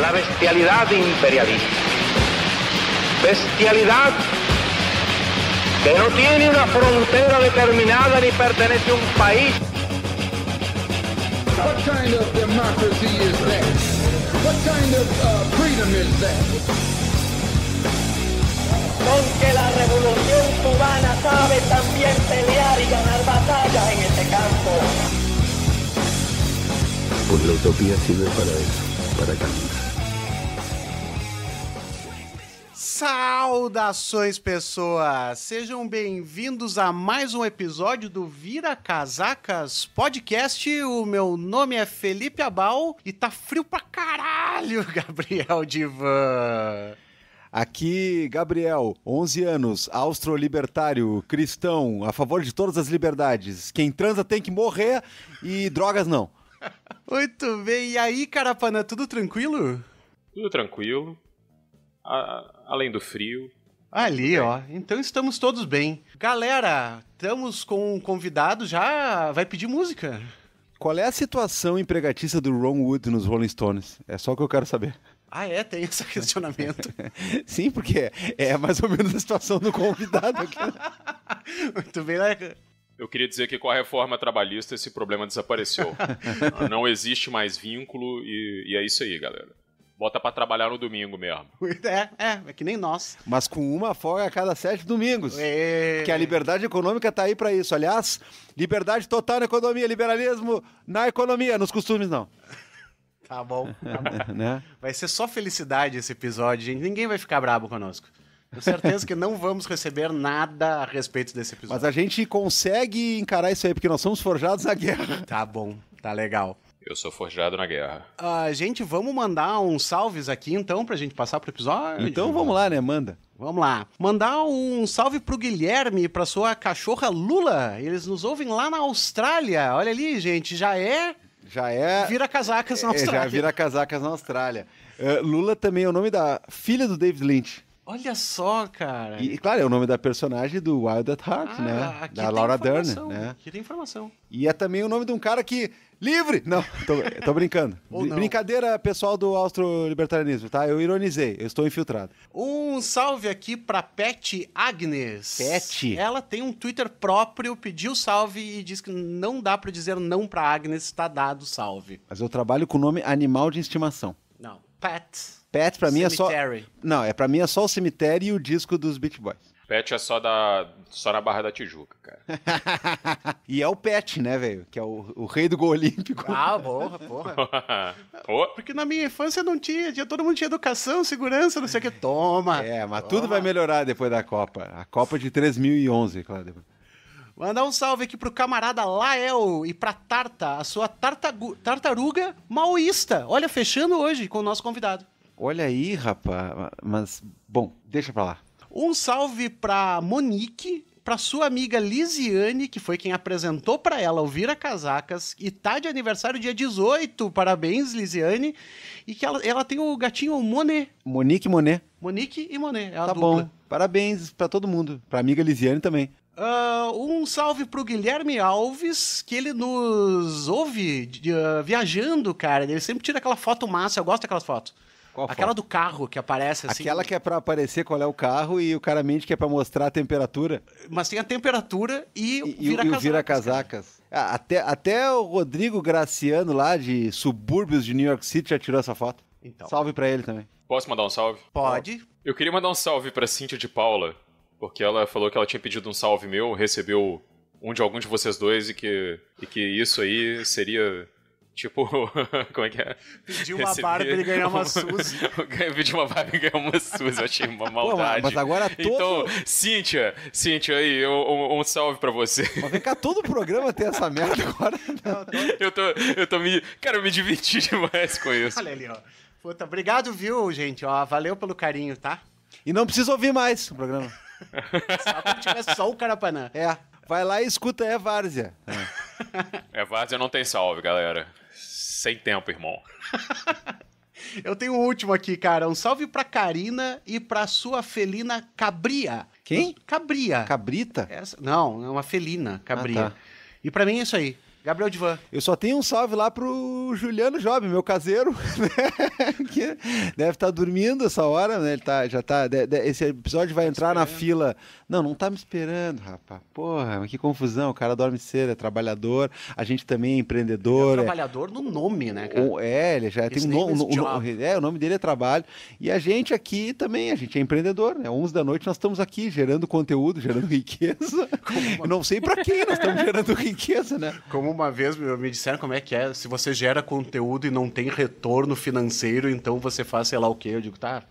la bestialidad imperialista. Bestialidad que no tiene una frontera determinada ni pertenece a un país. What kind of democracia is that? What kind of uh, freedom is that? Con que la revolución cubana sabe también pelear y ganar batallas en este campo. Pues la utopía sirve para eso, para cambiar. Saudações, pessoas! Sejam bem-vindos a mais um episódio do Vira Casacas Podcast. O meu nome é Felipe Abal e tá frio pra caralho, Gabriel Divan. Aqui, Gabriel, 11 anos, austro-libertário, cristão, a favor de todas as liberdades. Quem transa tem que morrer e drogas não. Muito bem, e aí, Carapana, tudo tranquilo? Tudo tranquilo. A, ah, além do frio. Ali, ó. Então estamos todos bem. Galera, estamos com um convidado já. Vai pedir música. Qual é a situação empregatícia do Ron Wood nos Rolling Stones? É só o que eu quero saber. Ah, é? Tem esse questionamento. Sim, porque é mais ou menos a situação do convidado aqui. Muito bem, né? Eu queria dizer que com a reforma trabalhista esse problema desapareceu. Não existe mais vínculo e, e é isso aí, galera. Bota para trabalhar no domingo mesmo. É, é, é que nem nós. Mas com uma folga a cada sete domingos. É. Que a liberdade econômica tá aí para isso. Aliás, liberdade total na economia, liberalismo na economia, nos costumes não. Tá bom, tá bom. né? Vai ser só felicidade esse episódio, gente. Ninguém vai ficar brabo conosco. Tenho certeza que não vamos receber nada a respeito desse episódio. Mas a gente consegue encarar isso aí, porque nós somos forjados na guerra. Tá bom, tá legal. Eu sou forjado na guerra. Ah, gente, vamos mandar uns salves aqui então pra gente passar pro episódio? Então vamos lá, né? Manda. Vamos lá. Mandar um salve pro Guilherme e pra sua cachorra Lula. Eles nos ouvem lá na Austrália. Olha ali, gente, já é. Já é. Vira casacas na é, Austrália. já vira casacas na Austrália. Uh, Lula também é o nome da filha do David Lynch. Olha só, cara. E, claro, é o nome da personagem do Wild at Heart, ah, né? Da Laura Dern, né? Aqui tem informação. E é também o nome de um cara que. Livre! Não, tô, tô brincando. não. Brincadeira pessoal do austro-libertarianismo, tá? Eu ironizei, eu estou infiltrado. Um salve aqui pra Pet Agnes. Pet? Ela tem um Twitter próprio, pediu salve e diz que não dá para dizer não pra Agnes, tá dado salve. Mas eu trabalho com o nome animal de estimação. Não, Pet. Pet para mim é só. Não, é pra mim é só o cemitério e o disco dos Beach Boys. Pet é só, da, só na Barra da Tijuca, cara. e é o Pet, né, velho? Que é o, o rei do gol olímpico. Ah, porra, porra. porra. Porque na minha infância não tinha, tinha, todo mundo tinha educação, segurança, não sei o que. Toma! É, mas toma. tudo vai melhorar depois da Copa. A Copa de 3011, claro. Mandar um salve aqui pro camarada Lael e pra Tarta, a sua tartaruga maoísta. Olha, fechando hoje com o nosso convidado. Olha aí, rapaz. Mas, bom, deixa pra lá. Um salve pra Monique, para sua amiga Lisiane, que foi quem apresentou para ela o Vira Casacas, e tá de aniversário dia 18. Parabéns, Lisiane. E que ela, ela tem o gatinho Monet. Monique Monet. Monique e Monet. É tá dupla. bom. Parabéns para todo mundo. Pra amiga Lisiane também. Uh, um salve pro Guilherme Alves, que ele nos ouve de, uh, viajando, cara. Ele sempre tira aquela foto massa, eu gosto daquelas fotos. Qual Aquela foto? do carro que aparece assim. Aquela né? que é para aparecer qual é o carro e o cara mente que é para mostrar a temperatura. Mas tem a temperatura e, e, vira e o vira-casacas. Ah, até, até o Rodrigo Graciano lá de subúrbios de New York City já tirou essa foto. Então. Salve para ele também. Posso mandar um salve? Pode. Eu queria mandar um salve para Cíntia de Paula, porque ela falou que ela tinha pedido um salve meu, recebeu um de algum de vocês dois e que, e que isso aí seria Tipo, como é que é? Pedir uma Recebi... Barbie e ganhar uma Suzy. Pedir uma Barbie e ganhar uma Suzy, eu achei uma maldade. Pô, mas agora então, todo... Então, Cíntia, Cíntia aí, um, um salve pra você. Mas vem cá, todo o programa tem essa merda agora. Né? Eu, tô, eu tô me... Cara, eu me diverti demais com isso. Olha ali, ó. Puta, obrigado, viu, gente? Ó, valeu pelo carinho, tá? E não precisa ouvir mais o programa. só quando tiver só o Carapanã. É, vai lá e escuta É Várzea. É Várzea não tem salve, galera sem tempo, irmão. Eu tenho o último aqui, cara. Um salve pra Karina e pra sua felina Cabria. Quem? Cabria. Cabrita? Essa, não, é uma felina, Cabria. Ah, tá. E pra mim é isso aí. Gabriel Divan. Eu só tenho um salve lá pro Juliano Job, meu caseiro, né? que deve estar tá dormindo essa hora, né? Ele tá, já tá, de, de, esse episódio vai entrar na fila não, não tá me esperando, rapaz. Porra, que confusão. O cara dorme cedo, é trabalhador. A gente também é empreendedor. É, é, trabalhador no nome, né, cara? É, ele já tem um nome. É, o nome dele é trabalho. E a gente aqui também, a gente é empreendedor, né? 11 da noite nós estamos aqui gerando conteúdo, gerando riqueza. Uma... Não sei para quem nós estamos gerando riqueza, né? Como uma vez me disseram como é que é, se você gera conteúdo e não tem retorno financeiro, então você faz sei lá o quê. Eu digo, tá,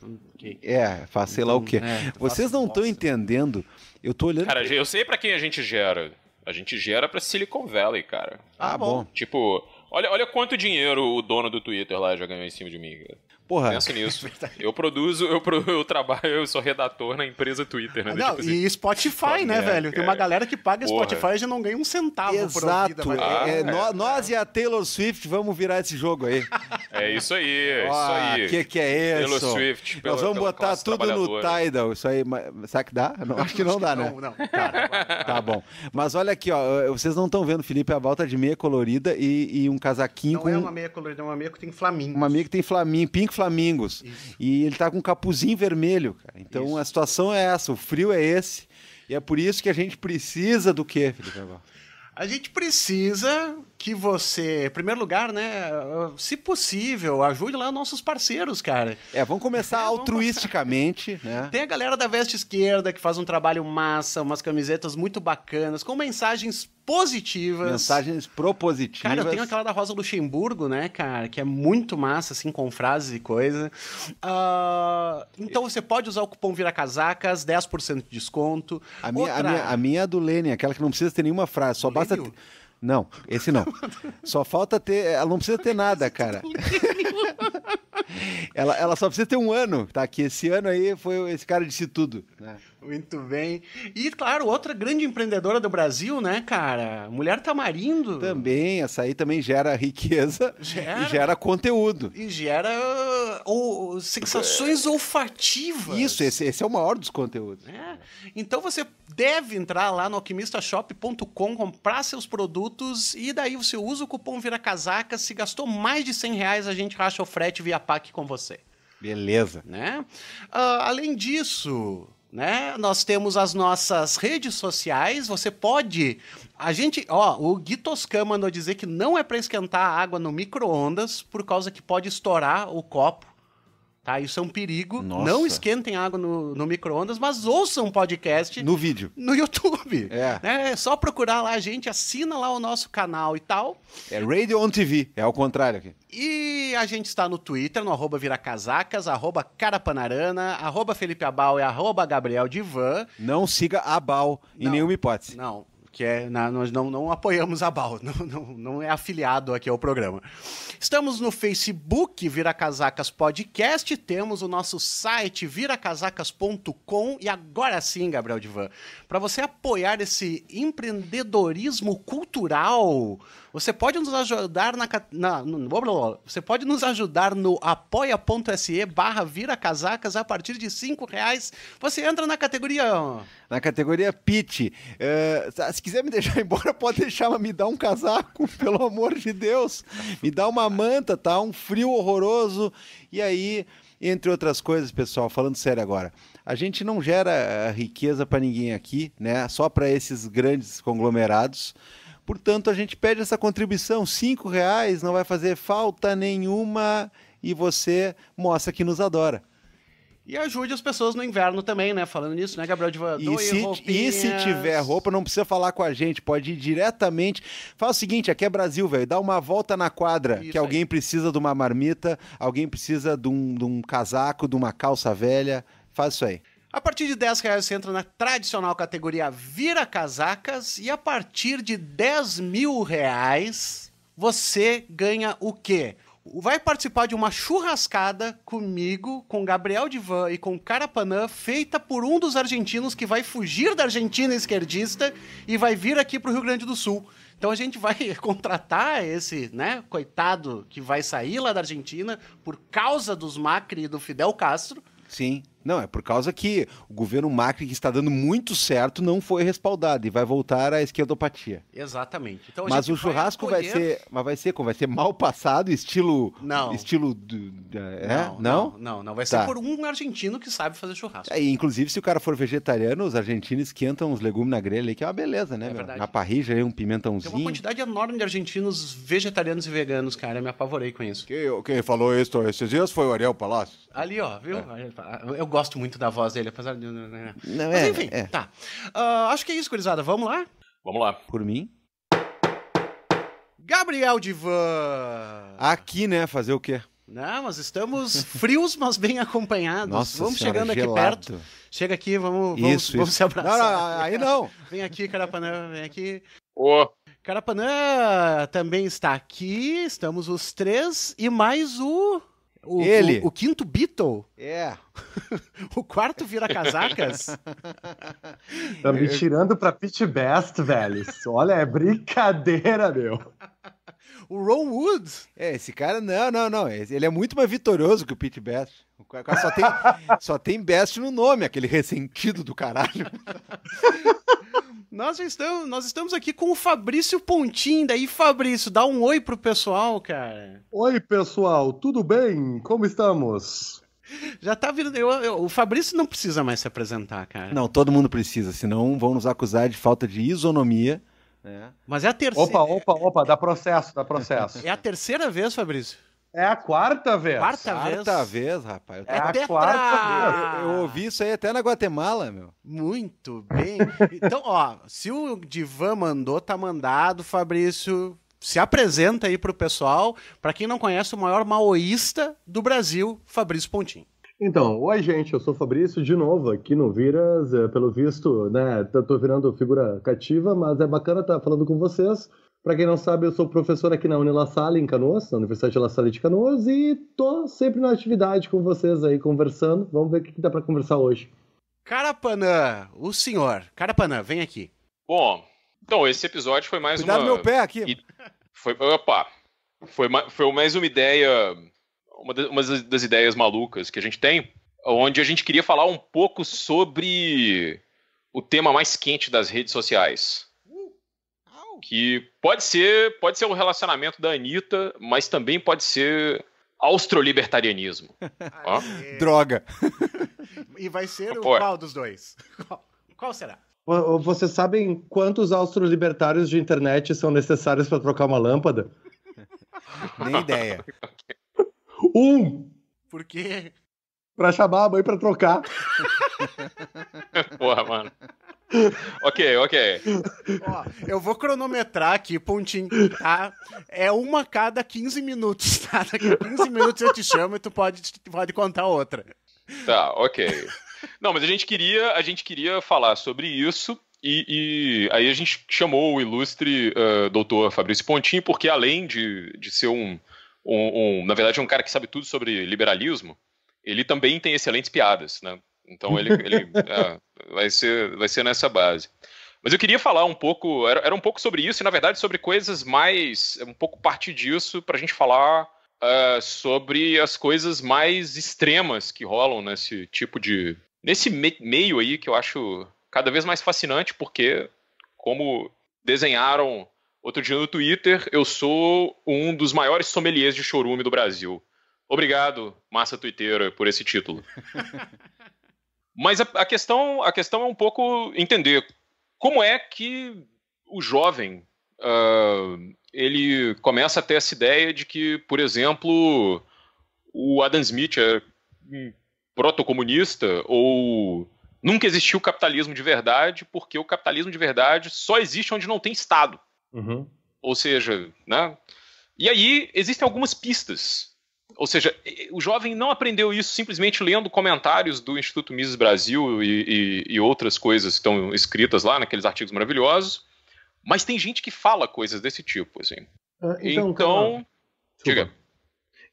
é, faz sei então, lá o então, quê. É, Vocês não estão entendendo. Eu tô olhando. Cara, eu sei para quem a gente gera. A gente gera para Silicon Valley, cara. Ah, ah bom. Tipo, olha, olha quanto dinheiro o dono do Twitter lá já ganhou em cima de mim. Cara. Porra. Penso nisso. É eu produzo, eu, eu trabalho, eu sou redator na empresa Twitter, né? Ah, tipo não, tipo assim. e Spotify, né, é, velho? Tem uma galera que paga Porra. Spotify e já não ganha um centavo Exato. por né, vida. Ah, é, é, Nós e a Taylor Swift vamos virar esse jogo aí. É isso aí, é isso ah, aí. O que, que é isso? Taylor Swift, pela, Nós vamos botar tudo no Tidal, isso aí. Será que dá? Não, acho que não né? acho dá, que né? Não, não. Tá, tá, tá bom. Mas olha aqui, ó, vocês não estão vendo, Felipe, é a volta de meia colorida e, e um casaquinho não é com... Não é uma meia colorida, é uma meia que tem flamingo. Uma meia que tem flamingo, pink flamingos. Isso. E ele tá com um capuzinho vermelho, cara. Então isso. a situação é essa, o frio é esse. E é por isso que a gente precisa do quê, Felipe A gente precisa que você, em primeiro lugar, né, se possível, ajude lá nossos parceiros, cara. É, vamos começar é, vamos altruisticamente, né? Tem a galera da Veste Esquerda que faz um trabalho massa, umas camisetas muito bacanas, com mensagens positivas. Mensagens propositivas. Cara, eu tenho aquela da Rosa Luxemburgo, né, cara, que é muito massa, assim, com frases e coisa. Uh, então você pode usar o cupom Vira Casacas, 10% de desconto. A minha, Outra... a minha, a minha é a do Lênin, aquela que não precisa ter nenhuma frase, só Lênio? basta não, esse não. Só falta ter. Ela não precisa ter nada, cara. ela, ela só precisa ter um ano, tá? Que esse ano aí foi esse cara disse tudo. Né? Muito bem. E, claro, outra grande empreendedora do Brasil, né, cara? Mulher Tamarindo. Também, essa aí também gera riqueza gera, e gera conteúdo. E gera uh, ou, uh, sensações olfativas. Isso, esse, esse é o maior dos conteúdos. É. Então você deve entrar lá no alquimistashop.com, comprar seus produtos e daí você usa o cupom Vira Casaca. Se gastou mais de 100 reais, a gente racha o frete via PAC com você. Beleza. Né? Uh, além disso, né? Nós temos as nossas redes sociais, você pode. A gente, ó, o Gui Toscan mandou dizer que não é para esquentar a água no micro-ondas, por causa que pode estourar o copo Tá? Isso é um perigo. Nossa. Não esquentem água no, no micro-ondas, mas ouçam um podcast. No vídeo. No YouTube. É. Né? É só procurar lá a gente, assina lá o nosso canal e tal. É Radio on TV, é ao contrário aqui. E a gente está no Twitter, no arroba viracasacas, arroba carapanarana, arroba Felipe Abal e arroba Gabriel Divan. Não siga Abal em nenhuma hipótese. Não, que é, na, nós não, não apoiamos a BAL, não, não, não é afiliado aqui ao programa. Estamos no Facebook Vira Casacas Podcast, temos o nosso site viracasacas.com e agora sim, Gabriel Divan, para você apoiar esse empreendedorismo cultural você pode nos ajudar na, na, no, você pode nos ajudar no apoia.se barra vira casacas a partir de cinco reais. Você entra na categoria na categoria Pit. Uh, eh, se quiser me deixar embora, pode deixar, mas me dá um casaco, pelo amor de Deus. Me dá uma manta, tá? Um frio horroroso. E aí, entre outras coisas, pessoal, falando sério agora, a gente não gera eh, riqueza para ninguém aqui, né? Só para esses grandes conglomerados. Portanto, a gente pede essa contribuição, cinco reais, não vai fazer falta nenhuma e você mostra que nos adora. E ajude as pessoas no inverno também, né? Falando nisso, né, Gabriel? De... E, se, e se tiver roupa, não precisa falar com a gente, pode ir diretamente. Faz o seguinte, aqui é Brasil, velho. Dá uma volta na quadra, Isso que alguém precisa de uma marmita, alguém precisa de um, de um casaco, de uma calça velha. Faz isso aí. A partir de 10 reais você entra na tradicional categoria Vira Casacas e a partir de 10 mil reais você ganha o quê? Vai participar de uma churrascada comigo, com Gabriel Divan e com Carapanã, feita por um dos argentinos que vai fugir da Argentina esquerdista e vai vir aqui para o Rio Grande do Sul. Então a gente vai contratar esse, né, coitado que vai sair lá da Argentina por causa dos Macri e do Fidel Castro. Sim. Não, é por causa que o governo Macri, que está dando muito certo, não foi respaldado e vai voltar à esquerdopatia. Exatamente. Então, mas o churrasco vai, vai ser. Mas vai ser como? Vai ser mal passado, estilo. Não. Estilo. É? Não, não, não? Não, vai ser tá. por um argentino que sabe fazer churrasco. É, inclusive, se o cara for vegetariano, os argentinos esquentam os legumes na grelha, que é uma beleza, né? É verdade. Na parrilha aí, um pimentãozinho. Tem uma quantidade enorme de argentinos vegetarianos e veganos, cara. Eu me apavorei com isso. Quem, quem falou isso esses dias foi o Ariel Palácio. Ali, ó, viu? É. Eu gosto muito da voz dele, apesar de. Não, Mas é, enfim, é. tá. Uh, acho que é isso, gurizada. Vamos lá? Vamos lá. Por mim. Gabriel Divan! Aqui, né? Fazer o quê? Não, nós estamos frios, mas bem acompanhados. Nossa vamos senhora, chegando gelado. aqui perto. Chega aqui, vamos, vamos, isso, vamos isso. se abraçar. Não, não, aí não. vem aqui, Carapanã, vem aqui. Ô. Oh. Carapanã também está aqui. Estamos os três e mais o. O, Ele. O, o, quinto Beatle. É. o quarto vira casacas. tá me tirando pra Pit Best, velho. Olha, é brincadeira, meu. O Ron Woods. É, esse cara, não, não, não. Ele é muito mais vitorioso que o Pete Best. O cara só tem, só tem Best no nome, aquele ressentido do caralho. Nós estamos, nós estamos aqui com o Fabrício Pontim. Daí, Fabrício, dá um oi pro pessoal, cara. Oi, pessoal, tudo bem? Como estamos? Já tá virando. Eu, eu, o Fabrício não precisa mais se apresentar, cara. Não, todo mundo precisa, senão vão nos acusar de falta de isonomia. Né? Mas é a terceira. Opa, opa, opa, dá processo, dá processo. É a terceira vez, Fabrício. É a quarta vez. Quarta, quarta vez. vez, rapaz. É a tetra... quarta vez. Eu, eu, ouvi isso aí até na Guatemala, meu. Muito bem. Então, ó, se o Divan mandou, tá mandado, Fabrício. Se apresenta aí pro pessoal. Para quem não conhece, o maior maoísta do Brasil, Fabrício Pontinho. Então, oi gente, eu sou o Fabrício de novo aqui no Viras, é, pelo visto, né, tô virando figura cativa, mas é bacana estar tá falando com vocês. Para quem não sabe, eu sou professor aqui na Unila em Canoas, na Universidade de La Salle de Canoas, e tô sempre na atividade com vocês aí, conversando. Vamos ver o que dá para conversar hoje. Carapanã, o senhor. Carapanã, vem aqui. Bom, então, esse episódio foi mais Cuidado uma... meu pé aqui. Foi, opa, foi, foi mais uma ideia, uma, uma das ideias malucas que a gente tem, onde a gente queria falar um pouco sobre o tema mais quente das redes sociais que pode ser pode ser um relacionamento da Anitta, mas também pode ser austrolibertarianismo. ah, é. Droga. e vai ser o qual dos dois? Qual, qual será? Vocês sabem quantos austrolibertários de internet são necessários para trocar uma lâmpada? Nem ideia. um! Por quê? Pra chamar a mãe pra trocar. Porra, mano ok, ok. Ó, eu vou cronometrar aqui, pontinho, tá? É uma cada 15 minutos, tá? Daqui a 15 minutos eu te chamo e tu pode, pode contar outra. Tá, ok. Não, mas a gente queria, a gente queria falar sobre isso. E, e aí a gente chamou o ilustre uh, doutor Fabrício Pontinho, porque além de, de ser um, um, um, na verdade, um cara que sabe tudo sobre liberalismo, ele também tem excelentes piadas, né? Então ele, ele é, vai, ser, vai ser nessa base. Mas eu queria falar um pouco, era, era um pouco sobre isso, e na verdade sobre coisas mais, um pouco parte disso, para a gente falar uh, sobre as coisas mais extremas que rolam nesse tipo de. nesse me meio aí que eu acho cada vez mais fascinante, porque, como desenharam outro dia no Twitter, eu sou um dos maiores sommeliers de chorume do Brasil. Obrigado, massa twitteira, por esse título. Mas a, a, questão, a questão é um pouco entender como é que o jovem uh, ele começa a ter essa ideia de que, por exemplo, o Adam Smith é um protocomunista ou nunca existiu capitalismo de verdade porque o capitalismo de verdade só existe onde não tem Estado. Uhum. Ou seja, né? E aí existem algumas pistas ou seja, o jovem não aprendeu isso simplesmente lendo comentários do Instituto Mises Brasil e, e, e outras coisas que estão escritas lá naqueles artigos maravilhosos, mas tem gente que fala coisas desse tipo, assim. Ah, então, então diga.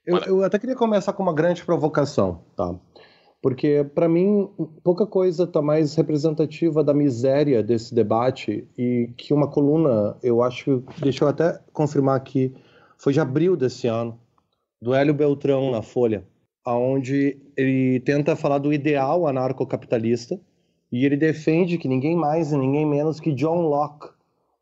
Eu, eu, até queria começar com uma grande provocação, tá? Porque para mim pouca coisa está mais representativa da miséria desse debate e que uma coluna, eu acho, deixa eu até confirmar aqui, foi de abril desse ano do Hélio Beltrão na Folha, aonde ele tenta falar do ideal anarcocapitalista e ele defende que ninguém mais e ninguém menos que John Locke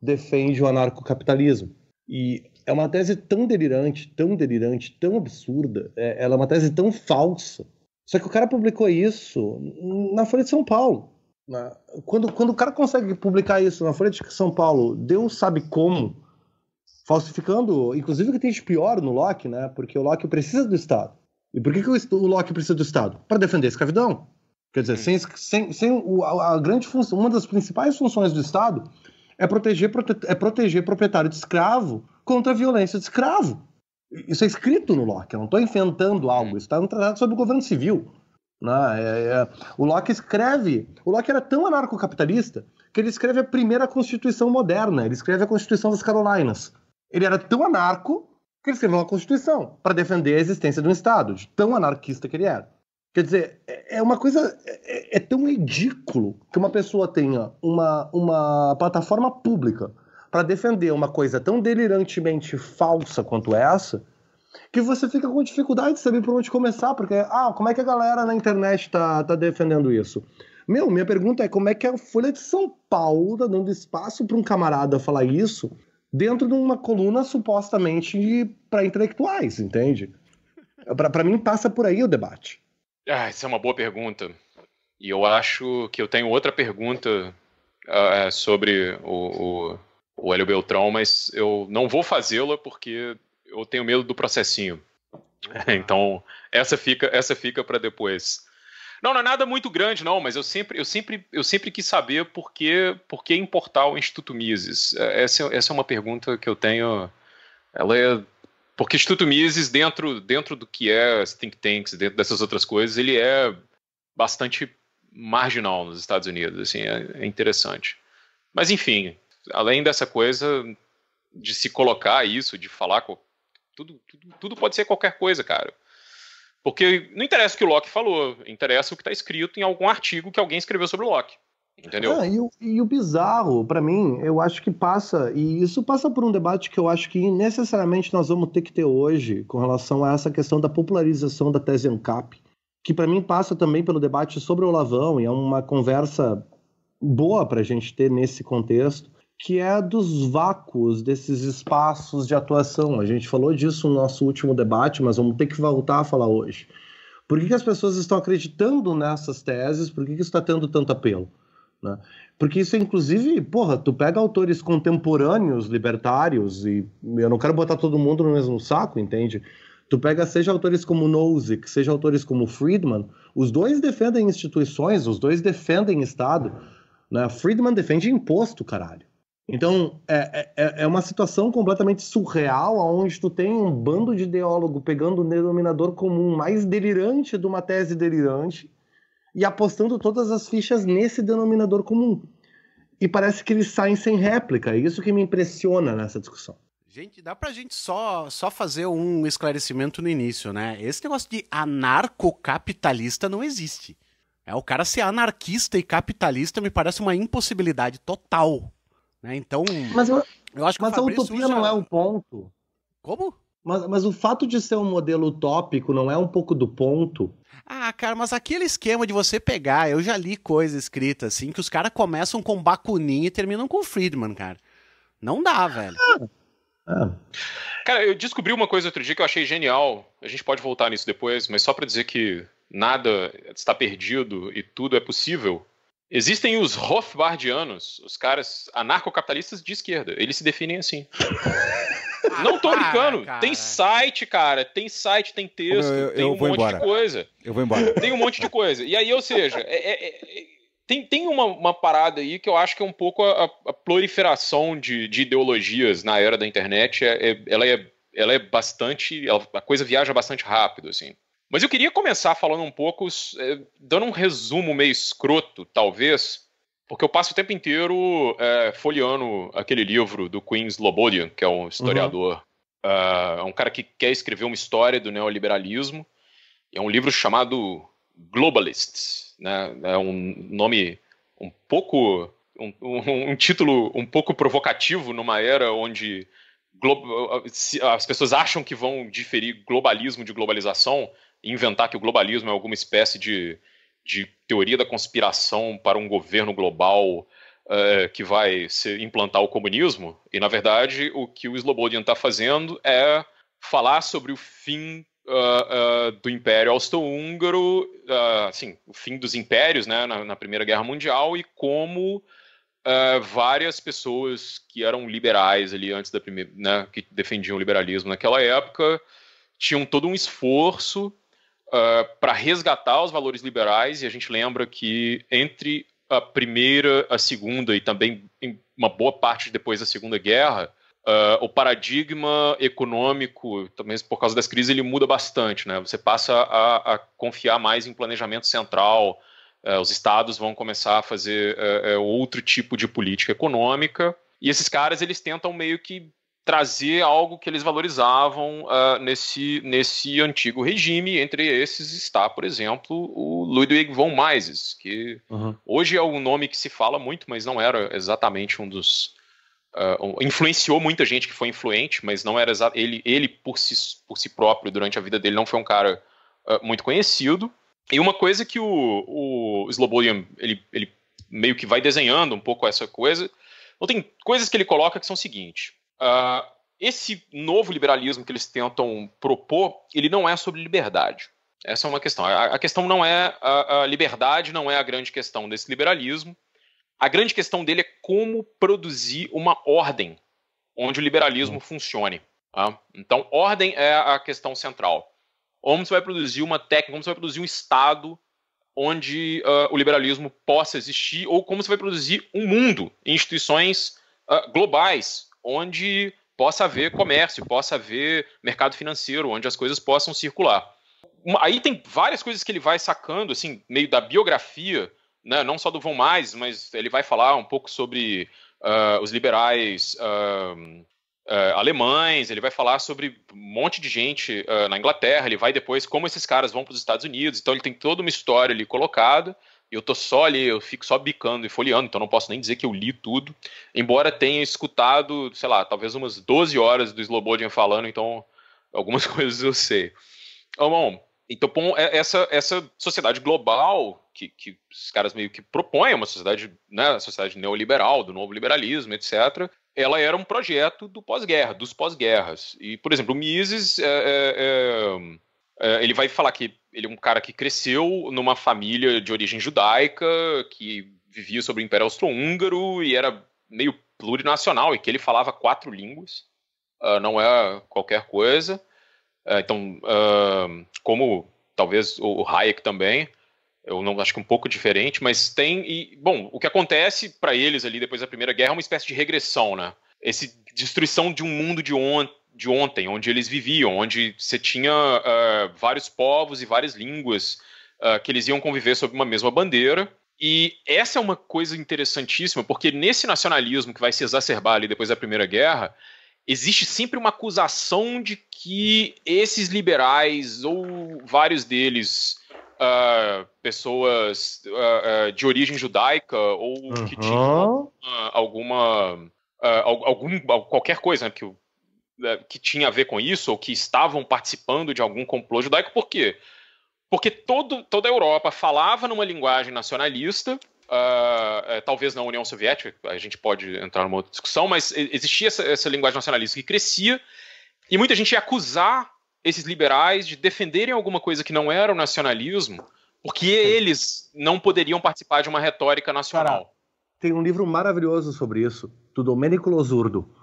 defende o anarcocapitalismo. E é uma tese tão delirante, tão delirante, tão absurda, é, ela é uma tese tão falsa. Só que o cara publicou isso na Folha de São Paulo. Quando, quando o cara consegue publicar isso na Folha de São Paulo, Deus sabe como, falsificando, inclusive o que tem de pior no Locke, né? Porque o Locke precisa do Estado. E por que, que o, Locke precisa do Estado? Para defender a escravidão. Quer dizer, sem, sem, sem o, a, grande função, uma das principais funções do Estado é proteger, prote, é proteger proprietário de escravo contra a violência de escravo. Isso é escrito no Locke, eu não estou inventando algo, hum. isso está no tratado sobre o governo civil. Né? É, é, o Locke escreve. O Locke era tão anarcocapitalista que ele escreve a primeira Constituição moderna, ele escreve a Constituição das Carolinas ele era tão anarco que ele escreveu uma Constituição para defender a existência de um Estado, de tão anarquista que ele era. Quer dizer, é, é uma coisa. É, é tão ridículo que uma pessoa tenha uma, uma plataforma pública para defender uma coisa tão delirantemente falsa quanto essa, que você fica com dificuldade de saber por onde começar, porque, ah, como é que a galera na internet está tá defendendo isso? Meu, minha pergunta é como é que a Folha de São Paulo tá dando espaço para um camarada falar isso dentro de uma coluna supostamente para intelectuais, entende? Para mim passa por aí o debate. Ah, essa é uma boa pergunta. E eu acho que eu tenho outra pergunta uh, sobre o, o, o Hélio Beltrão, mas eu não vou fazê-la porque eu tenho medo do processinho. Então, essa fica, essa fica para depois. Não, não é nada muito grande, não, mas eu sempre, eu sempre, eu sempre quis saber por que, por que importar o Instituto Mises. É, essa, essa é uma pergunta que eu tenho. Ela é. Porque o Instituto Mises, dentro, dentro do que é think tanks, dentro dessas outras coisas, ele é bastante marginal nos Estados Unidos. Assim, é, é interessante. Mas, enfim, além dessa coisa de se colocar isso, de falar. Tudo, tudo, tudo pode ser qualquer coisa, cara porque não interessa o que o Locke falou, interessa o que está escrito em algum artigo que alguém escreveu sobre o Locke. Entendeu? Ah, e, o, e, o, bizarro, para mim, eu acho que passa, e isso passa por um debate que eu acho que necessariamente nós vamos ter que ter hoje com relação a essa questão da popularização da tese ANCAP, que para mim passa também pelo debate sobre o Lavão, e é uma conversa boa para a gente ter nesse contexto, que é dos vácuos, desses espaços de atuação. A gente falou disso no nosso último debate, mas vamos ter que voltar a falar hoje. Por que, que as pessoas estão acreditando nessas teses? Por que, que isso está tendo tanto apelo? Né? Porque isso, inclusive, porra, tu pega autores contemporâneos, libertários, e eu não quero botar todo mundo no mesmo saco, entende? Tu pega, seja autores como Nozick, seja autores como Friedman, os dois defendem instituições, os dois defendem Estado. Né? Friedman defende imposto, caralho. Então, é, é, é, é, uma situação completamente surreal, onde tu tem um bando de ideólogo pegando o denominador comum mais delirante de uma tese delirante e apostando todas as fichas nesse denominador comum. E parece que eles saem sem réplica, é isso que me impressiona nessa discussão. Gente, dá pra gente só, só fazer um esclarecimento no início, né? Esse negócio de anarcocapitalista não existe. É, o cara ser anarquista e capitalista me parece uma impossibilidade total né? Então, mas, eu, acho que mas a utopia não é um ponto. Como? Mas, mas o fato de ser um modelo utópico não é um pouco do ponto? Ah, cara, mas aquele esquema de você pegar, eu já li coisa escrita assim, que os caras começam com Bakunin e terminam com Friedman, cara. Não dá, velho. Ah. ah. Cara, eu descobri uma coisa outro dia que eu achei genial. A gente pode voltar nisso depois, mas só para dizer que nada está perdido e tudo é possível. Existem os Rothbardianos, os caras anarcocapitalistas de esquerda. Eles se definem assim. Não tô brincando. Ah, tem site, cara. Tem site, tem texto, eu, eu, tem eu um monte embora. de coisa. Eu vou embora. Tem um monte de coisa. E aí, ou seja, é, é, é, tem, tem uma, uma, parada aí que eu acho que é um pouco a, a proliferação de, de, ideologias na era da internet. É, é, ela, é, ela é bastante. Ela, a coisa viaja bastante rápido, assim. Mas eu queria começar falando um pouco, é, dando um resumo meio escroto, talvez, porque eu passo o tempo inteiro é, folheando aquele livro do Queen Slobodian, que é um historiador, uhum. uh, é um cara que quer escrever uma história do neoliberalismo. É um livro chamado Globalists, né? É um nome um pouco um, um, um título um pouco provocativo numa era onde as pessoas acham que vão diferir globalismo de globalização, inventar que o globalismo é alguma espécie de, de teoria da conspiração para um governo global uh, que vai se implantar o comunismo. E, na verdade, o que o Slobodian está fazendo é falar sobre o fim uh, uh, do Império Austro-Húngaro, assim, o fim dos impérios né, na, na Primeira Guerra Mundial e como Uh, várias pessoas que eram liberais ali antes da primeira, né, que defendiam o liberalismo naquela época, tinham todo um esforço ah, para resgatar os valores liberais, e a gente lembra que entre a primeira, a segunda e também uma boa parte depois da Segunda Guerra, uh, o paradigma econômico, também por causa das crises, ele muda bastante. Né? Você passa a, a confiar mais em planejamento central, uh, os estados vão começar a fazer eh, eh, outro tipo de política econômica, e esses caras eles tentam meio que trazer algo que eles valorizavam uh, nesse, nesse antigo regime. Entre esses está, por exemplo, o Ludwig von Mises, que uhum. hoje é um nome que se fala muito, mas não era exatamente um dos. Uh, influenciou muita gente que foi influente, mas não era ele, ele por, si, por si próprio, durante a vida dele, não foi um cara uh, muito conhecido. E uma coisa que o, o Slobodian, ele, ele meio que vai desenhando um pouco essa coisa, então tem coisas que ele coloca que são o seguinte, ah, esse novo liberalismo que eles tentam propor, ele não é sobre liberdade. Essa é uma questão. A, a questão não é a, a liberdade, não é a grande questão desse liberalismo. A grande questão dele é como produzir uma ordem onde o liberalismo hum. funcione. Tá? Então, ordem é a questão central. Como você vai produzir uma técnica, como você vai produzir um Estado onde uh, o liberalismo possa existir, ou como você vai produzir um mundo, instituições uh, globais onde possa haver comércio, possa haver mercado financeiro, onde as coisas possam circular. Aí tem várias coisas que ele vai sacando, assim, meio da biografia, né, não só do Von Mais, mas ele vai falar um pouco sobre uh, os liberais uh, uh, alemães, ele vai falar sobre um monte de gente na Inglaterra, ele vai depois como esses caras vão para os Estados Unidos, então ele tem toda uma história ali colocada eu tô só ali, eu fico só bicando e folheando, então não posso nem dizer que eu li tudo, embora tenha escutado, sei lá, talvez umas 12 horas do Slobodian falando, então algumas coisas eu sei. Então, bom, então é, essa, essa sociedade global que, que os caras meio que propõem, uma sociedade, né, sociedade neoliberal, do novo liberalismo, etc., ela era um projeto do pós-guerra, dos pós-guerras. E, por exemplo, o Mises é, é, é é, ele vai falar que ele é um cara que cresceu numa família de origem judaica, que vivia sob o Império Austro-Húngaro e era meio plurinacional e que ele falava quatro línguas, uh, não é qualquer coisa. Uh, então, uh, como talvez o, o Hayek também, eu não acho que um pouco diferente, mas tem e bom, o que acontece para eles ali depois da Primeira Guerra é uma espécie de regressão, né? Esse destruição de um mundo de ontem de ontem, onde eles viviam, onde você tinha uh, vários povos e várias línguas uh, que eles iam conviver sob uma mesma bandeira. E essa é uma coisa interessantíssima, porque nesse nacionalismo que vai se exacerbar ali depois da Primeira Guerra, existe sempre uma acusação de que esses liberais, ou vários deles, uh, pessoas uh, uh, de origem judaica, ou uhum. que tinham alguma. algum, qualquer coisa, né, porque né, que tinha a ver com isso, ou que estavam participando de algum complô judaico, por quê? Porque todo, toda a Europa falava numa linguagem nacionalista, Uh, talvez na União Soviética, a gente pode entrar numa outra discussão, mas existia essa, essa, linguagem nacionalista que crescia, e muita gente ia acusar esses liberais de defenderem alguma coisa que não era o nacionalismo, porque eles não poderiam participar de uma retórica nacional. Cara, tem um livro maravilhoso sobre isso, do Domenico Losurdo,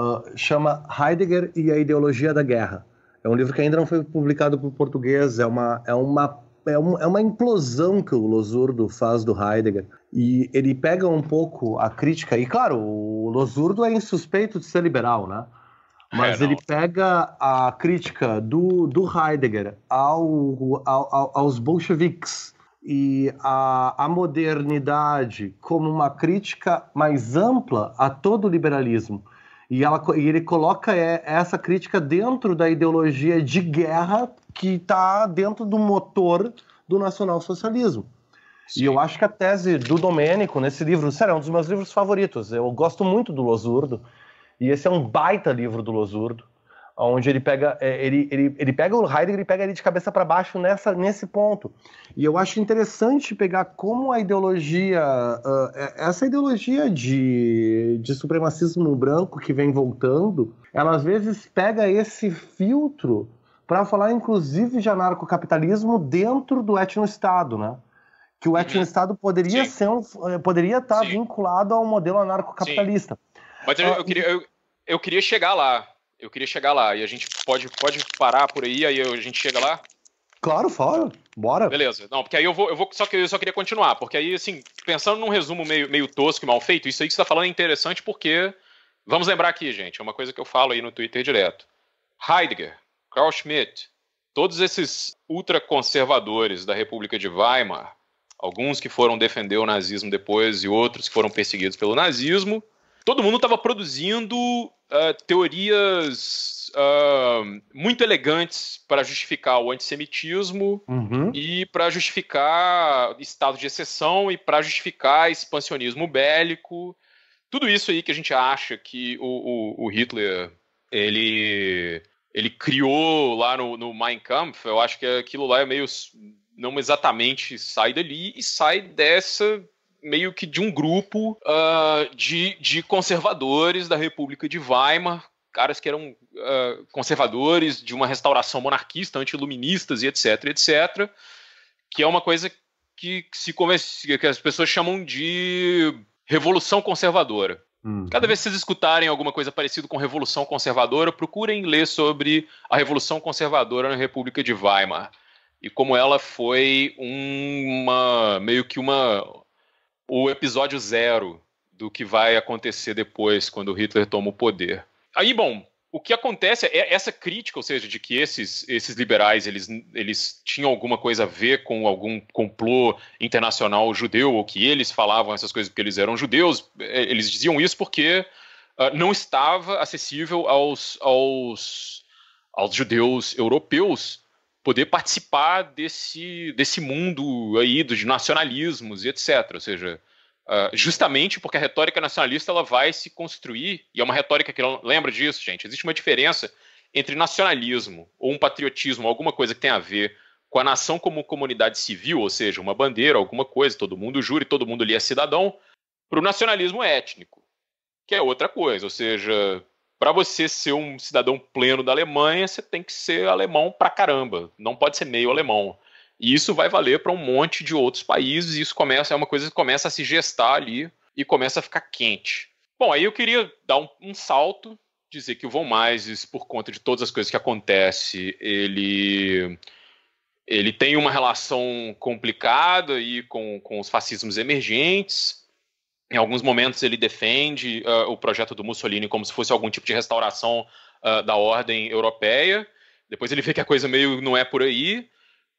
ah, chama Heidegger e a Ideologia da Guerra. É um livro que ainda não foi publicado para o português, é uma, é, uma, é, um, é uma implosão que o Losurdo faz do Heidegger. E ele pega um pouco a crítica, e claro, o Losurdo é insuspeito de ser liberal, né? Mas é, ele pega a crítica do, do Heidegger ao, ao, ao aos bolcheviques e a, a modernidade como uma crítica mais ampla a todo o liberalismo. E, ela, e ele coloca é, essa crítica dentro da ideologia de guerra que está dentro do motor do nacionalsocialismo. Sim. E eu acho que a tese do Domênico nesse livro, sério, é um dos meus livros favoritos. Eu gosto muito do Losurdo, e esse é um baita livro do Losurdo onde ele pega é, ele, ele, ele pega o Heidegger ele pega ele de cabeça para baixo nessa nesse ponto e eu acho interessante pegar como a ideologia uh, essa ideologia de, de supremacismo branco que vem voltando ela às vezes pega esse filtro para falar inclusive de anarcocapitalismo dentro do etno-estado né que o uhum. etno-estado poderia ser um, eh, poderia estar tá Sim. vinculado ao modelo anarcocapitalista mas eu, ah, eu queria eu, eu queria chegar lá eu queria chegar lá e a gente pode, pode parar por aí, aí a gente chega lá? Claro, fora. Bora. Beleza. Não, porque aí eu vou, eu vou só que eu só queria continuar, porque aí assim, pensando num resumo meio, meio tosco e mal feito, isso aí que você tá falando é interessante porque vamos lembrar aqui, gente, é uma coisa que eu falo aí no Twitter direto. Heidegger, Carl Schmitt, todos esses ultraconservadores da República de Weimar, alguns que foram defender o nazismo depois e outros que foram perseguidos pelo nazismo, todo mundo estava produzindo ah, teorias uh, muito elegantes para justificar o antissemitismo uhum. e para justificar estado de exceção e para justificar expansionismo bélico. Tudo isso aí que a gente acha que o, o, o Hitler ele, ele criou lá no, no Mein Kampf, eu acho que aquilo lá é meio não exatamente sai dali e sai dessa meio que de um grupo uh, de, de conservadores da República de Weimar, caras que eram uh, conservadores de uma restauração monarquista, anti-luministas e etc, etc, que é uma coisa que, que se que as pessoas chamam de revolução conservadora. Hum. Cada vez que vocês escutarem alguma coisa parecida com revolução conservadora, procurem ler sobre a revolução conservadora na República de Weimar e como ela foi uma meio que uma o episódio zero do que vai acontecer depois, quando Hitler toma o poder. Aí, bom, o que acontece é essa crítica, ou seja, de que esses, esses liberais eles, eles tinham alguma coisa a ver com algum complô internacional judeu, ou que eles falavam essas coisas porque eles eram judeus, eh, eles diziam isso porque uh, não estava acessível aos, aos, aos judeus europeus poder participar desse, desse mundo aí dos nacionalismos e etc. Ou seja, ah, justamente porque a retórica nacionalista ela vai se construir, e é uma retórica que lembra disso, gente, existe uma diferença entre nacionalismo ou um patriotismo, alguma coisa que tem a ver com a nação como comunidade civil, ou seja, uma bandeira, alguma coisa, todo mundo jura e todo mundo ali é cidadão, para o nacionalismo étnico, que é outra coisa, ou seja, para você ser um cidadão pleno da Alemanha, você tem que ser alemão pra caramba. Não pode ser meio alemão. E isso vai valer para um monte de outros países, e isso começa, é uma coisa que começa a se gestar ali e começa a ficar quente. Bom, aí eu queria dar um, um salto, dizer que o Von Mises, por conta de todas as coisas que acontece, ele ele tem uma relação complicada aí com, com os fascismos emergentes, em alguns momentos ele defende uh, o projeto do Mussolini como se fosse algum tipo de restauração uh, da ordem europeia. Depois ele vê que a coisa meio não é por aí.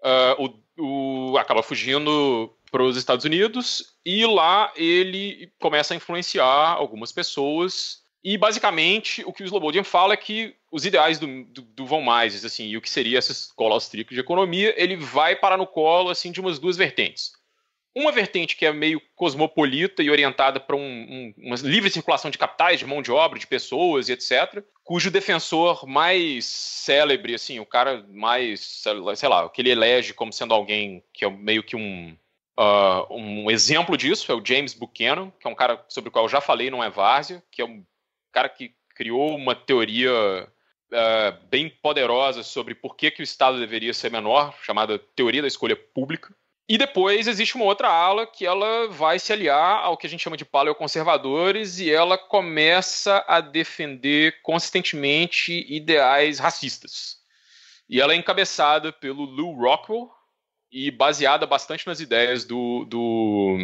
Uh, o, o, acaba fugindo para os Estados Unidos e lá ele começa a influenciar algumas pessoas. E basicamente o que o Slobodian fala é que os ideais do, do, do Von Mises, assim, e o que seria essa escola austríaca de economia, ele vai parar no colo assim de umas duas vertentes. Uma vertente que é meio cosmopolita e orientada para um, um, uma livre circulação de capitais, de mão de obra, de pessoas e etc., cujo defensor mais célebre, assim, o cara mais, sei lá, que ele elege como sendo alguém que é meio que um, uh, um exemplo disso, é o James Buchanan, que é um cara sobre o qual eu já falei, não é várzea, que é um cara que criou uma teoria uh, bem poderosa sobre por que, que o Estado deveria ser menor, chamada teoria da escolha pública e depois existe uma outra ala que ela vai se aliar ao que a gente chama de paleoconservadores e ela começa a defender consistentemente ideais racistas. E ela é encabeçada pelo Lou Rockwell e baseada bastante nas ideias do, do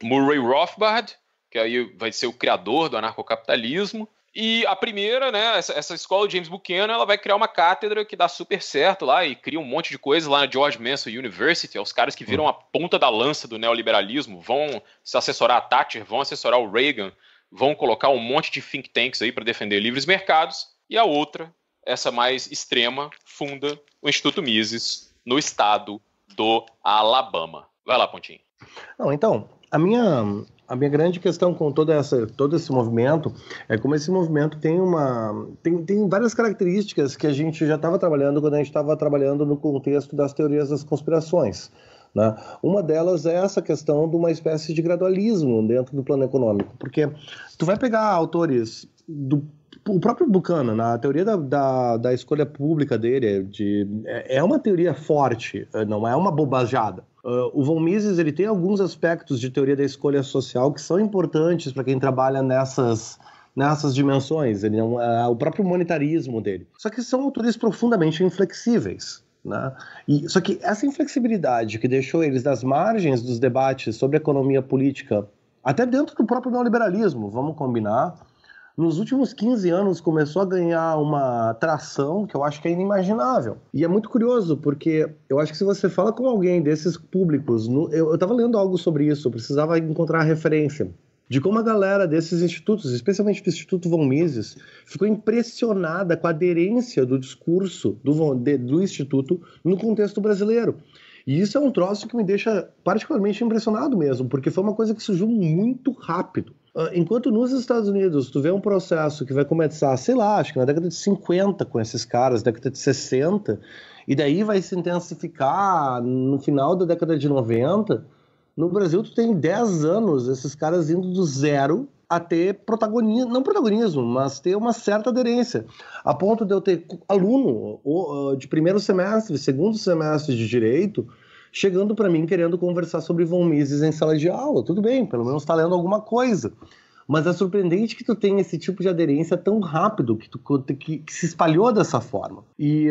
Murray Rothbard, que aí vai ser o criador do anarcocapitalismo, e a primeira, né, essa, essa escola, James Buchanan, ela vai criar uma cátedra que dá super certo lá e cria um monte de coisa lá na George Mason University. É os caras que viram uhum. a ponta da lança do neoliberalismo, vão se assessorar a Thatcher, vão assessorar o Reagan, vão colocar um monte de think tanks aí para defender livres mercados. E a outra, essa mais extrema, funda o Instituto Mises no estado do Alabama. Vai lá, Pontinho. Não, então, a minha a minha grande questão com toda essa, todo esse movimento é como esse movimento tem uma tem, tem várias características que a gente já estava trabalhando quando a gente estava trabalhando no contexto das teorias das conspirações. Né? Uma delas é essa questão de uma espécie de gradualismo dentro do plano econômico, porque tu vai pegar autores do o próprio Buchanan, na teoria da, da, da, escolha pública dele, é de, é, é uma teoria forte, não é uma bobajada. Uh, o von Mises ele tem alguns aspectos de teoria da escolha social que são importantes para quem trabalha nessas nessas dimensões. Ele não, uh, o próprio monetarismo dele. Só que são autores profundamente inflexíveis. Né? E, só que essa inflexibilidade que deixou eles nas margens dos debates sobre economia política, até dentro do próprio neoliberalismo, vamos combinar, nos últimos 15 anos começou a ganhar uma atração que eu acho que é inimaginável. E é muito curioso, porque eu acho que se você fala com alguém desses públicos, no, eu estava lendo algo sobre isso, eu precisava encontrar a referência de como a galera desses institutos, especialmente do Instituto Von Mises, ficou impressionada com a aderência do discurso do, do Instituto no contexto brasileiro. E isso é um troço que me deixa particularmente impressionado mesmo, porque foi uma coisa que surgiu muito rápido. Ah, enquanto nos Estados Unidos tu vê um processo que vai começar, sei lá, acho que na década de 50 com esses caras, década de 60, e daí vai se intensificar no final da década de 90, no Brasil tu tem 10 anos esses caras indo do zero a ter protagonismo, não protagonismo, mas ter uma certa aderência. A ponto de eu ter aluno ah, de primeiro semestre, segundo semestre de direito, chegando para mim querendo conversar sobre Von Mises em sala de aula. Tudo bem, pelo menos está lendo alguma coisa. Mas é surpreendente que tu tenha esse tipo de aderência tão rápido, que, tu, que, que se espalhou dessa forma. E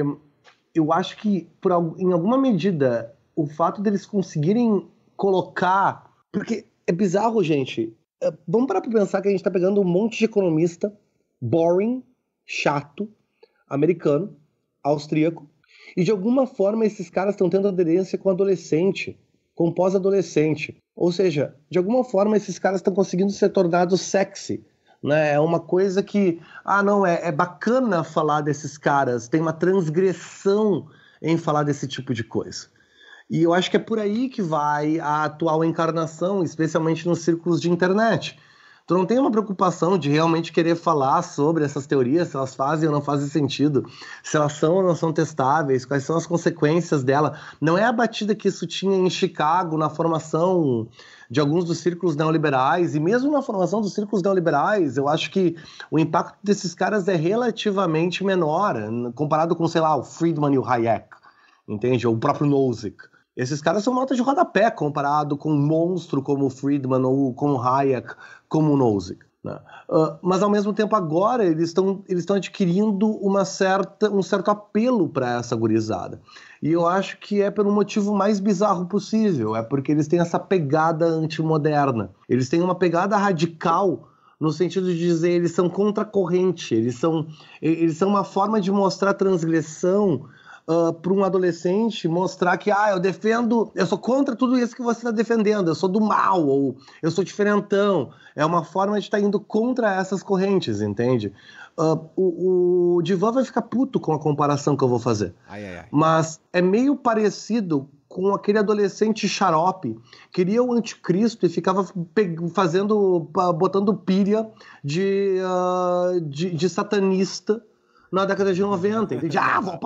eu acho que, por, em alguma medida, o fato deles conseguirem colocar. Porque é bizarro, gente. É, vamos parar para pensar que a gente está pegando um monte de economista boring, chato, americano, austríaco, e de alguma forma esses caras estão tendo aderência com adolescente, com pós-adolescente. Ou seja, de alguma forma esses caras estão conseguindo ser tornados sexy. Né? É uma coisa que, ah, não, é, é bacana falar desses caras, tem uma transgressão em falar desse tipo de coisa. E eu acho que é por aí que vai a atual encarnação, especialmente nos círculos de internet tu não tem uma preocupação de realmente querer falar sobre essas teorias, se elas fazem ou não fazem sentido, se elas são ou não são testáveis, quais são as consequências dela. Não é a batida que isso tinha em Chicago na formação de alguns dos círculos neoliberais, e mesmo na formação dos círculos neoliberais, eu acho que o impacto desses caras é relativamente menor, comparado com, sei lá, o Friedman e o Hayek, entende? Ou o próprio Nozick. Esses caras são notas de rodapé comparado com um monstro como o Friedman ou como o Hayek, como o Nozick. Né? Uh, mas ao mesmo tempo agora eles estão eles estão adquirindo uma certa um certo apelo para essa gurizada e eu acho que é pelo motivo mais bizarro possível é porque eles têm essa pegada antimoderna eles têm uma pegada radical no sentido de dizer eles são contra corrente eles são eles são uma forma de mostrar transgressão ah, para um adolescente mostrar que, ah, eu defendo, eu sou contra tudo isso que você está defendendo, eu sou do mal, ou eu sou diferentão. É uma forma de estar tá indo contra essas correntes, entende? Uh, o, o Divan vai ficar puto com a comparação que eu vou fazer. Ai, ai, ai. Mas é meio parecido com aquele adolescente xarope, queria o anticristo e ficava fazendo, botando pilha de, uh, de, de satanista na década de 90, entende? Ah, vou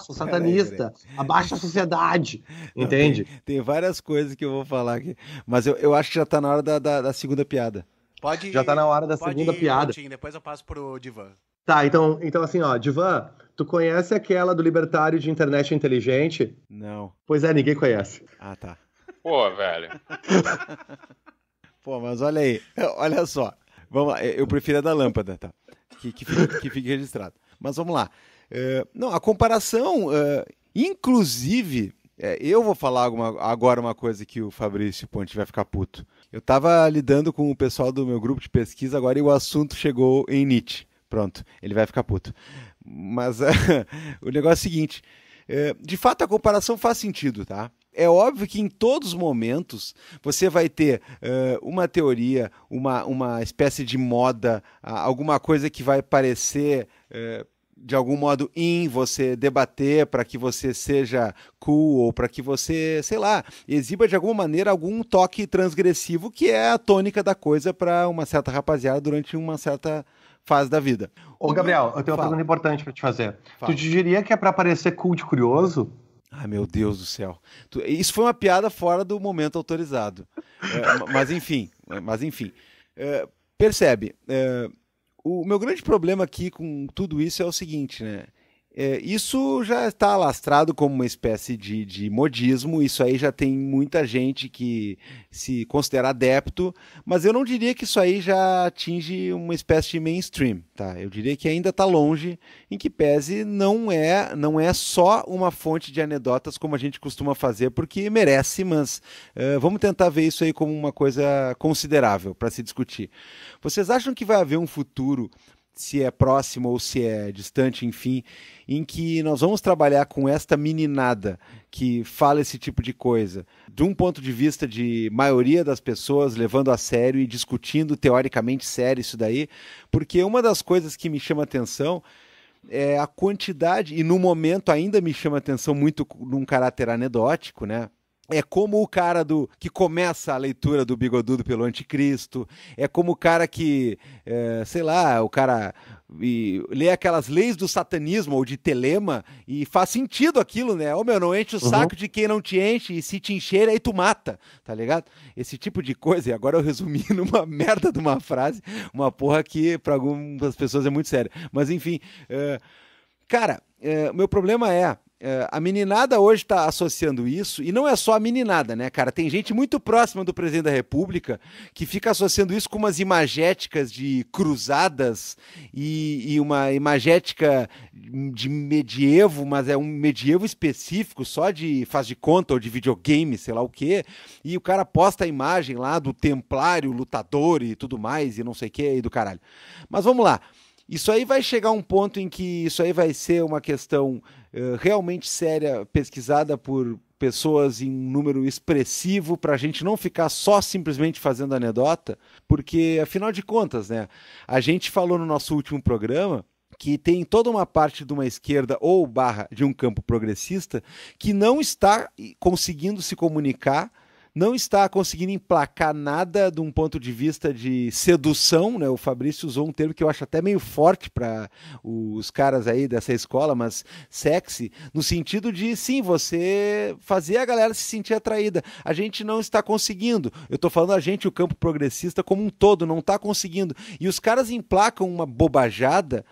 sou satanista, abaixa a sociedade, entende? Tem, tem, várias coisas que eu vou falar aqui, mas eu, eu acho que já tá na hora da, da, da segunda piada. Pode Já tá na hora da segunda ir, piada. Martim, depois eu passo pro Divan. Tá, então, então assim, ó, Divan, tu conhece aquela do libertário de internet inteligente? Não. Pois é, ninguém conhece. Ah, tá. Pô, velho. Pô, mas olha aí, olha só. Vamos lá, eu prefiro a da lâmpada, tá? Que, que, fique, que fique registrado. Mas vamos lá. É, não, a comparação, é, inclusive, é, eu vou falar alguma, agora uma coisa que o Fabrício Ponte vai ficar puto. Eu estava lidando com o pessoal do meu grupo de pesquisa agora e o assunto chegou em Nietzsche. Pronto, ele vai ficar puto. Mas o negócio é o seguinte: é, de fato a comparação faz sentido, tá? é óbvio que em todos os momentos você vai ter uh, uma teoria, uma, uma espécie de moda, uh, alguma coisa que vai parecer uh, de algum modo em você debater para que você seja cool ou para que você, sei lá, exiba de alguma maneira algum toque transgressivo que é a tônica da coisa para uma certa rapaziada durante uma certa fase da vida. Ô, Gabriel, eu tenho uma Fala. pergunta importante para te fazer. Fala. Tu diria que é para parecer cool de curioso? Ai, meu Deus do céu. Isso foi uma piada fora do momento autorizado. é, mas enfim, mas enfim. É, percebe, é, o meu grande problema aqui com tudo isso é o seguinte, né? É, isso já está alastrado como uma espécie de, de, modismo, isso aí já tem muita gente que se considera adepto, mas eu não diria que isso aí já atinge uma espécie de mainstream, tá? Eu diria que ainda está longe, em que pese não é, não é só uma fonte de anedotas como a gente costuma fazer, porque merece, mas eh, vamos tentar ver isso aí como uma coisa considerável para se discutir. Vocês acham que vai haver um futuro se é próximo ou se é distante, enfim, em que nós vamos trabalhar com esta meninada que fala esse tipo de coisa, de um ponto de vista de maioria das pessoas levando a sério e discutindo teoricamente sério isso daí, porque uma das coisas que me chama atenção é a quantidade, e no momento ainda me chama atenção muito num caráter anedótico, né? É como o cara do que começa a leitura do Bigodudo pelo Anticristo, é como o cara que, é, sei lá, o cara e, lê aquelas leis do satanismo ou de telema e faz sentido aquilo, né? Ô oh, meu, não enche o uhum. saco de quem não te enche e se te encher, aí tu mata, tá ligado? Esse tipo de coisa, e agora eu resumi numa merda de uma frase, uma porra que para algumas pessoas é muito séria. Mas enfim, é, cara é, o meu problema é, é, a meninada hoje está associando isso, e não é só a meninada, né, cara? Tem gente muito próxima do presidente da República que fica associando isso com umas imagéticas de cruzadas e, e uma imagética de medievo, mas é um medievo específico, só de faz de conta ou de videogame, sei lá o quê, e o cara posta a imagem lá do templário, lutador e tudo mais, e não sei o quê, e do caralho. Mas vamos lá. Isso aí vai chegar um ponto em que isso aí vai ser uma questão uh, realmente séria, pesquisada por pessoas em um número expressivo, para a gente não ficar só simplesmente fazendo anedota, porque, afinal de contas, né, a gente falou no nosso último programa que tem toda uma parte de uma esquerda ou barra de um campo progressista que não está eh, conseguindo se comunicar não está conseguindo emplacar nada de um ponto de vista de sedução, né? O Fabrício usou um termo que eu acho até meio forte para os caras aí dessa escola, mas sexy, no sentido de sim, você fazer a galera se sentir atraída. A gente não está conseguindo. Eu estou falando a gente, o campo progressista como um todo, não está conseguindo. E os caras emplacam uma bobajada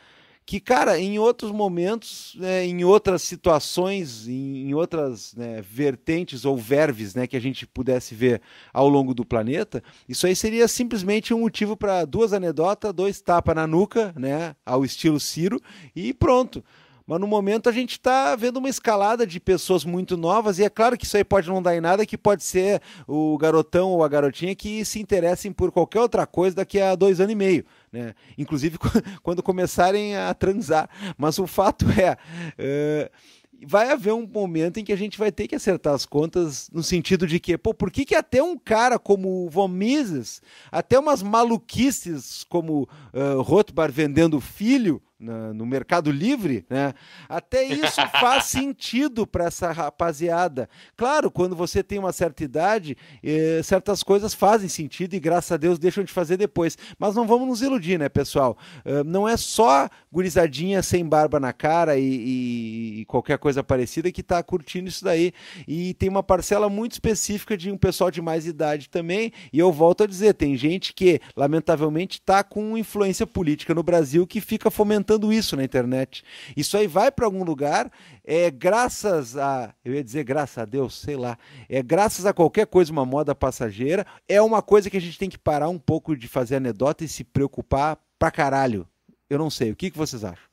que, cara, em outros momentos, né, em outras situações, em, em outras né, vertentes ou verves né, que a gente pudesse ver ao longo do planeta, isso aí seria simplesmente um motivo para duas anedotas, dois tapas na nuca, né, ao estilo Ciro, e pronto. Mas no momento a gente está vendo uma escalada de pessoas muito novas, e é claro que isso aí pode não dar em nada, que pode ser o garotão ou a garotinha que se interessem por qualquer outra coisa daqui a dois anos e meio. Né? Inclusive quando começarem a transar. Mas o fato é. Uh vai haver um momento em que a gente vai ter que acertar as contas no sentido de que, pô, por que, que até um cara como o Von Mises, até umas maluquices como uh, Rothbard vendendo filho, na, no Mercado Livre, né? Até isso faz sentido para essa rapaziada. Claro, quando você tem uma certa idade, eh, certas coisas fazem sentido e graças a Deus deixam de fazer depois. Mas não vamos nos iludir, né, pessoal? Uh, não é só gurizadinha sem barba na cara e, e, e qualquer coisa parecida que está curtindo isso daí. E tem uma parcela muito específica de um pessoal de mais idade também. E eu volto a dizer, tem gente que lamentavelmente está com influência política no Brasil que fica fomentando isso na internet. Isso aí vai para algum lugar, é graças a, eu ia dizer graças a Deus, sei lá, é graças a qualquer coisa uma moda passageira, é uma coisa que a gente tem que parar um pouco de fazer anedota e se preocupar pra caralho. Eu não sei, o que, que vocês acham?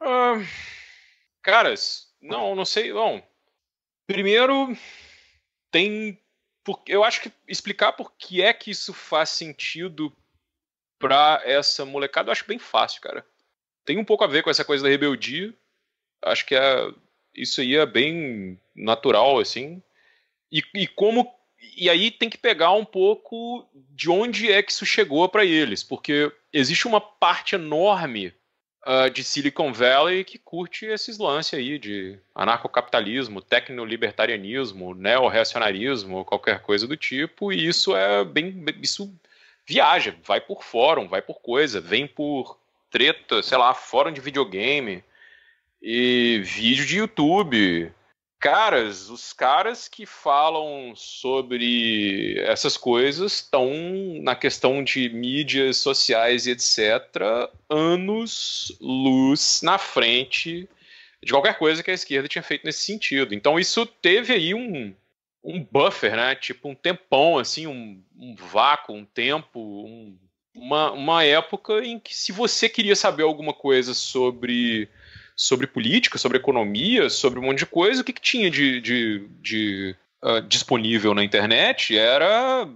Uh, caras, não, não sei, bom. Primeiro, tem eu acho que explicar por que é que isso faz sentido pra essa molecada, eu acho bem fácil, cara tem um pouco a ver com essa coisa da rebeldia. Acho que é, isso aí é bem natural, assim. E, e como. E aí tem que pegar um pouco de onde é que isso chegou para eles, porque existe uma parte enorme uh, de Silicon Valley que curte esses lances aí de anarcocapitalismo, tecnolibertarianismo, neorreacionarismo, qualquer coisa do tipo, e isso é bem. Isso viaja, vai por fórum, vai por coisa, vem por treta, sei lá, fórum de videogame e vídeo de YouTube. Caras, os caras que falam sobre essas coisas estão na questão de mídias sociais e etc., anos luz na frente de qualquer coisa que a esquerda tinha feito nesse sentido. Então isso teve aí um, um buffer, né? Tipo um tempão, assim, um, um vácuo, um tempo, um uma, uma época em que, se você queria saber alguma coisa sobre, sobre política, sobre economia, sobre um monte de coisa, o que, que tinha de, de, de uh, disponível na internet era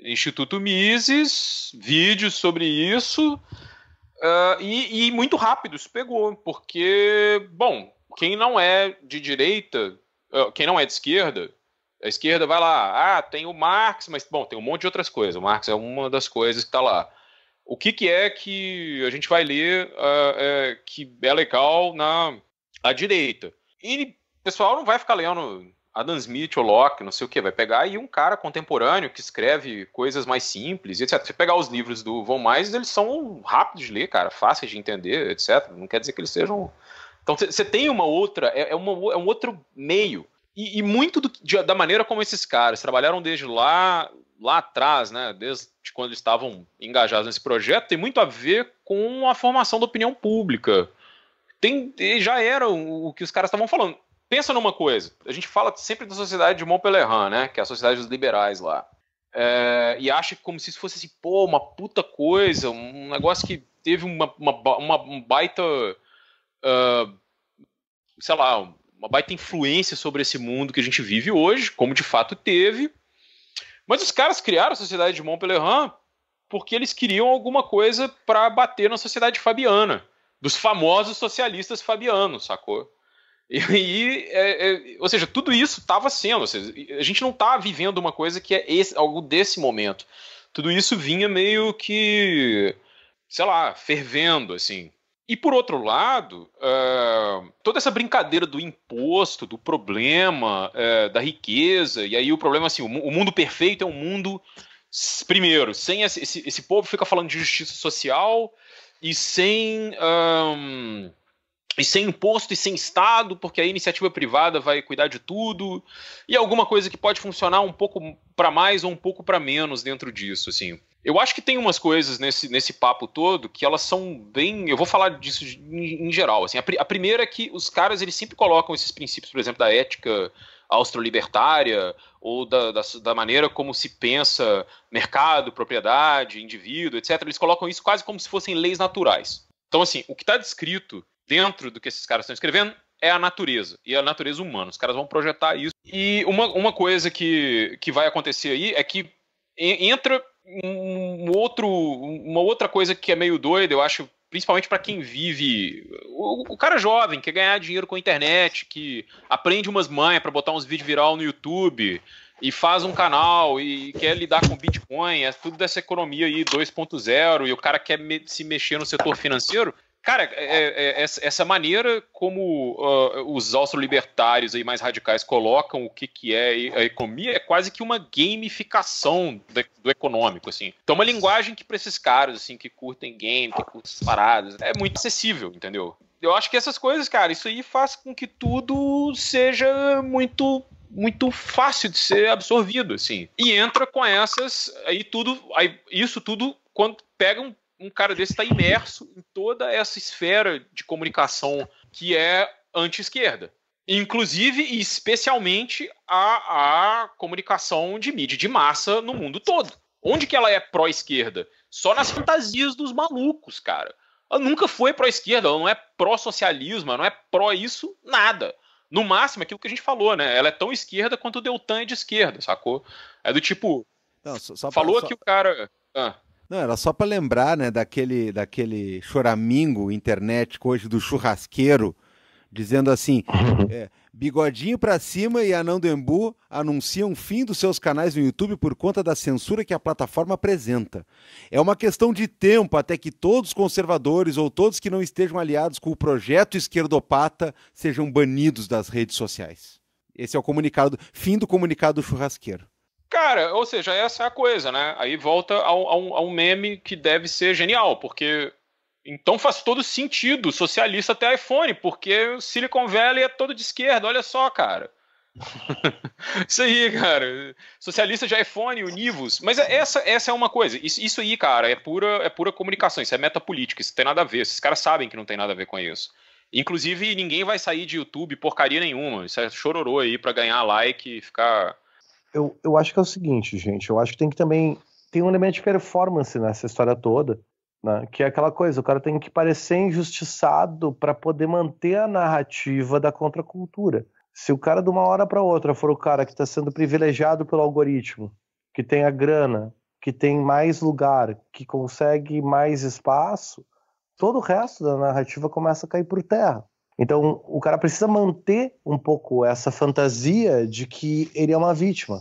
Instituto Mises, vídeos sobre isso. Uh, e, e, muito rápido isso pegou, porque, bom, quem não é de direita, uh, quem não é de esquerda, a esquerda vai lá, ah, tem o Marx, mas, bom, tem um monte de outras coisas. O Marx é uma das coisas que está lá o que, que é que a gente vai ler uh, é, que é legal na à direita. E o pessoal não vai ficar lendo Adam Smith ou Locke, não sei o que, vai pegar aí um cara contemporâneo que escreve coisas mais simples, etc. Se pegar os livros do Von Mais eles são rápidos de ler, cara, fáceis de entender, etc. Não quer dizer que eles sejam. Então você tem uma outra, é, é, uma, é um outro meio. E, e muito do, de, da maneira como esses caras trabalharam desde lá, lá atrás, né? Desde de quando estavam engajados nesse projeto tem muito a ver com a formação da opinião pública. Tem, já era o que os caras estavam falando. Pensa numa coisa, a gente fala sempre da sociedade de Montpellier, né, que é a sociedade dos liberais lá, é, e acha como se isso fosse assim, pô, uma puta coisa, um negócio que teve uma, uma, uma um baita, uh, sei lá, uma baita influência sobre esse mundo que a gente vive hoje, como de fato teve, mas os caras criaram a Sociedade de Montpellerin porque eles queriam alguma coisa para bater na Sociedade Fabiana, dos famosos socialistas fabianos, sacou? E, e é, é, ou seja, tudo isso estava sendo. Seja, a gente não está vivendo uma coisa que é esse, algo desse momento. Tudo isso vinha meio que, sei lá, fervendo, assim. E por outro lado, uh, toda essa brincadeira do imposto, do problema, uh, da riqueza, e aí o problema assim, o, mundo perfeito é um mundo, primeiro, sem esse, esse, esse povo fica falando de justiça social e sem. Um, e sem imposto e sem Estado, porque a iniciativa privada vai cuidar de tudo, e alguma coisa que pode funcionar um pouco para mais ou um pouco para menos dentro disso, assim. Eu acho que tem umas coisas nesse, nesse papo todo que elas são bem. Eu vou falar disso em, em geral. Assim. A, a, primeira é que os caras eles sempre colocam esses princípios, por exemplo, da ética austro-libertária ou da, da, da maneira como se pensa mercado, propriedade, indivíduo, etc. Eles colocam isso quase como se fossem leis naturais. Então, assim, o que está descrito dentro do que esses caras estão escrevendo é a natureza e é a natureza humana. Os caras vão projetar isso. E uma, uma coisa que, que vai acontecer aí é que entra um outro, uma outra coisa que é meio doida, eu acho, principalmente para quem vive. O, o, cara jovem, quer ganhar dinheiro com a internet, que aprende umas manhas para botar uns vídeos viral no YouTube e faz um canal e quer lidar com Bitcoin, é tudo dessa economia aí 2.0 e o cara quer me, se mexer no setor financeiro. Cara, é, é, é essa maneira como uh, os austro-libertários mais radicais colocam o que, que é a economia é quase que uma gamificação do, do econômico, assim. Então, uma linguagem que para esses caras, assim, que curtem game, que curtem paradas, é muito acessível, entendeu? Eu acho que essas coisas, cara, isso aí faz com que tudo seja muito muito fácil de ser absorvido, assim. E entra com essas, aí tudo, aí isso tudo quando pega um um cara desse está imerso em toda essa esfera de comunicação que é anti-esquerda. Inclusive e especialmente a, a comunicação de mídia de massa no mundo todo. Onde que ela é pró-esquerda? Só nas fantasias dos malucos, cara. Ela nunca foi pró-esquerda, ela não é pró-socialismo, ela não é pró-isso, nada. No máximo, aquilo que a gente falou, né? Ela é tão esquerda quanto o Deltan é de esquerda, sacou? É do tipo. Não, só, só falou só... que o cara. Ah. Não, era só para lembrar, né, daquele, daquele choramingo internet hoje do churrasqueiro, dizendo assim: é, bigodinho para cima e anão do embu anunciam fim dos seus canais no YouTube por conta da censura que a plataforma apresenta. É uma questão de tempo até que todos os conservadores ou todos que não estejam aliados com o projeto esquerdopata sejam banidos das redes sociais. Esse é o comunicado, fim do comunicado do churrasqueiro. Cara, ou seja, essa é a coisa, né? Aí volta ao, ao, ao meme que deve ser genial, porque então faz todo sentido socialista até iPhone, porque o Silicon Valley é todo de esquerda, olha só, cara. isso aí, cara. Socialista de iPhone, univos. Mas é, essa, essa é uma coisa. Isso, isso aí, cara, é pura, é pura comunicação, isso é metapolítica, isso não tem nada a ver. Esses caras sabem que não tem nada a ver com isso. Inclusive, ninguém vai sair de YouTube porcaria nenhuma. Isso é chororô aí pra ganhar like e ficar eu, eu acho que é o seguinte, gente. Eu acho que tem que também. Tem um elemento de performance nessa história toda, né? Que é aquela coisa, o cara tem que parecer injustiçado para poder manter a narrativa da contracultura. Se o cara de uma hora para outra for o cara que está sendo privilegiado pelo algoritmo, que tem a grana, que tem mais lugar, que consegue mais espaço, todo o resto da narrativa começa a cair por terra. Então, o cara precisa manter um pouco essa fantasia de que ele é uma vítima.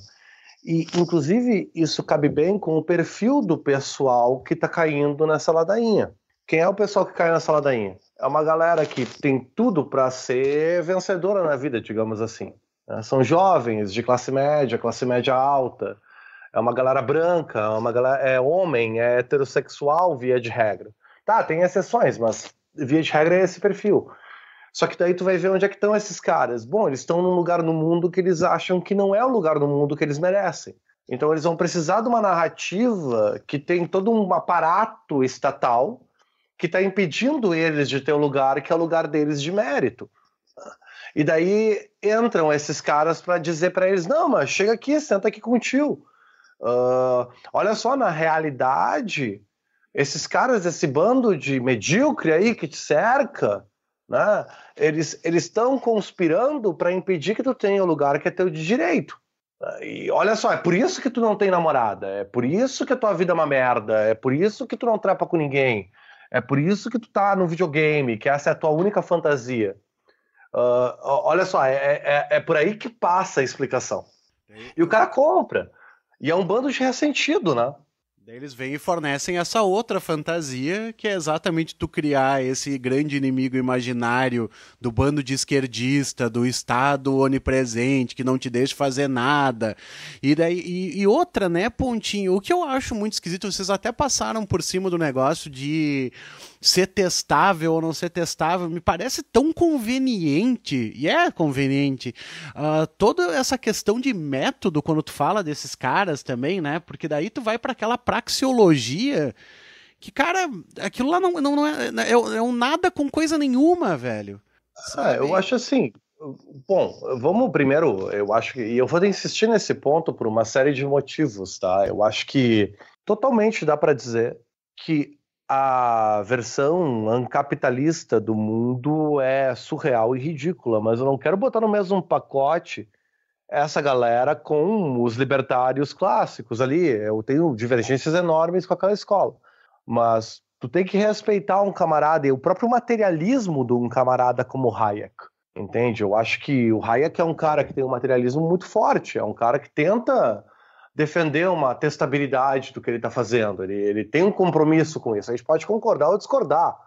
E, inclusive, isso cabe bem com o perfil do pessoal que está caindo nessa ladainha. Quem é o pessoal que cai nessa ladainha? É uma galera que tem tudo para ser vencedora na vida, digamos assim. Né? São jovens de classe média, classe média alta. É uma galera branca, é uma galera, é homem, é heterossexual via de regra. Tá, tem exceções, mas via de regra é esse perfil. Só que daí tu vai ver onde é que estão esses caras. Bom, eles estão num lugar no mundo que eles acham que não é o lugar no mundo que eles merecem. Então eles vão precisar de uma narrativa que tem todo um aparato estatal que está impedindo eles de ter o um lugar que é o lugar deles de mérito. E daí entram esses caras para dizer para eles: não, mas chega aqui, senta aqui com o tio. Uh, olha só, na realidade, esses caras, esse bando de medíocre aí que te cerca, né? Eles estão conspirando para impedir que tu tenha o lugar que é teu de direito. E olha só, é por isso que tu não tem namorada, é por isso que a tua vida é uma merda, é por isso que tu não trepa com ninguém, é por isso que tu tá no videogame, que essa é a tua única fantasia. Uh, olha só, é, é, é, é, por aí que passa a explicação. E o cara compra. E é um bando de ressentido, né? Daí eles vêm e fornecem essa outra fantasia, que é exatamente tu criar esse grande inimigo imaginário do bando de esquerdista, do Estado onipresente, que não te deixa fazer nada. E, daí, e, e outra, né, Pontinho? O que eu acho muito esquisito, vocês até passaram por cima do negócio de ser testável ou não ser testável, me parece tão conveniente, e é conveniente, uh, toda essa questão de método quando tu fala desses caras também, né? Porque daí tu vai para aquela praxeologia que, cara, aquilo lá não, não, não é, né, é, é, um nada com coisa nenhuma, velho. Ah, eu acho assim, Bom, vamos primeiro, eu acho que. E eu vou insistir nesse ponto por uma série de motivos, tá? Eu acho que totalmente dá para dizer que a versão ancapitalista do mundo é surreal e ridícula, mas eu não quero botar no mesmo pacote essa galera com os libertários clássicos ali. Eu tenho divergências enormes com aquela escola, mas tu tem que respeitar um camarada e o próprio materialismo de um camarada como Hayek. Entende? Eu acho que o Hayek é um cara que tem um materialismo muito forte, é um cara que tenta defender uma testabilidade do que ele está fazendo. Ele, ele tem um compromisso com isso. A gente pode concordar ou discordar.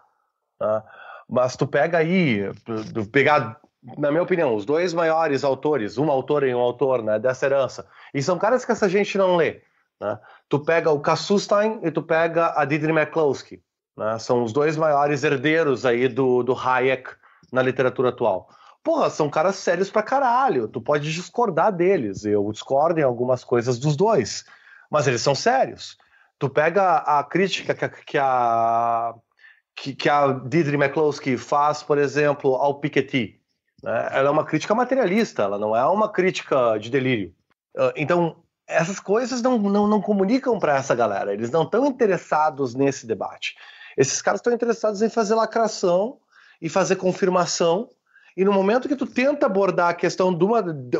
Tá? Mas tu pega aí, tu pegar, na minha opinião, os dois maiores autores, um autor e um autor, né, dessa herança. E são caras que essa gente não lê. Né? Tu pega o Kassustein e tu pega a Didri McCloskey. Né? São os dois maiores herdeiros aí do, do Hayek na literatura atual porra, são caras sérios pra caralho. Tu pode discordar deles. Eu discordo em algumas coisas dos dois. Mas eles são sérios. Tu pega a crítica que a, que a, que, que a Didri McCloskey faz, por exemplo, ao Piketty. Né? Ela é uma crítica materialista, ela não é uma crítica de delírio. Ah, então, essas coisas não, não, não comunicam para essa galera. Eles não estão interessados nesse debate. Esses caras estão interessados em fazer lacração e fazer confirmação e no momento que tu tenta abordar a questão do,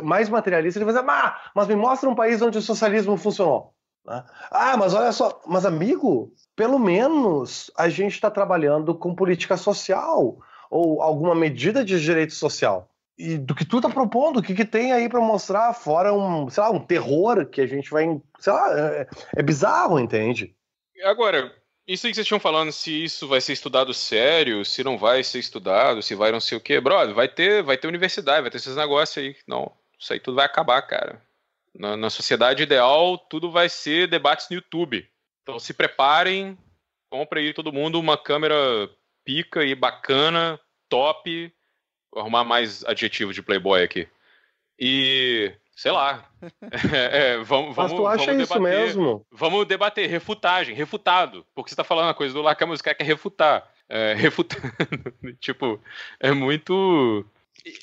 mais materialista, ele vai assim, dizer, ah, mas me mostra um país onde o socialismo funcionou. Né? Ah, mas olha só, mas amigo, pelo menos a gente está trabalhando com política social ou alguma medida de direito social. E do que tu tá propondo, o que, que tem aí para mostrar fora um, sei lá, um terror que a gente vai, sei lá, é, é bizarro, entende? Agora, isso aí que vocês tinham falando, se isso vai ser estudado sério, se não vai ser estudado, se vai não sei o quê, brother, vai ter, vai ter universidade, vai ter esses negócios aí. Não, isso aí tudo vai acabar, cara. Na, na sociedade ideal, tudo vai ser debates no YouTube. Então se preparem, compre aí todo mundo uma câmera pica e bacana, top. Vou arrumar mais adjetivo de playboy aqui. E sei lá. É, é vamos, Mas vamos, tu acha vamos debater, isso mesmo? Vamos debater, refutagem, refutado. Porque você está falando uma coisa do Lacan, mas o cara quer refutar. É, refutando. tipo, é muito.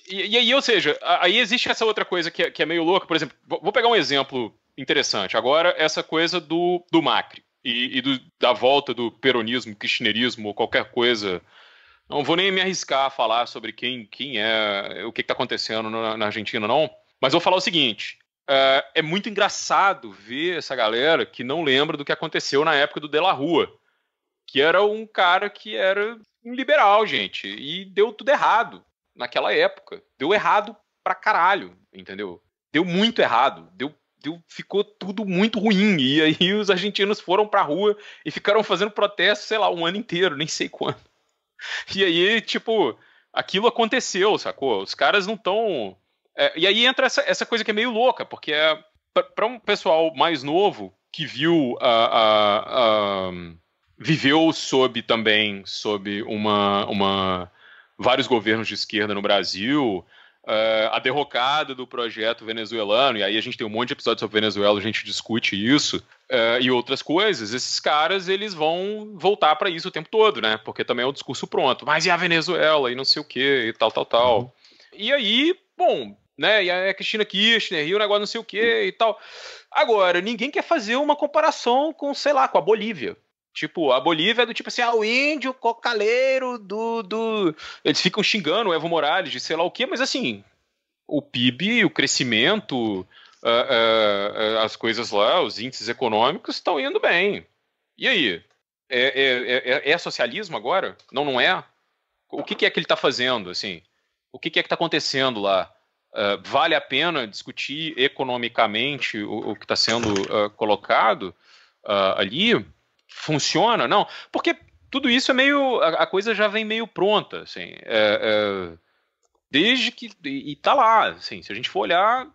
E, e, aí, ou seja, aí existe essa outra coisa que é, que é meio louca. Por exemplo, vou pegar um exemplo interessante. Agora, essa coisa do, do Macri e, e do, da volta do peronismo, kirchnerismo ou qualquer coisa não vou nem me arriscar a falar sobre quem, quem é, o que está acontecendo na, na, Argentina, não. Mas vou falar o seguinte: uh, é muito engraçado ver essa galera que não lembra do que aconteceu na época do De La Rua, que era um cara que era um liberal, gente, e deu tudo errado naquela época. Deu errado pra caralho, entendeu? Deu muito errado, deu Deu, ficou tudo muito ruim. E aí os argentinos foram pra rua e ficaram fazendo protesto, sei lá, um ano inteiro, nem sei quando. E aí, tipo, aquilo aconteceu, sacou? Os caras não estão é, e aí entra essa, essa coisa que é meio louca, porque é, para um pessoal mais novo que viu a. viveu sob também sob uma, uma vários governos de esquerda no Brasil, Uh, a derrocada do projeto venezuelano, e aí a gente tem um monte de episódios sobre Venezuela, a gente discute isso, uh, e outras coisas, esses caras eles vão voltar para isso o tempo todo, né? Porque também é o discurso pronto. Mas e a Venezuela? E não sei o que, e tal, tal, tal. Uhum. E aí, bom, né? E a Cristina Kirchner, e o negócio não sei o quê e tal. Agora, ninguém quer fazer uma comparação com, sei lá, com a Bolívia. Tipo, a Bolívia é do tipo assim, ah, o índio cocaleiro do, do. Eles ficam xingando o Evo Morales de sei lá o quê, mas assim, o PIB, o crescimento, uh, uh, uh, as coisas lá, os índices econômicos estão indo bem. E aí? É, é, é, é, é socialismo agora? Não, não é? O que, que é que ele está fazendo, assim? O que, que é que está acontecendo lá? Ah, vale a pena discutir economicamente o, o que está sendo uh, colocado uh, ali? Funciona? Não, porque tudo isso é meio. A, a coisa já vem meio pronta, assim. É, é, desde que. E está lá, assim. Se a gente for olhar,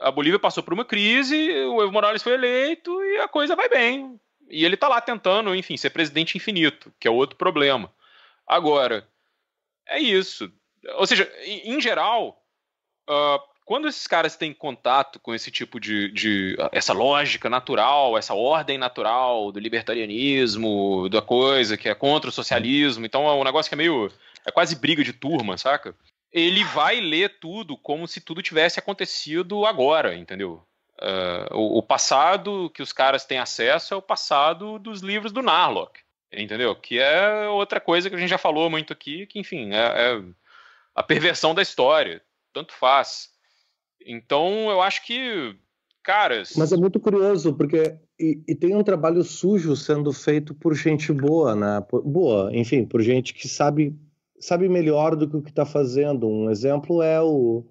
a Bolívia passou por uma crise, o Evo Morales foi eleito e a coisa vai bem. E ele está lá tentando, enfim, ser presidente infinito, que é outro problema. Agora, é isso. Ou seja, em, em geral, uh, quando esses caras têm contato com esse tipo de, de, essa lógica natural, essa ordem natural do libertarianismo, da coisa que é contra o socialismo, então é um negócio que é meio é quase briga de turma, saca? Ele vai ler tudo como se tudo tivesse acontecido agora, entendeu? Uh, o, o, passado que os caras têm acesso é o passado dos livros do Narlock, entendeu? Que é outra coisa que a gente já falou muito aqui, que enfim é, é a perversão da história tanto faz. Então, eu acho que, caras. Mas é muito curioso, porque. E, e, tem um trabalho sujo sendo feito por gente boa, né? Por, boa, enfim, por gente que sabe, sabe melhor do que o que está fazendo. Um exemplo é o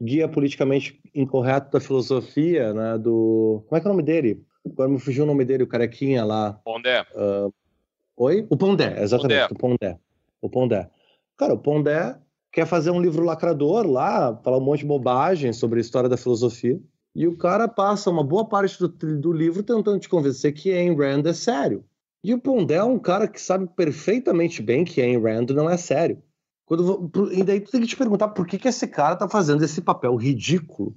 Guia Politicamente Incorreto da Filosofia, né? Do. Como é que é o nome dele? Agora me fugiu o nome dele, o carequinha lá. Pondé. Uh, oi? O Pondé, exatamente. Pondé. O Pondé. O Pondé. Cara, o Pondé quer fazer um livro lacrador lá, falar um monte de bobagem sobre a história da filosofia. E o cara passa uma boa parte do, do livro tentando te convencer que Ayn Rand é sério. E o Pondé é um cara que sabe perfeitamente bem que Ayn Rand não é sério. Quando, e daí tu tem que te perguntar por que, que esse cara tá fazendo esse papel ridículo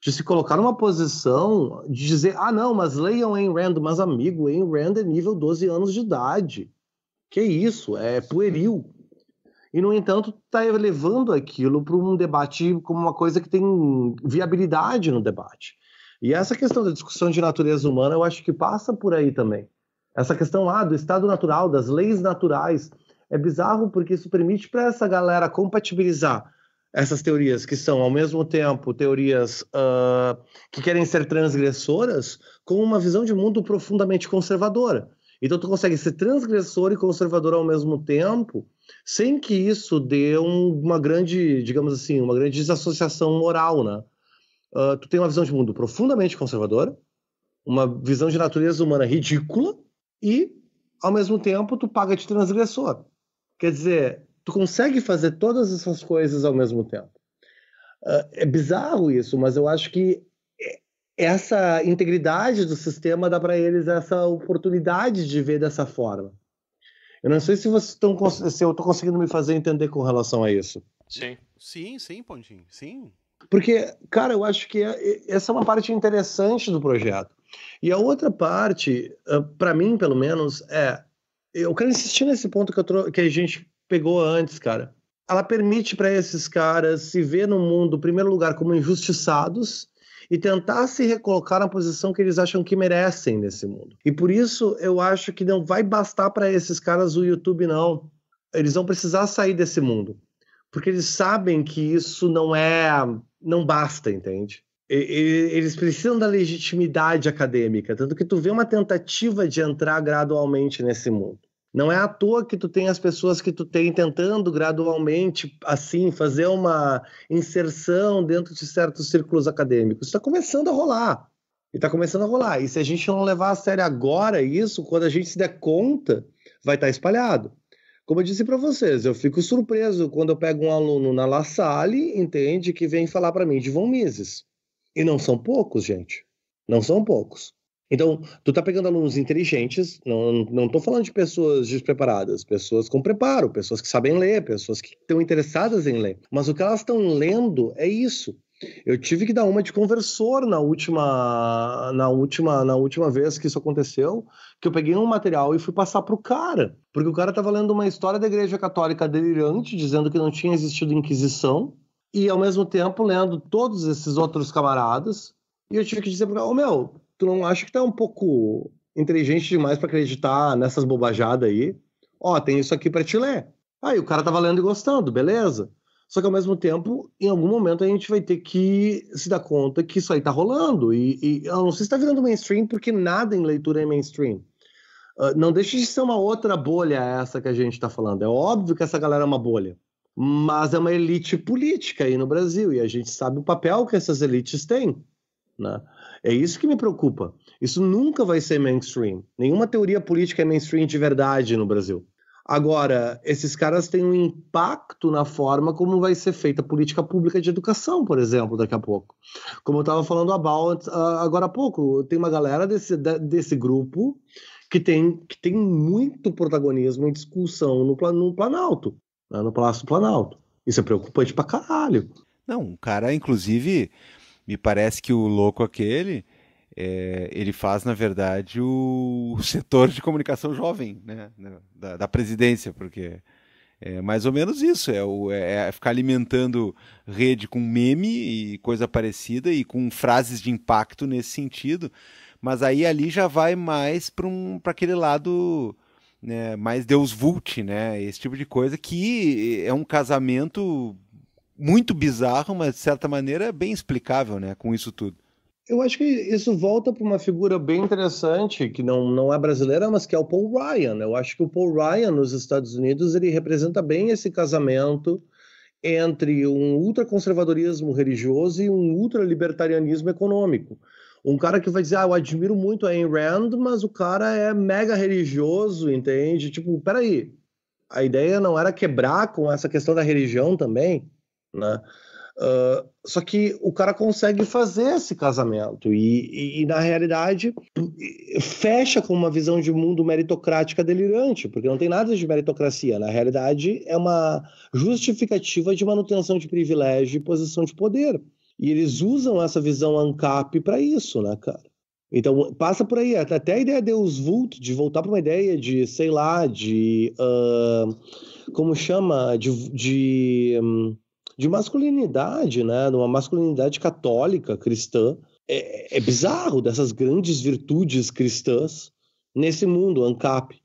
de se colocar numa posição de dizer, ah não, mas leiam Ayn Rand, mas amigo, Ayn Rand é nível 12 anos de idade. Que isso, é pueril e, no entanto, está levando aquilo para um debate como uma coisa que tem viabilidade no debate. E essa questão da discussão de natureza humana, eu acho que passa por aí também. Essa questão lá ah, do estado natural, das leis naturais, é bizarro porque isso permite para essa galera compatibilizar essas teorias que são, ao mesmo tempo, teorias uh, que querem ser transgressoras, com uma visão de mundo profundamente conservadora. Então, tu consegue ser transgressor e conservador ao mesmo tempo, sem que isso dê um, uma grande, digamos assim, uma grande desassociação moral, né? Uh, tu tem uma visão de mundo profundamente conservadora, uma visão de natureza humana ridícula e, ao mesmo tempo, tu paga de transgressor. Quer dizer, tu consegue fazer todas essas coisas ao mesmo tempo. Uh, é bizarro isso, mas eu acho que essa integridade do sistema dá para eles essa oportunidade de ver dessa forma. Eu não sei se vocês estão se eu estou conseguindo me fazer entender com relação a isso. Sim. Sim, sim, Pontinho. Sim. Porque, cara, eu acho que é, essa é uma parte interessante do projeto. E a outra parte, ah, para mim, pelo menos, é. Eu quero insistir nesse ponto que, eu que a gente pegou antes, cara. Ela permite para esses caras se ver no mundo, em primeiro lugar, como injustiçados, e tentar se recolocar na posição que eles acham que merecem nesse mundo. E por isso eu acho que não vai bastar para esses caras o YouTube, não. Eles vão precisar sair desse mundo. Porque eles sabem que isso não é. não basta, entende? eles precisam da legitimidade acadêmica, tanto que tu vê uma tentativa de entrar gradualmente nesse mundo. Não é à toa que tu tem as pessoas que tu tem tentando gradualmente, assim, fazer uma inserção dentro de certos círculos acadêmicos. Está começando a rolar. E está começando a rolar. E se a gente não levar a sério agora isso, quando a gente se der conta, vai estar tá espalhado. Como eu disse para vocês, eu fico surpreso quando eu pego um aluno na La Salle, entende, que vem falar para mim de Von Mises. E não são poucos, gente. Não são poucos. Então, tu tá pegando alunos inteligentes, não, não tô falando de pessoas despreparadas, pessoas com preparo, pessoas que sabem ler, pessoas que estão interessadas em ler. Mas o que elas estão lendo é isso. Eu tive que dar uma de conversor na última, na última, na última vez que isso aconteceu, que eu peguei um material e fui passar pro cara, porque o cara estava lendo uma história da Igreja Católica delirante, dizendo que não tinha existido Inquisição, e ao mesmo tempo lendo todos esses outros camaradas, e eu tive que dizer para ele, oh, meu, tu não acha que tá um pouco inteligente demais para acreditar nessas bobajadas aí? Ó, tem isso aqui para te ler. Aí ah, o cara tava lendo e gostando, beleza. Só que ao mesmo tempo, em algum momento a gente vai ter que se dar conta que isso aí tá rolando. E, e eu não sei se tá virando mainstream, porque nada em leitura é mainstream. Uh, não deixa de ser uma outra bolha essa que a gente está falando. É óbvio que essa galera é uma bolha, mas é uma elite política aí no Brasil e a gente sabe o papel que essas elites têm, né? É isso que me preocupa. Isso nunca vai ser mainstream. Nenhuma teoria política é mainstream de verdade no Brasil. Agora, esses caras têm um impacto na forma como vai ser feita a política pública de educação, por exemplo, daqui a pouco. Como eu estava falando a Bal, ah, agora há pouco, tem uma galera desse, desse grupo que tem, que tem muito protagonismo em discussão no, no Planalto, né, no Palácio do Planalto. Isso é preocupante pra caralho. Não, um cara, inclusive, me parece que o louco aquele, é, ele faz, na verdade, o, o, setor de comunicação jovem né, da, da presidência, porque é mais ou menos isso, é, o, é, é, ficar alimentando rede com meme e coisa parecida e com frases de impacto nesse sentido, mas aí ali já vai mais para um, para aquele lado né, mais Deus Vult, né, esse tipo de coisa, que é um casamento muito bizarro, mas de certa maneira é bem explicável, né, com isso tudo. Eu acho que isso volta para uma figura bem interessante, que não, não é brasileira, mas que é o Paul Ryan. Eu acho que o Paul Ryan nos Estados Unidos ele representa bem esse casamento entre um ultraconservadorismo religioso e um ultralibertarianismo econômico. Um cara que vai dizer, ah, eu admiro muito a Ayn Rand, mas o cara é mega religioso, entende? Tipo, peraí, a ideia não era quebrar com essa questão da religião também? né? Uh, só que o cara consegue fazer esse casamento e, e, e, na realidade, fecha com uma visão de mundo meritocrática delirante, porque não tem nada de meritocracia. Na realidade, é uma justificativa de manutenção de privilégio e posição de poder. E eles usam essa visão ANCAP para isso, né, cara? Então, passa por aí. Até a ideia de Deus Vult, de voltar para uma ideia de, sei lá, de. Uh, como chama? De. de um, de masculinidade, né? Numa uma masculinidade católica, cristã. É, é bizarro dessas grandes virtudes cristãs nesse mundo ANCAP.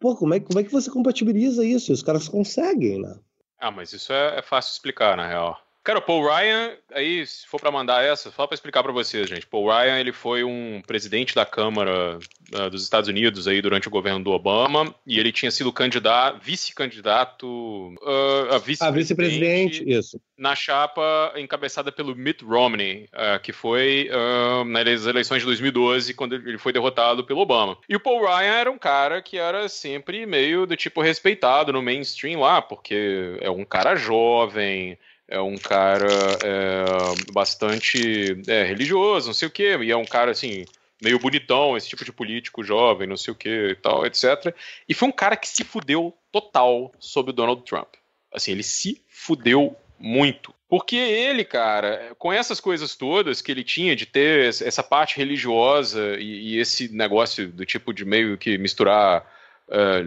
Pô, como é, como é que você compatibiliza isso? E os caras conseguem, né? Ah, mas isso é, é fácil explicar, na real. Cara, o Paul Ryan, aí, se for para mandar essa, só para explicar para vocês, gente. Paul Ryan, ele foi um presidente da Câmara uh, dos Estados Unidos aí durante o governo do Obama, e ele tinha sido candidato, vice-candidato uh, a vice-presidente vice isso. na chapa encabeçada pelo Mitt Romney, uh, que foi nas eleições de 2012, quando ele foi derrotado pelo Obama. E o Paul Ryan era um cara que era sempre meio do tipo respeitado no mainstream lá, porque é um cara jovem, é um cara é, bastante é, religioso, não sei o quê, e é um cara assim, meio bonitão, esse tipo de político jovem, não sei o quê e tal, etc. E foi um cara que se fudeu total sobre o Donald Trump. Assim, ele se fudeu muito. Porque ele, cara, com essas coisas todas que ele tinha de ter essa parte religiosa e, e esse negócio do tipo de meio que misturar ah,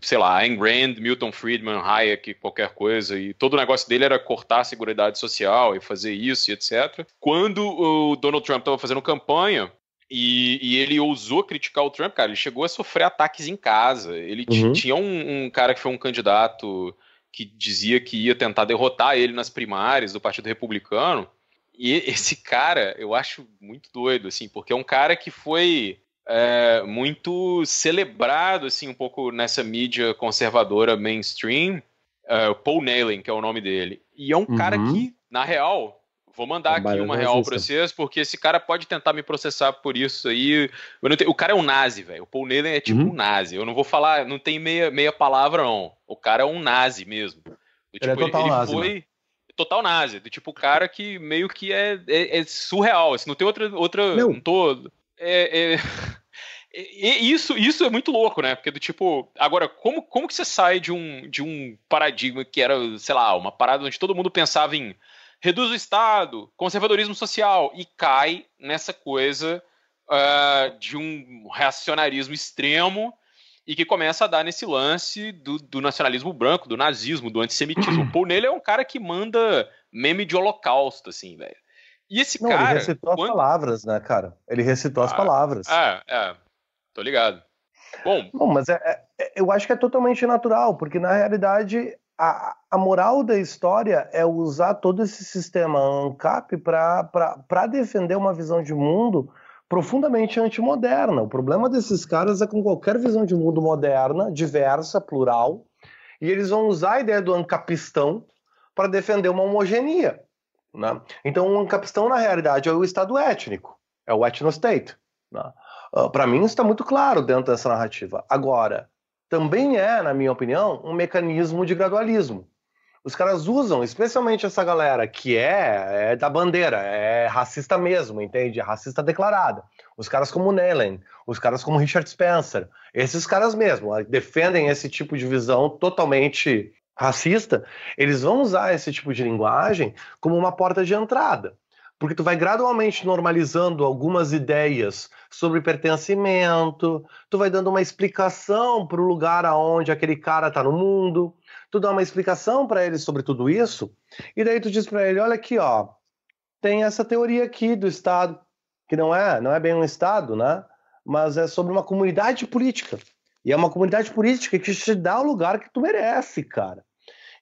sei lá, Ayn Rand, Milton Friedman, Hayek, qualquer coisa, e todo o negócio dele era cortar a seguridade social e fazer isso e etc. Quando o Donald Trump estava fazendo campanha, e, e, ele ousou criticar o Trump, cara. Ele chegou a sofrer ataques em casa. Ele uhum. tinha um, um, cara que foi um candidato que dizia que ia tentar derrotar ele nas primárias do Partido Republicano. E esse cara, eu acho muito doido, assim, porque é um cara que foi é, muito celebrado, assim, um pouco nessa mídia conservadora mainstream. Uh, Paul Nalen, que é o nome dele. E é um uhum. cara que, na real, vou mandar aqui uma real pra vocês, porque esse cara pode tentar me processar por isso aí. Tenho, o cara é um nazi, velho. O Paul Nalen é tipo uhum. um nazi. Eu não vou falar, não tem meia, meia palavra, não. O cara é um nazi mesmo. Do, tipo, ele é tipo, total ele, ele nazi, foi, né? total nazi, do tipo cara que meio que é, é, é surreal, assim, não tem outra, outra não. não tô, é, é, E isso, isso é muito louco, né? Porque do tipo, agora, como, como que você sai de um, de um paradigma que era, sei lá, uma parada onde todo mundo pensava em reduz o Estado, conservadorismo social, e cai nessa coisa uh, de um reacionarismo extremo e que começa a dar nesse lance do, do nacionalismo branco, do nazismo, do antissemitismo. o Paul Nele é um cara que manda meme de holocausto, assim, velho. E esse Não, cara. Ele recitou quando... as palavras, né, cara? Ele recitou ah, as palavras. É, é tô ligado. Bom, Bom mas é, é, é, eu acho que é totalmente natural, porque na realidade a, a moral da história é usar todo esse sistema ANCAP para defender uma visão de mundo profundamente antimoderna. O problema desses caras é com qualquer visão de mundo moderna, diversa, plural, e eles vão usar a ideia do ancapistão para defender uma homogeneia. Né? Então, o ancapistão, na realidade, é o Estado étnico, é o etnostate. Né? Ah, Para mim, isso está muito claro dentro dessa narrativa. Agora, também é, na minha opinião, um mecanismo de gradualismo. Os caras usam, especialmente essa galera que é, é da bandeira, é racista mesmo, entende? É racista declarada. Os caras como Nelen, os caras como Richard Spencer, esses caras mesmo ah, defendem esse tipo de visão totalmente racista. Eles vão usar esse tipo de linguagem como uma porta de entrada porque tu vai gradualmente normalizando algumas ideias sobre pertencimento, tu vai dando uma explicação para o lugar aonde aquele cara está no mundo, tu dá uma explicação para ele sobre tudo isso, e daí tu diz para ele, olha aqui, ó, tem essa teoria aqui do Estado, que não é, não é bem um Estado, né? Mas é sobre uma comunidade política. E é uma comunidade política que te dá o lugar que tu merece, cara.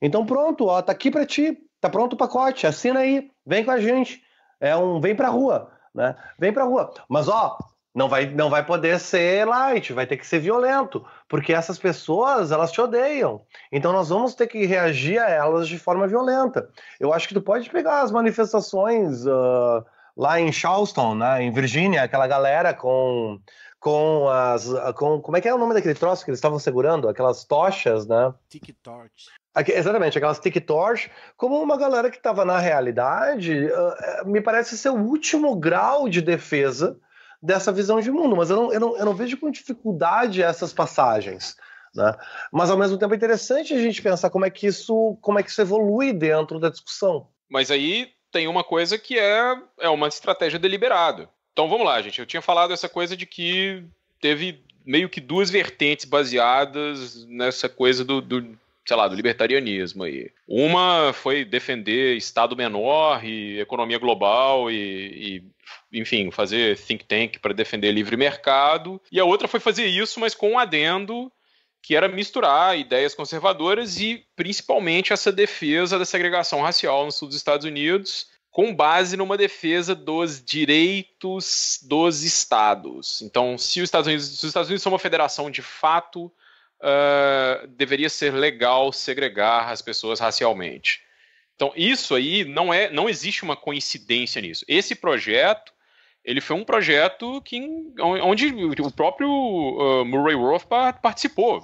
Então pronto, ó, tá aqui para ti, tá pronto o pacote, assina aí, vem com a gente. É um vem pra rua, né? Vem pra rua. Mas ó, não vai, não vai poder ser light, vai ter que ser violento, porque essas pessoas, elas te odeiam. Então nós vamos ter que reagir a elas de forma violenta. Eu acho que tu pode pegar as manifestações uh, lá em Charleston, né, em Virgínia, aquela galera com com as com como é que é o nome daquele troço que eles estavam segurando, aquelas tochas, né? Tic torch exatamente, aquelas TikToks, como uma galera que estava na realidade, ah, eh, me parece ser o último grau de defesa dessa visão de mundo, mas eu não, eu não, eu não vejo com dificuldade essas passagens. Né? Mas ao mesmo tempo é interessante a gente pensar como é que isso, como é que isso evolui dentro da discussão. Mas aí tem uma coisa que é, é uma estratégia deliberada. Então vamos lá, gente. Eu tinha falado essa coisa de que teve meio que duas vertentes baseadas nessa coisa do, do sei lá, do libertarianismo aí. Uma foi defender Estado menor e economia global e, e enfim, fazer think tank para defender livre mercado. E a outra foi fazer isso, mas com um adendo que era misturar ideias conservadoras e principalmente essa defesa da segregação racial no sul dos Estados Unidos, com base numa defesa dos direitos dos estados. Então, se os Estados Unidos, se os Estados Unidos são uma federação de fato, uh, deveria ser legal segregar as pessoas racialmente. Então, isso aí não é, não existe uma coincidência nisso. Esse projeto, ele foi um projeto que, onde o próprio uh, Murray Roth participou.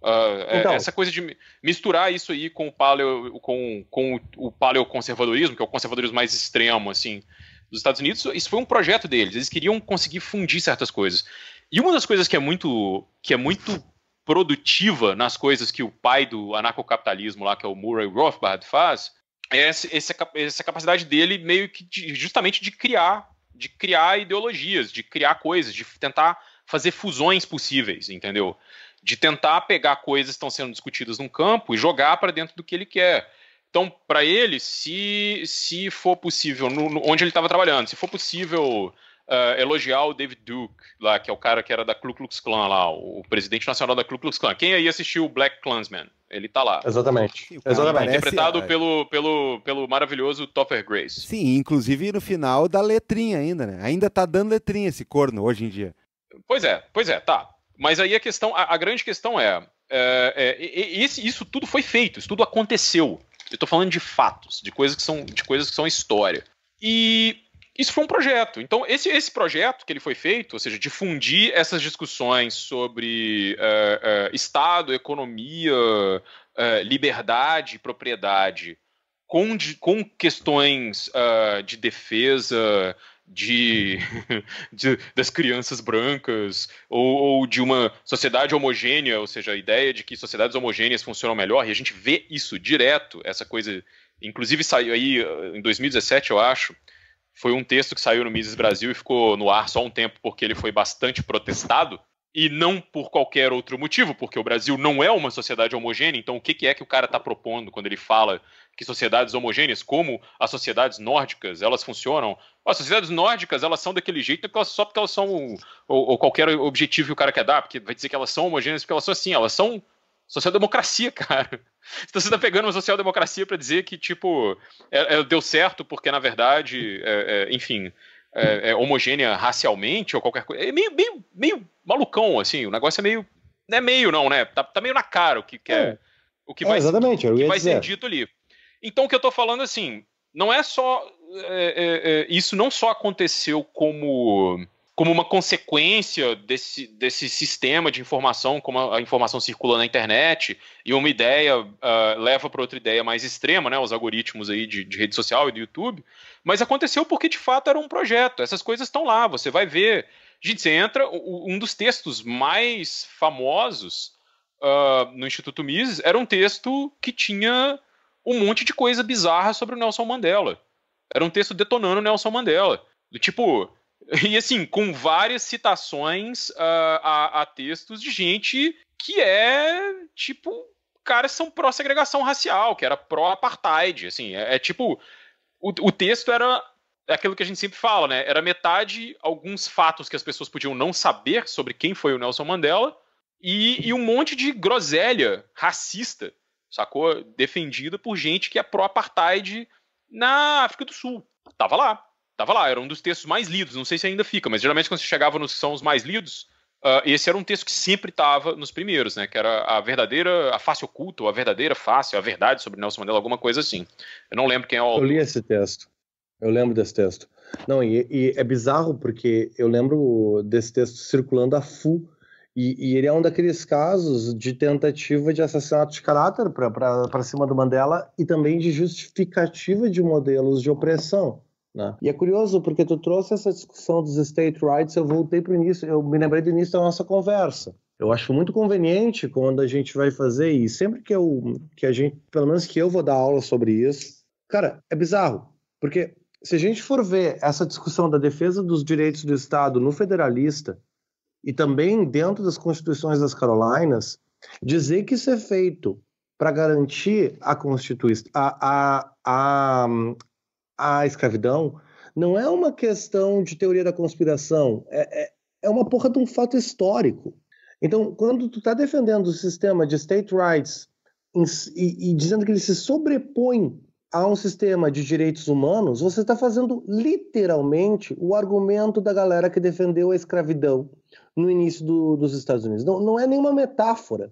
Uh, então, essa coisa de misturar isso aí com o, paleo, com, com o paleoconservadorismo, que é o conservadorismo mais extremo, assim, dos Estados Unidos, isso foi um projeto deles. Eles queriam conseguir fundir certas coisas. E uma das coisas que é muito, que é muito produtiva nas coisas que o pai do anarcocapitalismo lá, que é o Murray Rothbard, faz, é essa, capacidade dele meio que de, justamente de criar, de criar ideologias, de criar coisas, de tentar fazer fusões possíveis, entendeu? De tentar pegar coisas que estão sendo discutidas num campo e jogar para dentro do que ele quer. Então, para ele, se, se for possível, no, no, onde ele estava trabalhando, se for possível uh, elogiar o David Duke, lá, que é o cara que era da Ku Klux Klan, lá, o presidente nacional da Ku Klux Klan. Quem aí assistiu o Black Klansman? Ele tá lá. Exatamente. Exatamente. Interpretado é... pelo, pelo, pelo maravilhoso Topher Grace. Sim, inclusive no final da letrinha ainda, né? Ainda tá dando letrinha esse corno hoje em dia. Pois é, pois é, tá. Mas aí a questão, a, a grande questão é, é, é esse, isso tudo foi feito, isso tudo aconteceu. Eu tô falando de fatos, de coisas que são, de coisas que são história. E isso foi um projeto. Então, esse, esse projeto que ele foi feito, ou seja, difundir essas discussões sobre uh, uh, Estado, economia, uh, liberdade, propriedade, com, com questões de defesa de, de, das crianças brancas ou, ou, de uma sociedade homogênea, ou seja, a ideia de que sociedades homogêneas funcionam melhor, e a gente vê isso direto, essa coisa, inclusive saiu aí em 2017, eu acho, foi um texto que saiu no Mises Brasil e ficou no ar só um tempo porque ele foi bastante protestado e não por qualquer outro motivo, porque o Brasil não é uma sociedade homogênea, então o que, é que o cara está propondo quando ele fala que sociedades homogêneas, como as sociedades nórdicas, elas funcionam? As sociedades nórdicas, elas são daquele jeito só porque elas são, ou, ou qualquer objetivo que o cara quer dar, porque vai dizer que elas são homogêneas, porque elas são assim, elas são social-democracia, cara. Então você está pegando uma social-democracia para dizer que, tipo, é, é, deu certo porque, na verdade, é, é enfim, é, é, homogênea racialmente ou qualquer coisa. É meio, meio, meio malucão, assim. O negócio é meio. Não é meio, não, né? Tá, tá meio na cara o que, que é, é. O que vai, exatamente, o que vai ser dito ali. Então o que eu estou falando, assim, não é só. isso não só aconteceu como como uma consequência desse, desse sistema de informação, como a, informação circula na internet, e uma ideia uh, leva para outra ideia mais extrema, né, os algoritmos aí de, de rede social e do YouTube, mas aconteceu porque de fato era um projeto, essas coisas estão lá, você vai ver. Gente, você entra, um dos textos mais famosos uh, no Instituto Mises era um texto que tinha um monte de coisa bizarra sobre o Nelson Mandela. Era um texto detonando o Nelson Mandela. Do tipo, E assim, com várias citações uh, a, a textos de gente que é tipo caras são pró-segregação racial, que era pró-apartheid, assim, é, é tipo o, o, texto era aquilo que a gente sempre fala, né, era metade alguns fatos que as pessoas podiam não saber sobre quem foi o Nelson Mandela e, e um monte de groselha racista, sacou? Defendida por gente que é pró-apartheid na África do Sul, tava lá. Tava lá, era um dos textos mais lidos, não sei se ainda fica, mas geralmente quando você chegava nos que são os mais lidos, uh, esse era um texto que sempre estava nos primeiros, né? Que era a verdadeira, a face oculta, ou a verdadeira face, a verdade sobre Nelson Mandela, alguma coisa assim. Eu não lembro quem é o. Eu li esse texto. Eu lembro desse texto. Não, e, e é bizarro porque eu lembro desse texto circulando a full e, e, ele é um daqueles casos de tentativa de assassinato de caráter para cima do Mandela e também de justificativa de modelos de opressão. Né? E é curioso porque tu trouxe essa discussão dos state rights, eu voltei para o início, eu me lembrei do início da nossa conversa. Eu acho muito conveniente quando a gente vai fazer e sempre que eu, que a gente, pelo menos que eu vou dar aula sobre isso, cara, é bizarro, porque se a gente for ver essa discussão da defesa dos direitos do Estado no federalista e também dentro das constituições das Carolinas, dizer que isso é feito para garantir a, a, a, à escravidão não é uma questão de teoria da conspiração, é, é, é uma porra de um fato histórico. Então, quando tu está defendendo o sistema de state rights e, e, dizendo que ele se sobrepõe a um sistema de direitos humanos, você está fazendo literalmente o argumento da galera que defendeu a escravidão no início do, dos Estados Unidos. Não, não é nenhuma metáfora.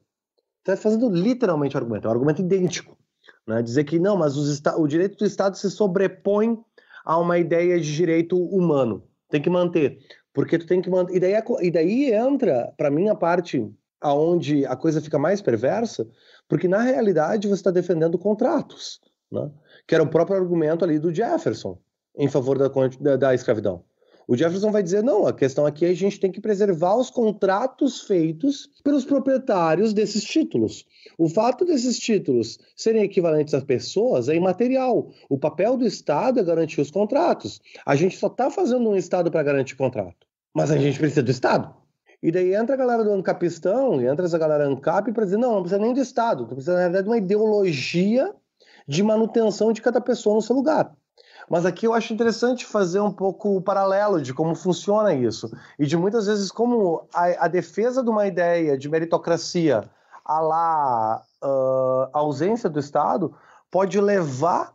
Está fazendo literalmente o argumento, é um argumento idêntico. Né? Dizer que não, mas os, o direito do Estado se sobrepõe a uma ideia de direito humano. Tem que manter. Porque tu tem que manter. E daí, é e daí entra, para mim, a parte aonde a coisa fica mais perversa, porque na realidade você está defendendo contratos, né? que era o próprio argumento ali do Jefferson em favor da, da, da escravidão. O Jefferson vai dizer: não, a questão aqui é que a gente tem que preservar os contratos feitos pelos proprietários desses títulos. O fato desses títulos serem equivalentes às pessoas é imaterial. O papel do Estado é garantir os contratos. A gente só está fazendo um Estado para garantir contrato. Mas a gente precisa do Estado. E daí entra a galera do Ancapistão, e entra essa galera ANCAP para dizer: não, não precisa nem do Estado, tu precisa, na verdade, de uma ideologia de manutenção de cada pessoa no seu lugar. Mas aqui eu acho interessante fazer um pouco o paralelo de como funciona isso e de muitas vezes como a, a defesa de uma ideia de meritocracia a lá ah, ausência do Estado pode levar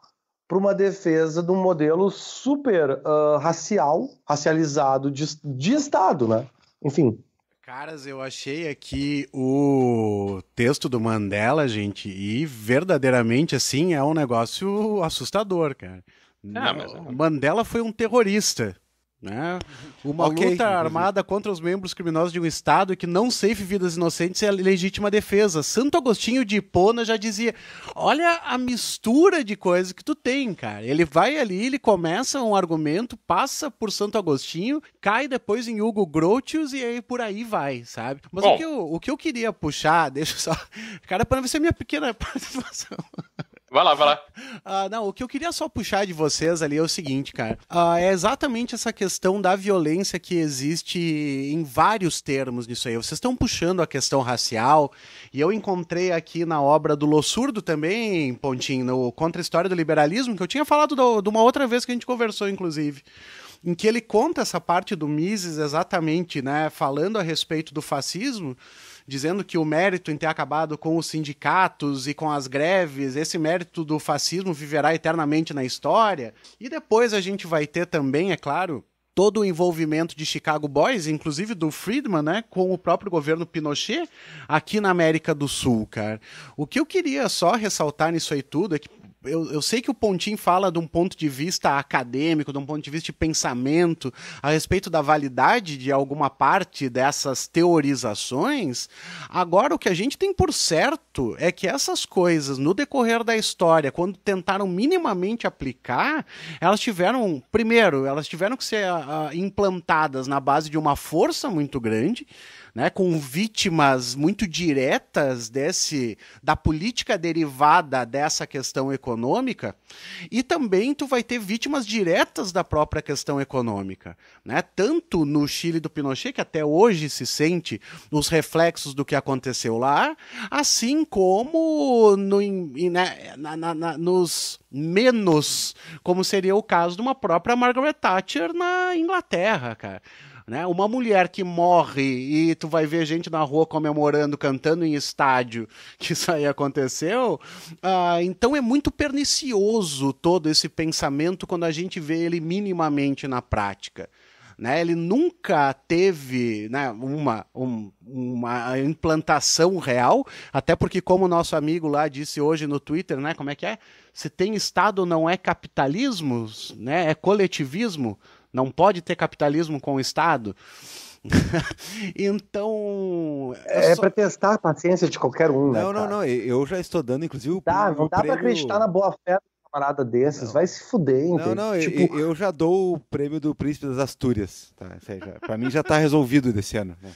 para uma defesa de um modelo super uh, racial, racializado de, de Estado, né? Enfim. Caras, eu achei aqui o texto do Mandela, gente, e verdadeiramente assim é um negócio assustador, cara. Ah, mas... É é Mandela foi um terrorista. Né? Uma okay, luta armada contra os membros criminosos de um Estado que não safe vidas inocentes é legítima defesa. Santo Agostinho de Hipona já dizia: olha a mistura de coisas que tu tem, cara. Ele vai ali, ele começa um argumento, passa por Santo Agostinho, cai depois em Hugo Grotius e aí por aí vai, sabe? Mas o que, eu, o que eu queria puxar, deixa só. Cara, para ver se é minha pequena participação. Vai lá, vai lá. Ah, não, o que eu queria só puxar de vocês ali é o seguinte, cara. Ah, é exatamente essa questão da violência que existe em vários termos nisso aí. Vocês estão puxando a questão racial, e eu encontrei aqui na obra do Lossurdo também, Pontinho, no Contra a História do Liberalismo, que eu tinha falado do, de uma outra vez que a gente conversou, inclusive em que ele conta essa parte do Mises exatamente, né, falando a respeito do fascismo, dizendo que o mérito em ter acabado com os sindicatos e com as greves, esse mérito do fascismo viverá eternamente na história. E depois a gente vai ter também, é claro, todo o envolvimento de Chicago Boys, inclusive do Friedman, né, com o próprio governo Pinochet aqui na América do Sul, cara. O que eu queria só ressaltar nisso aí tudo é que eu, eu sei que o Pontinho fala de um ponto de vista acadêmico, de um ponto de vista de pensamento a respeito da validade de alguma parte dessas teorizações. Agora, o que a gente tem por certo é que essas coisas, no decorrer da história, quando tentaram minimamente aplicar, elas tiveram, primeiro, elas tiveram que ser a, ah, a, ah, implantadas na base de uma força muito grande né, com vítimas muito diretas desse da política derivada dessa questão econômica, e também tu vai ter vítimas diretas da própria questão econômica, né? Tanto no Chile do Pinochet, que até hoje se sente os reflexos do que aconteceu lá, assim como no, né, na, na, na, nos menos, como seria o caso de uma própria Margaret Thatcher na Inglaterra, cara. Né? Uma mulher que morre e tu vai ver gente na rua comemorando, cantando em estádio que isso aí aconteceu. Ah, então é muito pernicioso todo esse pensamento quando a gente vê ele minimamente na prática. Né, ele nunca teve né, uma, um, uma implantação real, até porque, como o nosso amigo lá disse hoje no Twitter, né, como é que é? Se tem Estado não é capitalismo, né, é coletivismo. Não pode ter capitalismo com o Estado. então. É só... para testar a paciência de qualquer um, não, né? Não, não, não. Eu já estou dando, inclusive, o. Dá, não o dá prêmio... para acreditar na boa fé do camarada desses. Não. Vai se fuder, entendeu? Não, não. Tipo... Eu, eu, já dou o prêmio do Príncipe das Astúrias. Tá? Para mim já está resolvido desse ano. Né?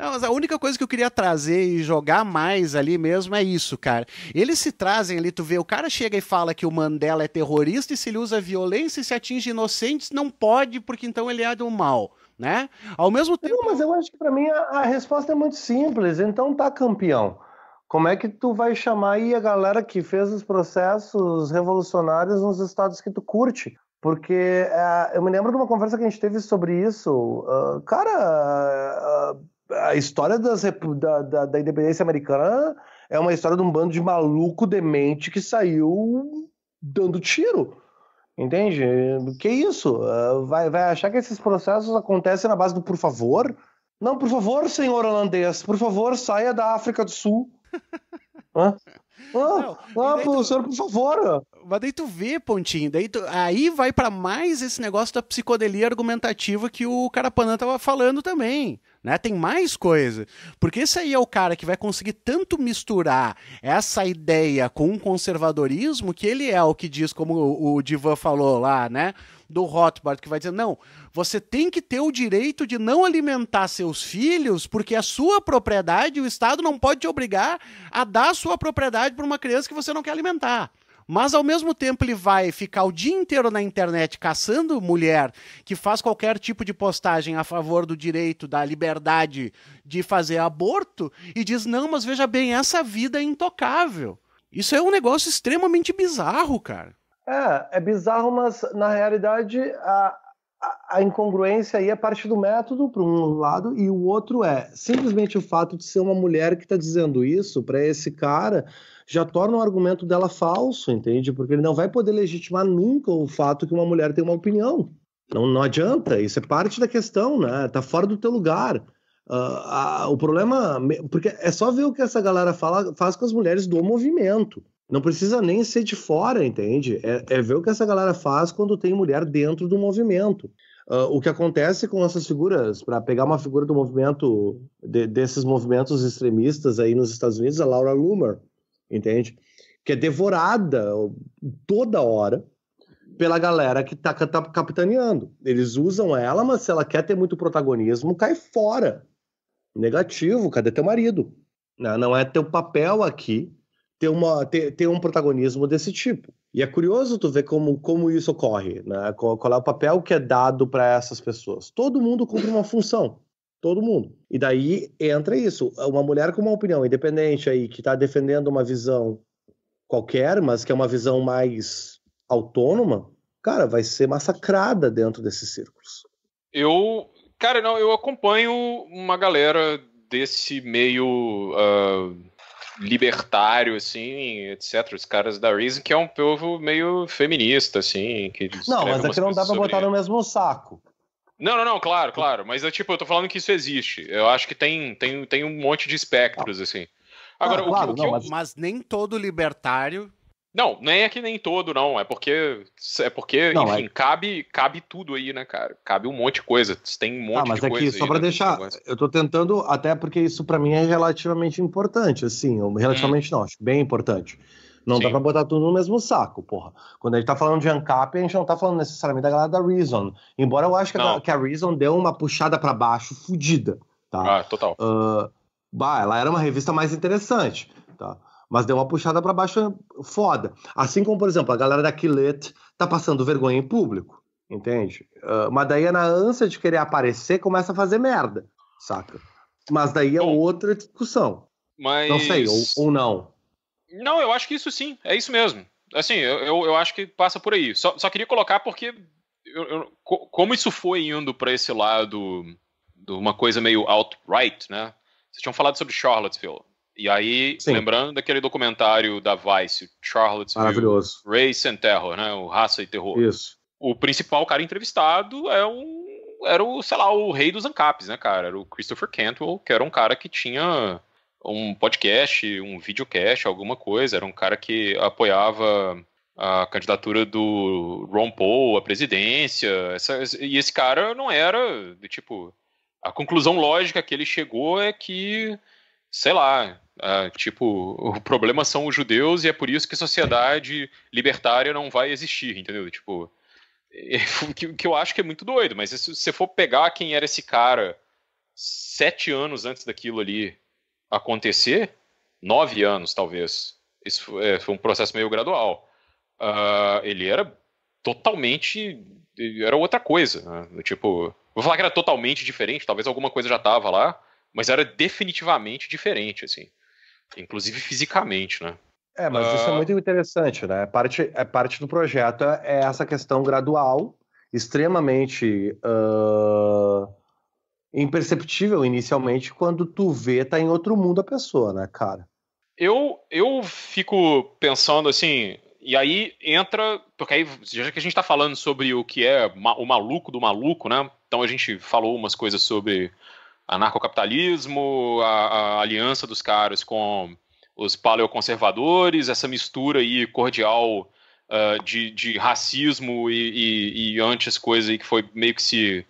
Não, mas a única coisa que eu queria trazer e jogar mais ali mesmo é isso, cara. Eles se trazem ali, tu vê, o cara chega e fala que o Mandela é terrorista e se ele usa violência e se atinge inocentes, não pode, porque então ele é do mal. Né? Ao mesmo tempo. Não, mas eu acho que para mim a, a resposta é muito simples. Então tá campeão. Como é que tu vai chamar aí a galera que fez os processos revolucionários nos estados que tu curte? Porque uh, eu me lembro de uma conversa que a gente teve sobre isso. Uh, cara, uh, a história das, da, da, da, independência americana é uma história de um bando de maluco demente que saiu dando tiro. Entende? Que isso? Ah, vai, vai achar que esses processos acontecem na base do por favor? Não, por favor, senhor holandês, por favor, saia da África do Sul. Hã? Ah, não, ah, tu... senhor, por favor. Mas daí tu vê, Pontinho, daí tu... aí vai para mais esse negócio da psicodelia argumentativa que o Carapanã tava falando também. Né? Tem mais coisa. Porque esse aí é o cara que vai conseguir tanto misturar essa ideia com um conservadorismo que ele é o que diz, como o, o Divan falou lá, né? Do Rothbard, que vai dizer: não, você tem que ter o direito de não alimentar seus filhos, porque é sua propriedade, o Estado não pode te obrigar a dar sua propriedade para uma criança que você não quer alimentar. Mas ao mesmo tempo ele vai ficar o dia inteiro na internet caçando mulher que faz qualquer tipo de postagem a favor do direito da liberdade de fazer aborto e diz: "Não, mas veja bem, essa vida é intocável". Isso é um negócio extremamente bizarro, cara. É, é bizarro, mas na realidade a, a incongruência aí é parte do método para um lado e o outro é simplesmente o fato de ser uma mulher que está dizendo isso para esse cara já torna o argumento dela falso, entende? Porque ele não vai poder legitimar nunca o fato que uma mulher tem uma opinião. Não, não adianta, isso é parte da questão, né? Tá fora do teu lugar. Uh, o problema. Porque é só ver o que essa galera fala, faz com as mulheres do movimento. Não precisa nem ser de fora, entende? É, é ver o que essa galera faz quando tem mulher dentro do movimento. Uh, o que acontece com essas figuras, para pegar uma figura do movimento, de, desses movimentos extremistas aí nos Estados Unidos, a é Laura Loomer, entende? Que é devorada toda hora pela galera que tá, tá capitaneando. Eles usam ela, mas se ela quer ter muito protagonismo, cai fora. Negativo, cadê teu marido? Né, não, é teu papel aqui ter, uma, ter, ter, um protagonismo desse tipo. E é curioso tu ver como, como isso ocorre, né? qual, qual é o papel que é dado para essas pessoas. Todo mundo cumpre uma função todo mundo. E daí entra isso. Uma mulher com uma opinião independente aí, que está defendendo uma visão qualquer, mas que é uma visão mais autônoma, cara, vai ser massacrada dentro desses círculos. Eu, cara, não, eu acompanho uma galera desse meio uh, libertário, assim, etc. Os caras da Reason, que é um povo meio feminista, assim. Que não, mas é não dá pra botar no mesmo saco. Não, não, não, claro, claro. Mas eu, tipo, eu tô falando que isso existe. Eu acho que tem, tem, tem um monte de espectros, assim. Ah, Agora, ah, claro, o o que não, eu... mas... nem todo libertário. Não, nem é que nem todo, não. É porque. É porque, não, enfim, é... cabe, cabe tudo aí, né, cara? Cabe um monte de coisa. Tem um monte ah, mas de aqui, é coisa. Só para deixar. Eu tô tentando, até porque isso para mim é relativamente importante, assim. Relativamente hum. não, acho bem importante. Não Sim. dá pra botar tudo no mesmo saco, porra. Quando a gente tá falando de ANCAP, a gente não tá falando necessariamente da galera da Reason. Embora eu acho que, a, que a, Reason deu uma puxada para baixo fodida, tá? Ah, total. Uh, bah, ela era uma revista mais interessante, tá? Mas deu uma puxada para baixo foda. Assim como, por exemplo, a galera da Quilete tá passando vergonha em público, entende? Uh, mas daí, é na ânsia de querer aparecer, começa a fazer merda, saca? Mas daí é Bom, outra discussão. Mas... Não sei, ou, ou não. Não, eu acho que isso sim, é isso mesmo. Assim, eu, eu, eu acho que passa por aí. Só, só queria colocar porque eu, eu, como isso foi indo para esse lado de uma coisa meio alt-right, né? Vocês tinham falado sobre Charlottesville. E aí, Sim. lembrando daquele documentário da Vice, Charlottesville. Maravilhoso. Race and Terror, né? O Raça e Terror. Isso. O principal cara entrevistado é um, era o, sei lá, o rei dos ancapes, né, cara? Era o Christopher Cantwell, que era um cara que tinha um podcast, um videocast, alguma coisa. Era um cara que apoiava a candidatura do Ron Paul à presidência. Essa, e esse cara não era do tipo. A conclusão lógica que ele chegou é que, sei lá, tipo, o problema são os judeus e é por isso que a sociedade libertária não vai existir, entendeu? Tipo, é, que eu acho que é muito doido, mas se você for pegar quem era esse cara sete anos antes daquilo ali acontecer, nove anos talvez. Isso foi, é, foi um processo meio gradual. Uh, ele era totalmente. Era outra coisa. Né? Tipo, vou falar que era totalmente diferente, talvez alguma coisa já tava lá, mas era definitivamente diferente, assim. Inclusive fisicamente, né? É, mas uh... isso é ah. muito interessante, né? Parte, é, parte do projeto é essa questão gradual, extremamente. Uh imperceptível inicialmente quando tu vê tá em outro mundo a pessoa, né, cara? Eu, eu fico pensando assim, e aí entra, porque aí já que a gente tá falando sobre o que é o maluco do maluco, né? Então a gente falou umas coisas sobre anarcocapitalismo, a, a aliança dos caras com os paleoconservadores, essa mistura aí cordial uh, de, de racismo e, e, e antes coisa aí que foi meio que se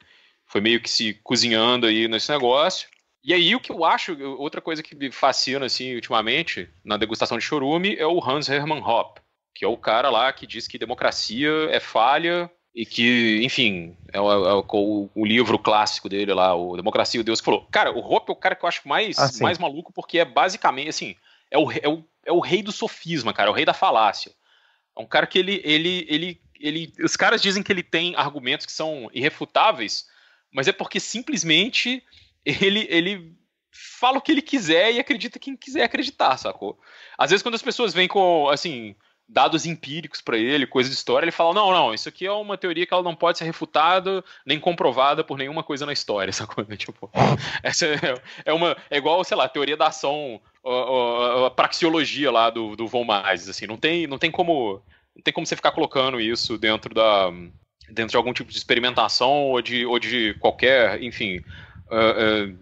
foi meio que se cozinhando aí nesse negócio. E aí o que eu acho, outra coisa que me fascina assim ultimamente na degustação de chorume é o Hans Hermann Hoppe, que é o cara lá que diz que democracia é falha e que, enfim, é, o, é o, o, livro clássico dele lá, o Democracia e o Deus que falou. Cara, o Hoppe é o cara que eu acho mais ah, mais maluco porque é basicamente assim, é o, é o, é o rei do sofisma, cara, é o rei da falácia. É um cara que ele ele ele ele os caras dizem que ele tem argumentos que são irrefutáveis mas é porque simplesmente ele, ele fala o que ele quiser e acredita quem quiser acreditar, sacou? Às vezes quando as pessoas vêm com, assim, dados empíricos para ele, coisa de história, ele fala: não, não, isso aqui é uma teoria que ela não pode ser refutada nem comprovada por nenhuma coisa na história, sacou? Tipo, essa é, é, uma. É igual, sei lá, a teoria da ação, a, a praxeologia lá do, do Von Mises, assim, não tem, não tem como. Não tem como você ficar colocando isso dentro da, dentro de algum tipo de experimentação ou de, ou de qualquer, enfim, uh, uh,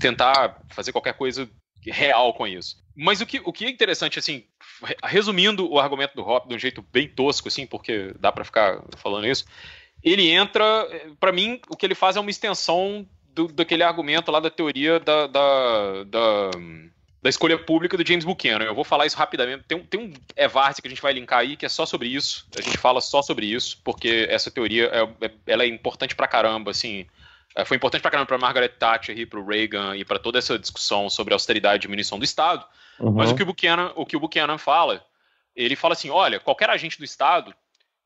tentar fazer qualquer coisa real com isso. Mas o que, o que é interessante, assim, resumindo o argumento do Hop de um jeito bem tosco, assim, porque dá para ficar falando isso, ele entra, para mim, o que ele faz é uma extensão do, daquele argumento lá da teoria da, da, da da escolha pública do James Buchanan. Eu vou falar isso rapidamente. Tem um, tem um EVART é que a gente vai linkar aí que é só sobre isso. A gente fala só sobre isso, porque essa teoria é, é ela é importante pra caramba, assim. É, foi importante pra caramba pra Margaret Thatcher, para o Reagan e para toda essa discussão sobre austeridade e diminuição do Estado. Uhum. Mas o que o, Buchanan, o que o Buchanan fala, ele fala assim: olha, qualquer agente do Estado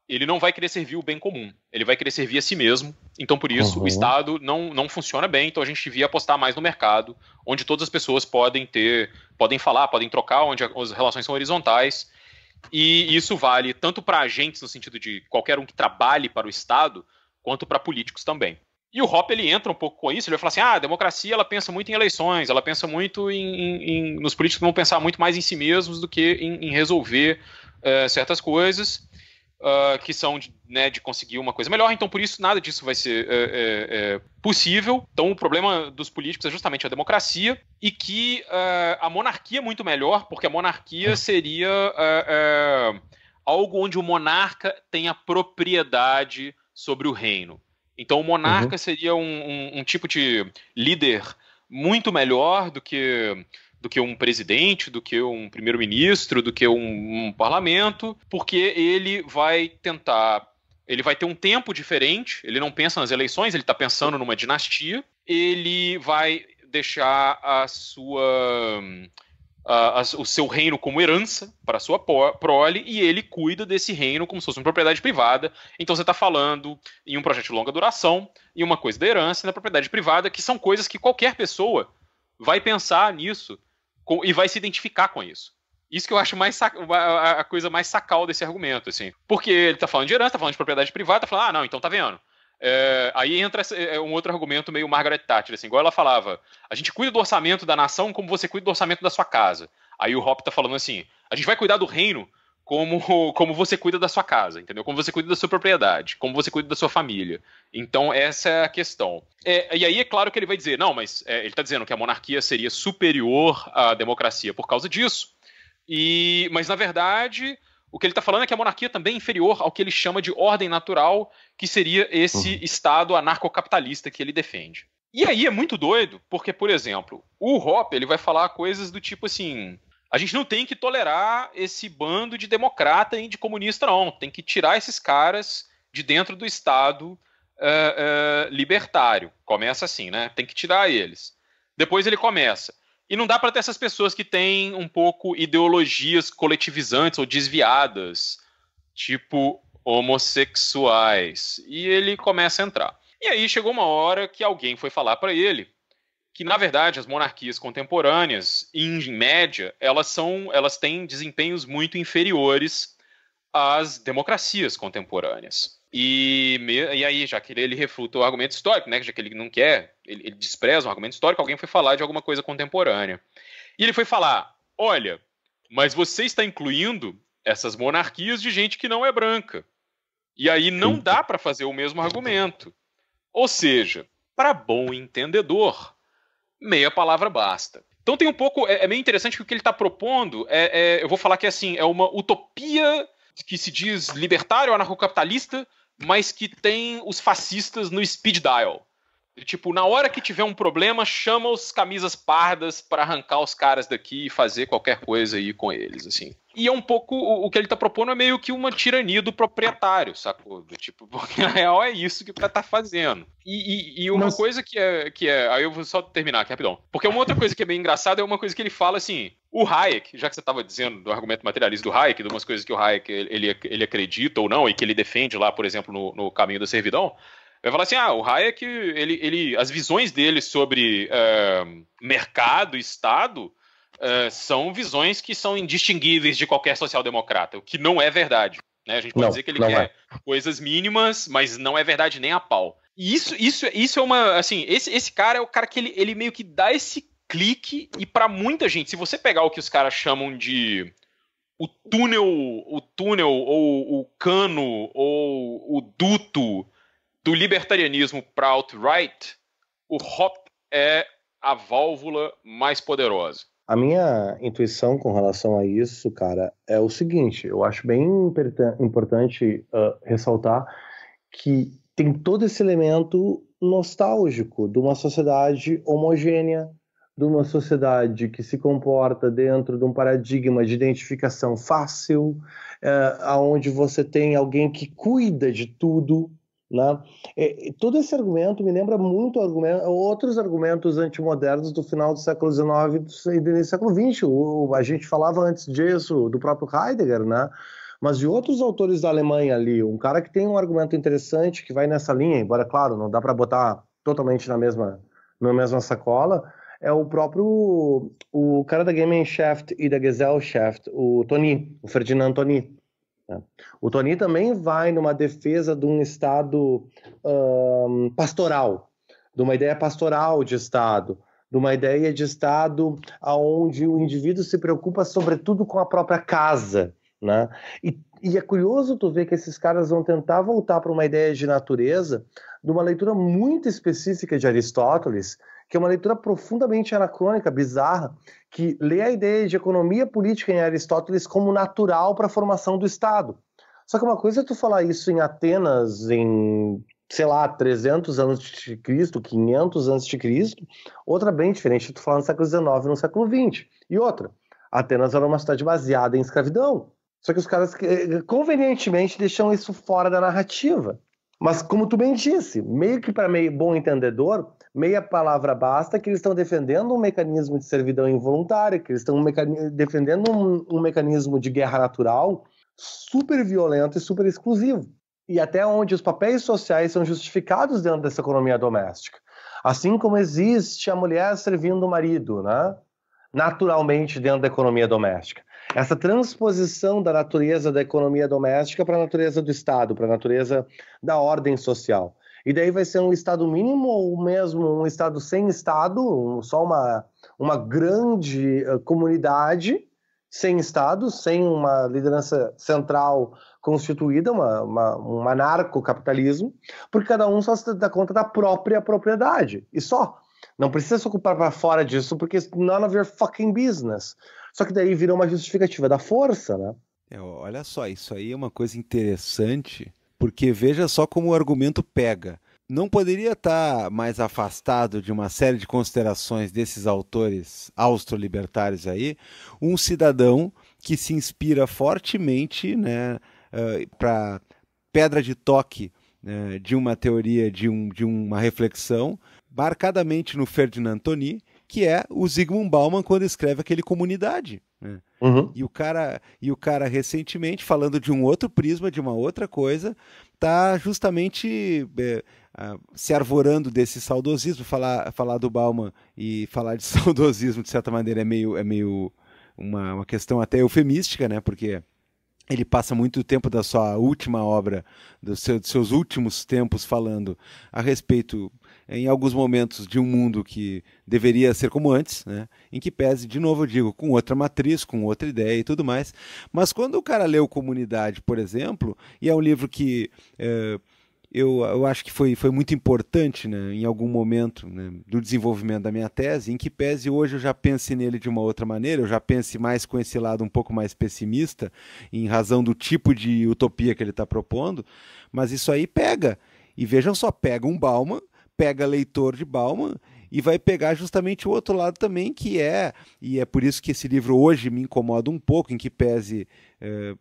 ele não vai querer servir o bem comum, ele vai querer servir a si mesmo. Então, por isso, uhum. o Estado não, não funciona bem. Então, a gente devia apostar mais no mercado, onde todas as pessoas podem ter, podem falar, podem trocar, onde as relações são horizontais. E isso vale tanto para agentes, no sentido de qualquer um que trabalhe para o Estado, quanto para políticos também. E o Hop ele entra um pouco com isso, ele vai falar assim: ah, a democracia ela pensa muito em eleições, ela pensa muito em. em nos políticos vão pensar muito mais em si mesmos do que em, em resolver uh, certas coisas uh, que são de, né, de, conseguir uma coisa melhor, então por isso nada disso vai ser é, é, possível. Então o problema dos políticos é justamente a democracia e que uh, a monarquia é muito melhor, porque a monarquia é. seria uh, algo onde o monarca tem a propriedade sobre o reino. Então o monarca uhum. seria um, um, um tipo de líder muito melhor do que do que um presidente, do que um primeiro-ministro, do que um, um parlamento, porque ele vai tentar ele vai ter um tempo diferente, ele não pensa nas eleições, ele está pensando numa dinastia, ele vai deixar a sua a, a, o seu reino como herança para sua prole e ele cuida desse reino como se fosse uma propriedade privada. Então você está falando em um projeto de longa duração e uma coisa da herança e da propriedade privada, que são coisas que qualquer pessoa vai pensar nisso com, e vai se identificar com isso. Isso que eu acho mais a coisa mais sacal desse argumento, assim. Porque ele tá falando de herança, tá falando de propriedade privada, tá falando, ah, não, então tá vendo. É, aí entra é, um outro argumento meio Margaret Thatcher, assim, igual ela falava, a gente cuida do orçamento da nação como você cuida do orçamento da sua casa. Aí o Hop tá falando assim, a gente vai cuidar do reino como, como você cuida da sua casa, entendeu? Como você cuida da sua propriedade, como você cuida da sua família. Então, essa é a questão. É, e aí, é claro que ele vai dizer, não, mas é, ele está dizendo que a monarquia seria superior à democracia por causa disso. E, mas, na verdade, o que ele está falando é que a monarquia também é inferior ao que ele chama de ordem natural, que seria esse uhum. Estado anarcocapitalista que ele defende. E aí é muito doido, porque, por exemplo, o Hopper ele vai falar coisas do tipo assim: a gente não tem que tolerar esse bando de democrata e de comunista, não. Tem que tirar esses caras de dentro do Estado uh, uh, libertário. Começa assim, né? Tem que tirar eles. Depois ele começa. E não dá para ter essas pessoas que têm um pouco ideologias coletivizantes ou desviadas, tipo homossexuais. E ele começa a entrar. E aí chegou uma hora que alguém foi falar para ele que na verdade as monarquias contemporâneas, em média, elas são, elas têm desempenhos muito inferiores às democracias contemporâneas. E, e aí, já que ele, ele refuta o argumento histórico, né? Já que ele não quer, ele, ele despreza um argumento histórico, alguém foi falar de alguma coisa contemporânea. E ele foi falar: olha, mas você está incluindo essas monarquias de gente que não é branca. E aí não dá para fazer o mesmo argumento. Ou seja, para bom entendedor, meia palavra basta. Então tem um pouco, é, é meio interessante que o que ele está propondo é, é, eu vou falar que é assim, é uma utopia que se diz libertário, anarcocapitalista, mas que tem os fascistas no speed dial tipo, na hora que tiver um problema, chama os camisas pardas para arrancar os caras daqui e fazer qualquer coisa aí com eles, assim. E é um pouco o, o que ele tá propondo é meio que uma tirania do proprietário, sacou? Do tipo, porque na real é isso que o cara tá fazendo. E, e, e uma Nossa. coisa que é, que é. Aí eu vou só terminar aqui rapidão. Porque uma outra coisa que é bem engraçada é uma coisa que ele fala assim: o Hayek, já que você estava dizendo do argumento materialista do Hayek, de umas coisas que o Hayek ele, ele acredita ou não, e que ele defende lá, por exemplo, no, no Caminho da Servidão, Vai falar assim, ah, o Hayek, é ele, ele, as visões dele sobre é, mercado, Estado, é, são visões que são indistinguíveis de qualquer social-democrata, o que não é verdade. Né? A gente pode não, dizer que ele quer é. coisas mínimas, mas não é verdade nem a pau. E isso, isso, isso é uma, assim, esse, esse cara é o cara que ele, ele meio que dá esse clique e para muita gente, se você pegar o que os caras chamam de o túnel, o túnel ou o cano ou o duto do libertarianismo para alt-right, o Hop é a válvula mais poderosa. A minha intuição com relação a isso, cara, é o seguinte: eu acho bem importante uh, ressaltar que tem todo esse elemento nostálgico de uma sociedade homogênea, de uma sociedade que se comporta dentro de um paradigma de identificação fácil, é, aonde você tem alguém que cuida de tudo, né? E, todo esse argumento me lembra muito argumento, outros argumentos antimodernos do final do século XIX e do início do século XX. O, a gente falava antes disso, do próprio Heidegger, né? mas de outros autores da Alemanha ali. Um cara que tem um argumento interessante que vai nessa linha, embora, claro, não dá para botar totalmente na mesma, na mesma sacola, é o próprio o cara da Gemeinschaft e da Gesellschaft, o Tony, o Ferdinand Tony. É. O Tony também vai numa defesa de um Estado um, pastoral, de uma ideia pastoral de Estado, de uma ideia de Estado onde o indivíduo se preocupa sobretudo com a própria casa. Né? E, e é curioso tu ver que esses caras vão tentar voltar para uma ideia de natureza, de uma leitura muito específica de Aristóteles, que é uma leitura profundamente anacrônica, bizarra, que lê a ideia de economia política em Aristóteles como natural para a formação do Estado. Só que uma coisa é tu falar isso em Atenas, em sei lá, 300 anos de Cristo, 500 anos de Cristo, outra bem diferente, tu falar no século XIX no século XX. E outra, Atenas era uma cidade baseada em escravidão. Só que os caras eh, convenientemente deixam isso fora da narrativa. Mas como tu bem disse, meio que para meio bom entendedor, meia palavra basta, que eles estão defendendo um mecanismo de servidão involuntária, que eles estão defendendo um, um mecanismo de guerra natural super violento e super exclusivo. E até onde os papéis sociais são justificados dentro dessa economia doméstica. Assim como existe a mulher servindo o marido, né? naturalmente dentro da economia doméstica. Essa transposição da natureza da economia doméstica para a natureza do Estado, para a natureza da ordem social. E daí vai ser um Estado mínimo ou mesmo um Estado sem Estado, só uma, uma grande eh, comunidade sem Estado, sem uma liderança central constituída, uma, uma, um anarcocapitalismo, porque cada um só se dá conta da própria propriedade. E só. Não precisa se ocupar para fora disso, porque none of your fucking business. Só que daí vira uma justificativa da força, né? É, olha só, isso aí é uma coisa interessante porque veja só como o argumento pega. Não poderia estar mais afastado de uma série de considerações desses autores austro-libertários aí, um cidadão que se inspira fortemente né, eh, para pedra de toque né, de uma teoria, de, um, de uma reflexão, marcadamente no Ferdinand Toni, que é o Zygmunt Bauman quando escreve aquele Comunidade. É. Uhum. E o cara e o cara recentemente falando de um outro prisma, de uma outra coisa, tá justamente é, se arvorando desse saudosismo. Falar falar do Bauman e falar de saudosismo de certa maneira é meio é meio uma, uma questão até eufemística, né? Porque ele passa muito tempo da sua última obra, do seu, dos seus últimos tempos, falando a respeito em alguns momentos de um mundo que deveria ser como antes, né? em que pese, de novo eu digo, com outra matriz, com outra ideia e tudo mais. Mas quando o cara leu Comunidade, por exemplo, e é um livro que. É, eu, eu, acho que foi, foi muito importante né, em algum momento né, do desenvolvimento da minha tese, em que pese hoje eu já pense nele de uma outra maneira, eu já pense mais com esse lado um pouco mais pessimista, em razão do tipo de utopia que ele está propondo, mas isso aí pega. E vejam só, pega um Bauman pega leitor de Bauman e vai pegar justamente o outro lado também, que é, e é por isso que esse livro hoje me incomoda um pouco, em que pese, eh,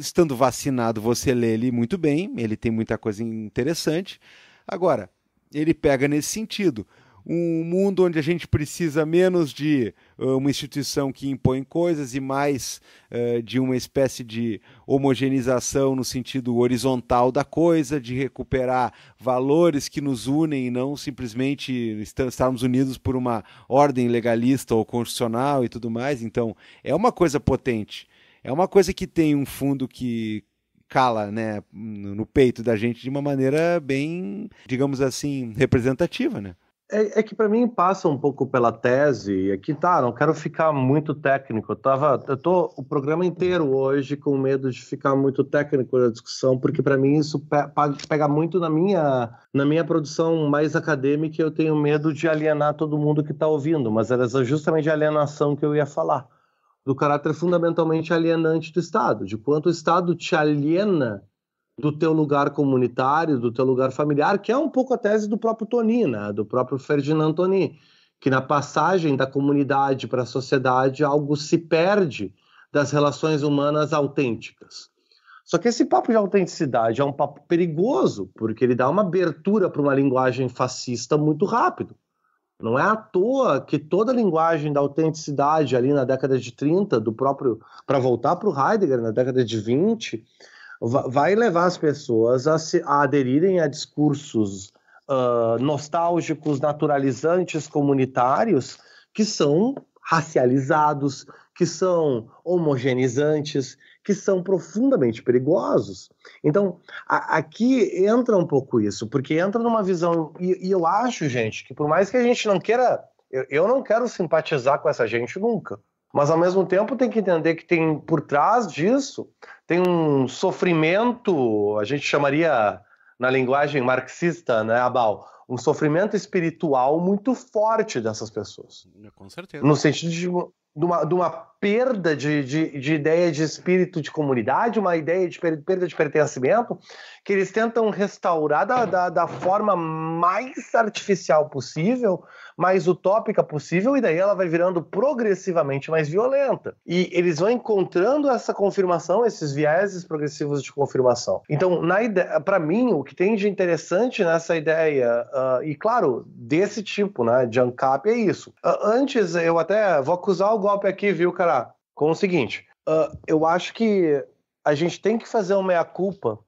estando vacinado, você lê ele muito bem, ele tem muita coisa interessante. Agora, ele pega nesse sentido um mundo onde a gente precisa menos de eh, uma instituição que impõe coisas e mais uh, de uma espécie de homogeneização no sentido horizontal da coisa, de recuperar valores que nos unem e não simplesmente estarmos unidos por uma ordem legalista ou constitucional e tudo mais. Então, é uma coisa potente. É uma coisa que tem um fundo que cala né, no peito da gente de uma maneira bem, digamos assim, representativa, né? É, é, que para mim passa um pouco pela tese, é e aqui tá, não quero ficar muito técnico. Eu, tava, eu tô o programa inteiro hoje com medo de ficar muito técnico na discussão, porque para mim isso pe pega muito na minha, na minha produção mais acadêmica. Eu tenho medo de alienar todo mundo que está ouvindo, mas era justamente a alienação que eu ia falar, do caráter fundamentalmente alienante do Estado, de quanto o Estado te aliena do teu lugar comunitário, do teu lugar familiar, que é um pouco a tese do próprio Tony, né? do próprio Ferdinand Tony, que na passagem da comunidade para a sociedade algo se perde das relações humanas autênticas. Só que esse papo de autenticidade é um papo perigoso, porque ele dá uma abertura para uma linguagem fascista muito rápido. Não é à toa que toda a linguagem da autenticidade ali na década de 30, do próprio para voltar para o Heidegger na década de 20, vai levar as pessoas a, se, a aderirem a discursos uh, nostálgicos, naturalizantes, comunitários, que são racializados, que são homogenizantes, que são profundamente perigosos. Então, a, aqui entra um pouco isso, porque entra numa visão. E, e, eu acho, gente, que por mais que a gente não queira. Eu, eu não quero simpatizar com essa gente nunca. Mas ao mesmo tempo tem que entender que tem por trás disso tem um sofrimento, a gente chamaria na linguagem marxista, né, Abal, um sofrimento espiritual muito forte dessas pessoas. É, com certeza. No sentido de, de, uma, de uma, perda de, de, ideia de espírito de comunidade, uma ideia de perda de pertencimento, que eles tentam restaurar da, da, da forma mais artificial possível, mais utópica possível, e daí ela vai virando progressivamente mais violenta. E eles vão encontrando essa confirmação, esses vieses progressivos de confirmação. Então, na ideia, para mim, o que tem de interessante nessa ideia, uh, e claro, desse tipo, né, de ANCAP, é isso. Uh, antes, eu até vou acusar o golpe aqui, viu, cara? Com o seguinte, uh, eu acho que a gente tem que fazer uma meia-culpa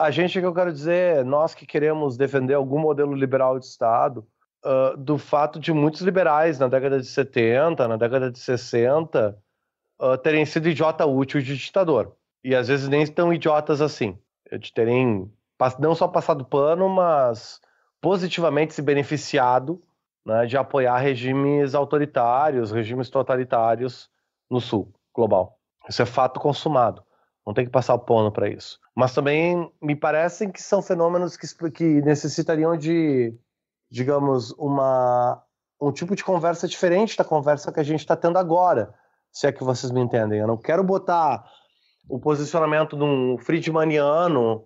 a gente que eu quero dizer, é, nós que queremos defender algum modelo liberal de Estado, do fato de muitos liberais na década de 70, na década de 60, uh, terem sido idiota útil de ditador. E às vezes nem tão idiotas assim. De terem não só passado pano, mas positivamente se beneficiado né, de apoiar regimes autoritários, regimes totalitários no sul global. Isso é fato consumado. Não tem que passar o pano para isso. Mas também me parecem que são fenômenos que, que necessitariam de digamos, uma, um tipo de conversa diferente da conversa que a gente está tendo agora, se é que vocês me entendem. Eu não quero botar o posicionamento de um Friedmaniano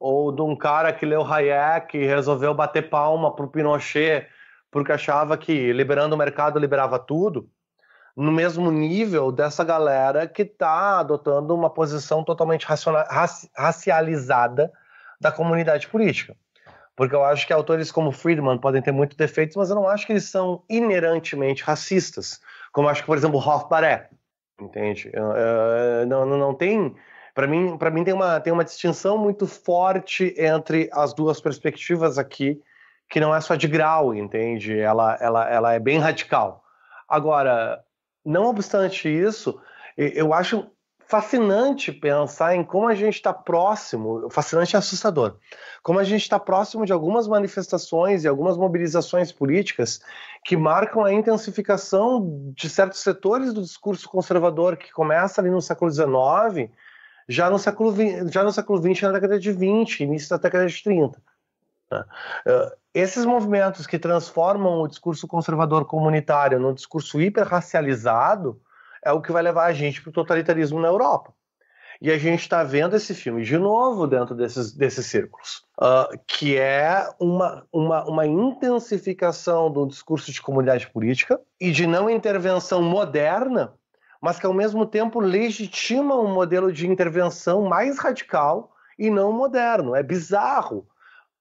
ou de um cara que leu Hayek e resolveu bater palma para o Pinochet porque achava que liberando o mercado liberava tudo, no mesmo nível dessa galera que está adotando uma posição totalmente racializada da comunidade política porque eu acho que autores como Friedman podem ter muitos defeitos, mas eu não acho que eles são inerentemente racistas, como acho que, por exemplo, Rothbard entende? Uh, não, não, não tem... Para mim, pra mim tem, uma, tem uma distinção muito forte entre as duas perspectivas aqui, que não é só de grau, entende? Ela, ela, ela é bem radical. Agora, não obstante isso, eu acho fascinante pensar em como a gente está próximo, fascinante e assustador, como a gente está próximo de algumas manifestações e algumas mobilizações políticas que marcam a intensificação de certos setores do discurso conservador que começa ali no século XIX, já no século XX, já no século XX na década de 20, início da década de 30. Né? Eh, esses movimentos que transformam o discurso conservador comunitário num discurso hiperracializado, racializado é o que vai levar a gente para o totalitarismo na Europa. E a gente está vendo esse filme de novo dentro desses, desses círculos, uh, que é uma, uma, uma intensificação do discurso de comunidade política e de não intervenção moderna, mas que ao mesmo tempo legitima um modelo de intervenção mais radical e não moderno. É bizarro.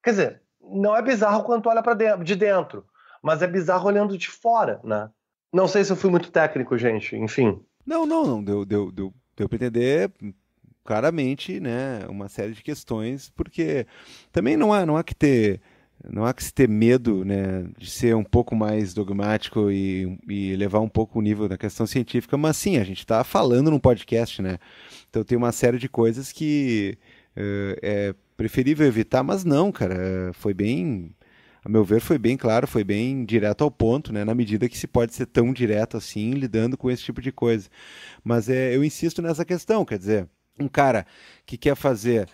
Quer dizer, não é bizarro quando tu olha para de dentro, mas é bizarro olhando de fora, né? Não sei se eu fui muito técnico, gente, enfim. Não, não, não. Deu, deu, deu, deu para entender claramente, né, uma série de questões, porque também não há, não há que ter não há que se ter medo né, de ser um pouco mais dogmático e, e levar um pouco o nível da questão científica, mas sim, a gente está falando num podcast, né? Então tem uma série de coisas que uh, é preferível evitar, mas não, cara, foi bem a meu ver, foi bem claro, foi bem direto ao ponto, né? Na medida que se pode ser tão direto assim, lidando com esse tipo de coisa. Mas é, eu insisto nessa questão, quer dizer, um cara que quer fazer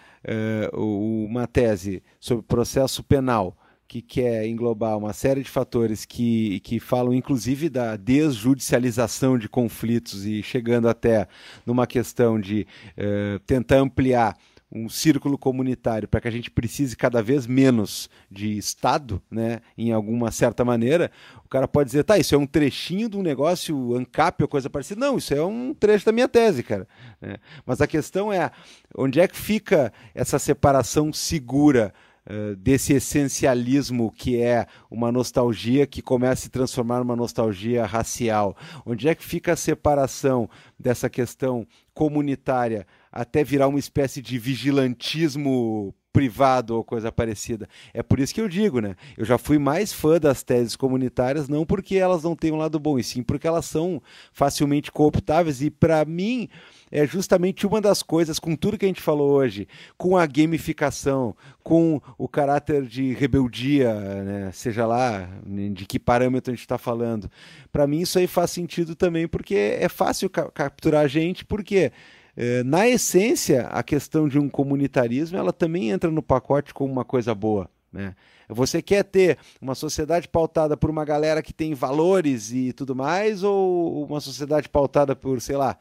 uh, uma tese sobre processo penal que quer englobar uma série de fatores que, que falam inclusive da desjudicialização de conflitos e chegando até numa questão de uh, tentar ampliar um círculo comunitário para que a gente precise cada vez menos de Estado, né, em alguma certa maneira, o cara pode dizer, tá, isso é um trechinho de um negócio ANCAP ou coisa parecida. Não, isso é um trecho da minha tese, cara. É. Mas a questão é, onde é que fica essa separação segura? Eh, desse essencialismo que é uma nostalgia que começa a se transformar numa nostalgia racial? Onde é que fica a separação dessa questão comunitária até virar uma espécie de vigilantismo privado ou coisa parecida. É por isso que eu digo, né? Eu já fui mais fã das teses comunitárias, não porque elas não têm um lado bom, e sim porque elas são facilmente cooptáveis. E para mim, é justamente uma das coisas, com tudo que a gente falou hoje, com a gamificação, com o caráter de rebeldia, né? seja lá de que parâmetro a gente está falando. Para mim, isso aí faz sentido também, porque é fácil ca capturar a gente, porque quê? Eh, na essência, a questão de um comunitarismo ela também entra no pacote como uma coisa boa. Né? Você quer ter uma sociedade pautada por uma galera que tem valores e tudo mais, ou uma sociedade pautada por, sei lá,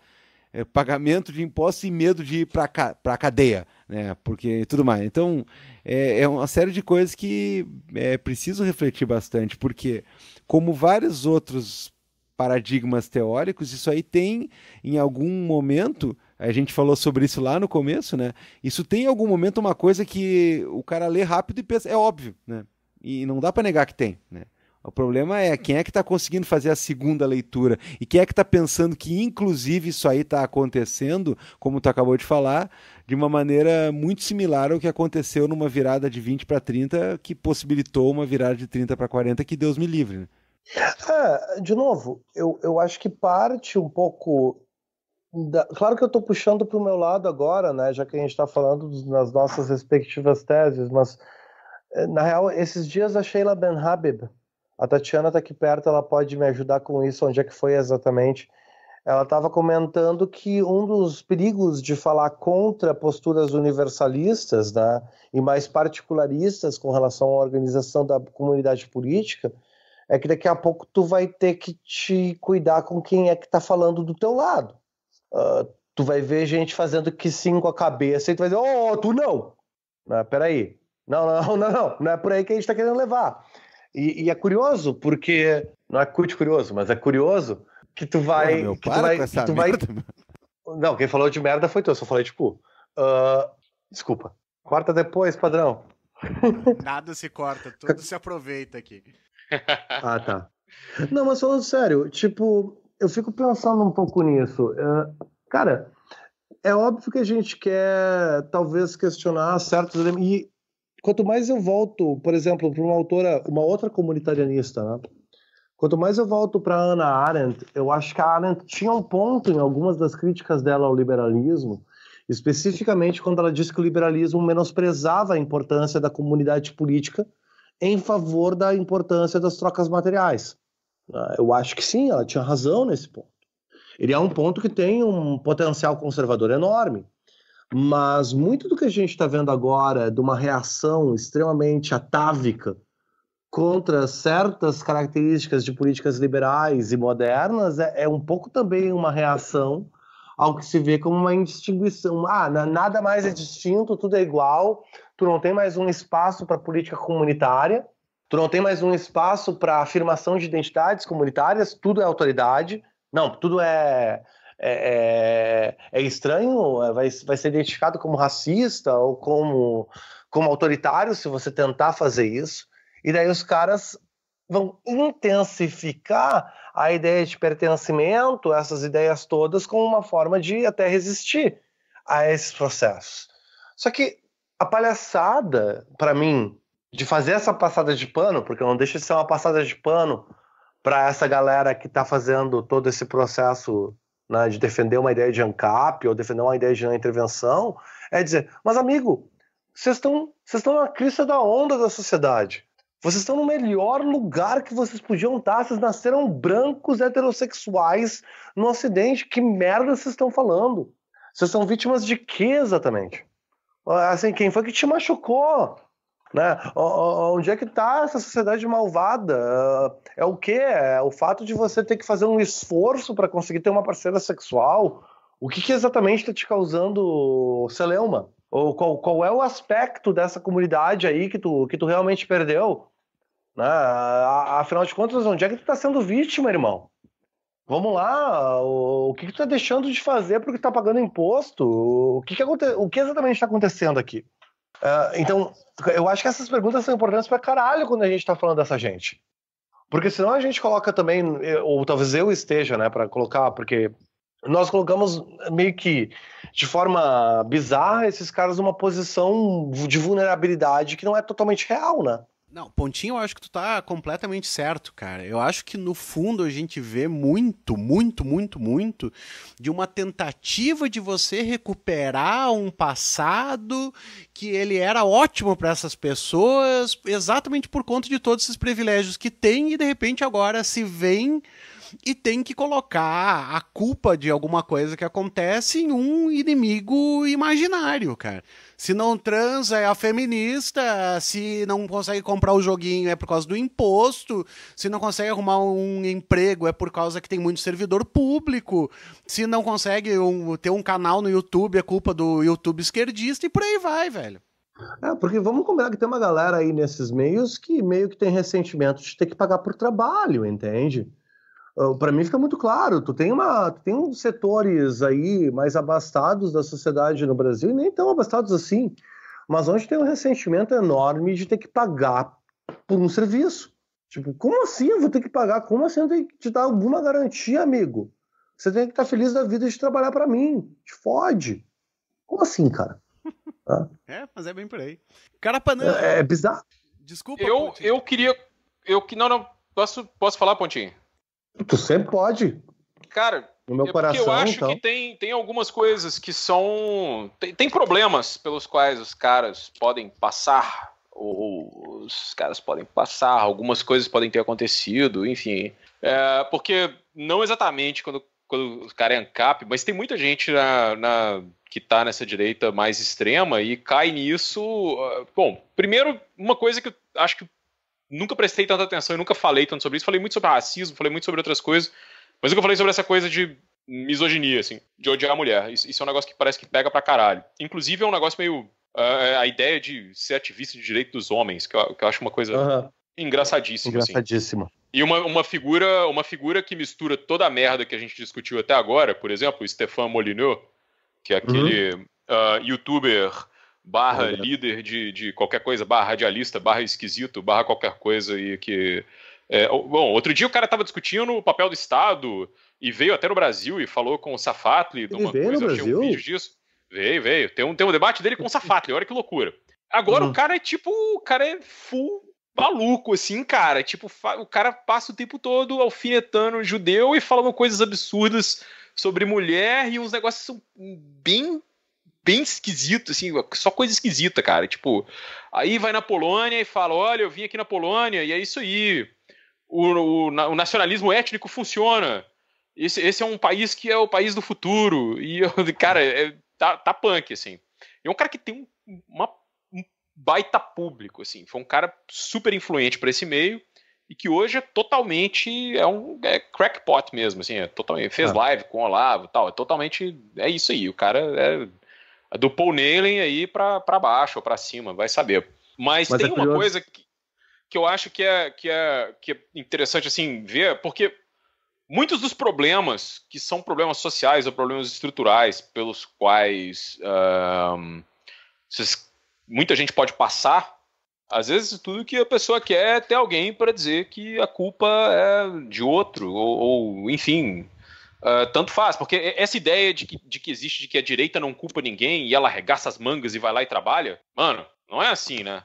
eh, pagamento de impostos e medo de ir para a cadeia, né? Porque tudo mais. Então, é, é uma série de coisas que é preciso refletir bastante, porque, como vários outros paradigmas teóricos, isso aí tem, em algum momento, a gente falou sobre isso lá no começo, né? Isso tem em algum momento uma coisa que o cara lê rápido e pensa, é óbvio, né? E não dá para negar que tem, né? O problema é quem é que está conseguindo fazer a segunda leitura e quem é que está pensando que, inclusive, isso aí está acontecendo, como tu acabou de falar, de uma maneira muito similar ao que aconteceu numa virada de 20 para 30, que possibilitou uma virada de 30 para 40, que Deus me livre. Né? Ah, de novo, eu, eu acho que parte um pouco claro que eu estou puxando para o meu lado agora, né, já que a gente está falando das nossas respectivas teses, mas eh, na real, esses dias a Sheila Ben Habib, a Tatiana está aqui perto, ela pode me ajudar com isso, onde é que foi exatamente. Ela estava comentando que um dos perigos de falar contra posturas universalistas né, e mais particularistas com relação à organização da comunidade política é que daqui a pouco tu vai ter que te cuidar com quem é que está falando do teu lado. Ah, tu vai ver gente fazendo que sim com a cabeça e tu vai dizer, oh, tu não! Ah, peraí. Não, não, não, não. Não é por aí que a gente está querendo levar. E, e, é curioso, porque. Não é curte curioso, mas é curioso que tu vai. Meu, que tu vai, que tu vai... Não, quem falou de merda foi tu, eu só falei tipo Uh, desculpa. Corta depois, padrão. Nada se corta, tudo se aproveita aqui. ah, tá. Não, mas falando sério, tipo, eu fico pensando um pouco nisso. Uh, cara, é óbvio que a gente quer talvez questionar certos e quanto mais eu volto, por exemplo, para uma autora, uma outra comunitarianista, né? Quanto mais eu volto para Ana Arendt, eu acho que a Arendt tinha um ponto em algumas das críticas dela ao liberalismo, especificamente quando ela diz que o liberalismo menosprezava a importância da comunidade política em favor da importância das trocas materiais. Ah, eu acho que sim, ela tinha razão nesse ponto. Ele é um ponto que tem um potencial conservador enorme, mas muito do que a gente está vendo agora é de uma reação extremamente atávica contra certas características de políticas liberais e modernas é, é um pouco também uma reação ao que se vê como uma indistinguição. Ah, nada mais é distinto, tudo é igual, tu não tem mais um espaço para política comunitária Tu não tem mais um espaço para afirmação de identidades comunitárias, tudo é autoridade. Não, tudo é, é, é, é estranho, é, vai, vai ser identificado como racista ou como, como autoritário se você tentar fazer isso. E daí os caras vão intensificar a ideia de pertencimento, essas ideias todas, como uma forma de até resistir a esses processos. Só que a palhaçada, para mim, de fazer essa passada de pano, porque não deixa de ser uma passada de pano para essa galera que está fazendo todo esse processo né, de defender uma ideia de ANCAP ou defender uma ideia de intervenção, é dizer, mas amigo, vocês estão vocês estão na crista da onda da sociedade. Vocês estão no melhor lugar que vocês podiam estar. Tá, vocês nasceram brancos heterossexuais no Ocidente. Que merda vocês estão falando? Vocês são vítimas de quê exatamente? Assim, quem foi que te machucou? Né? Onde é que está essa sociedade malvada? É, é o que? É o fato de você ter que fazer um esforço para conseguir ter uma parceira sexual? O que, que exatamente está te causando celeuma? Ou qual, qual é o aspecto dessa comunidade aí que tu, que tu realmente perdeu? Né? Afinal de contas, onde é que tu está sendo vítima, irmão? Vamos lá, o, que, que tu está deixando de fazer porque está pagando imposto? O que, que, o que exatamente está acontecendo aqui? Ah, então, eu acho que essas perguntas são importantes pra caralho quando a gente tá falando dessa gente. Porque senão a gente coloca também, eh, ou talvez eu esteja, né, para colocar, porque nós colocamos meio que de forma bizarra esses caras numa posição de vulnerabilidade que não é totalmente real, né? Não, Pontinho, eu acho que tu tá completamente certo, cara. Eu acho que no fundo a gente vê muito, muito, muito, muito de uma tentativa de você recuperar um passado que ele era ótimo para essas pessoas, exatamente por conta de todos esses privilégios que tem e de repente agora se vem e tem que colocar a culpa de alguma coisa que acontece em um inimigo imaginário, cara. Se não transa é a feminista, se não consegue comprar o joguinho é por causa do imposto, se não consegue arrumar um emprego é por causa que tem muito servidor público, se não consegue um, ter um canal no YouTube é culpa do YouTube esquerdista e por aí vai, velho. É, porque vamos combinar que tem uma galera aí nesses meios que meio que tem ressentimento de ter que pagar por trabalho, entende? para mim fica muito claro, tu tem, uma, tu tem uns setores aí mais abastados da sociedade no Brasil, e nem tão abastados assim, mas onde tem um ressentimento enorme de ter que pagar por um serviço. Tipo, como assim eu vou ter que pagar? Como assim eu tenho que te dar alguma garantia, amigo? Você tem que estar feliz da vida de trabalhar para mim. Te fode. Como assim, cara? É, mas é bem por aí. Carapanã. É, é bizarro. Desculpa. Eu, eu queria. Eu que. Não, não. Posso, posso falar, Pontinho? Tu sempre pode. Cara, no meu é coração, eu acho então. que tem, tem algumas coisas que são. Tem, tem problemas pelos quais os caras podem passar, ou os caras podem passar, algumas coisas podem ter acontecido, enfim. É, porque não exatamente quando, quando o cara é ANCAP, mas tem muita gente na, na que está nessa direita mais extrema e cai nisso. Ah, bom, primeiro, uma coisa que eu acho que nunca prestei tanta atenção e nunca falei tanto sobre isso. Falei muito sobre racismo, falei muito sobre outras coisas, mas nunca falei sobre essa coisa de misoginia, assim, de odiar a mulher. Isso, isso é um negócio que parece que pega pra caralho. Inclusive, é um negócio meio. Uh, a ideia de ser ativista de direito dos homens, que eu, que eu acho uma coisa uhum. engraçadíssima. Engraçadíssima. Assim. E uma, uma, figura, uma figura que mistura toda a merda que a gente discutiu até agora, por exemplo, o Stéphane Molyneux, que é aquele uhum. uh, youtuber barra líder de, de qualquer coisa, barra radialista, barra esquisito, barra qualquer coisa e que. É, bom, outro dia o cara estava discutindo o papel do Estado e veio até no Brasil e falou com o Safatli de uma veio coisa, eu achei um vídeo disso. Veio, veio. Tem um, tem um debate dele com o Safatli, olha que loucura. Agora uhum. o cara é tipo, o cara é full maluco, assim, cara. Tipo, o cara passa o tempo todo alfinetando judeu e falando coisas absurdas sobre mulher e uns negócios bem bem esquisito, assim, só coisa esquisita, cara. Tipo, aí vai na Polônia e fala: olha, eu vim aqui na Polônia e é isso aí. O, o, o nacionalismo étnico funciona. Esse, esse é um país que é o país do futuro. E, cara, é, tá, tá punk, assim. É um cara que tem um, uma, um baita público, assim. Foi um cara super influente para esse meio e que hoje é totalmente é um é crackpot mesmo, assim, é totalmente fez ah. live com o Olavo, tal, é totalmente é isso aí, o cara é do Paul Nalen aí para baixo ou para cima, vai saber. Mas, Mas é tem é uma coisa que, que eu acho que é, que, é, que é interessante assim ver, porque muitos dos problemas que são problemas sociais ou problemas estruturais pelos quais vocês, muita gente pode passar, às vezes tudo que a pessoa quer é ter alguém para dizer que a culpa é de outro ou, ou enfim ah, tanto faz, porque essa ideia de que, de que existe de que a direita não culpa ninguém e ela arregaça as mangas e vai lá e trabalha, mano, não é assim, né?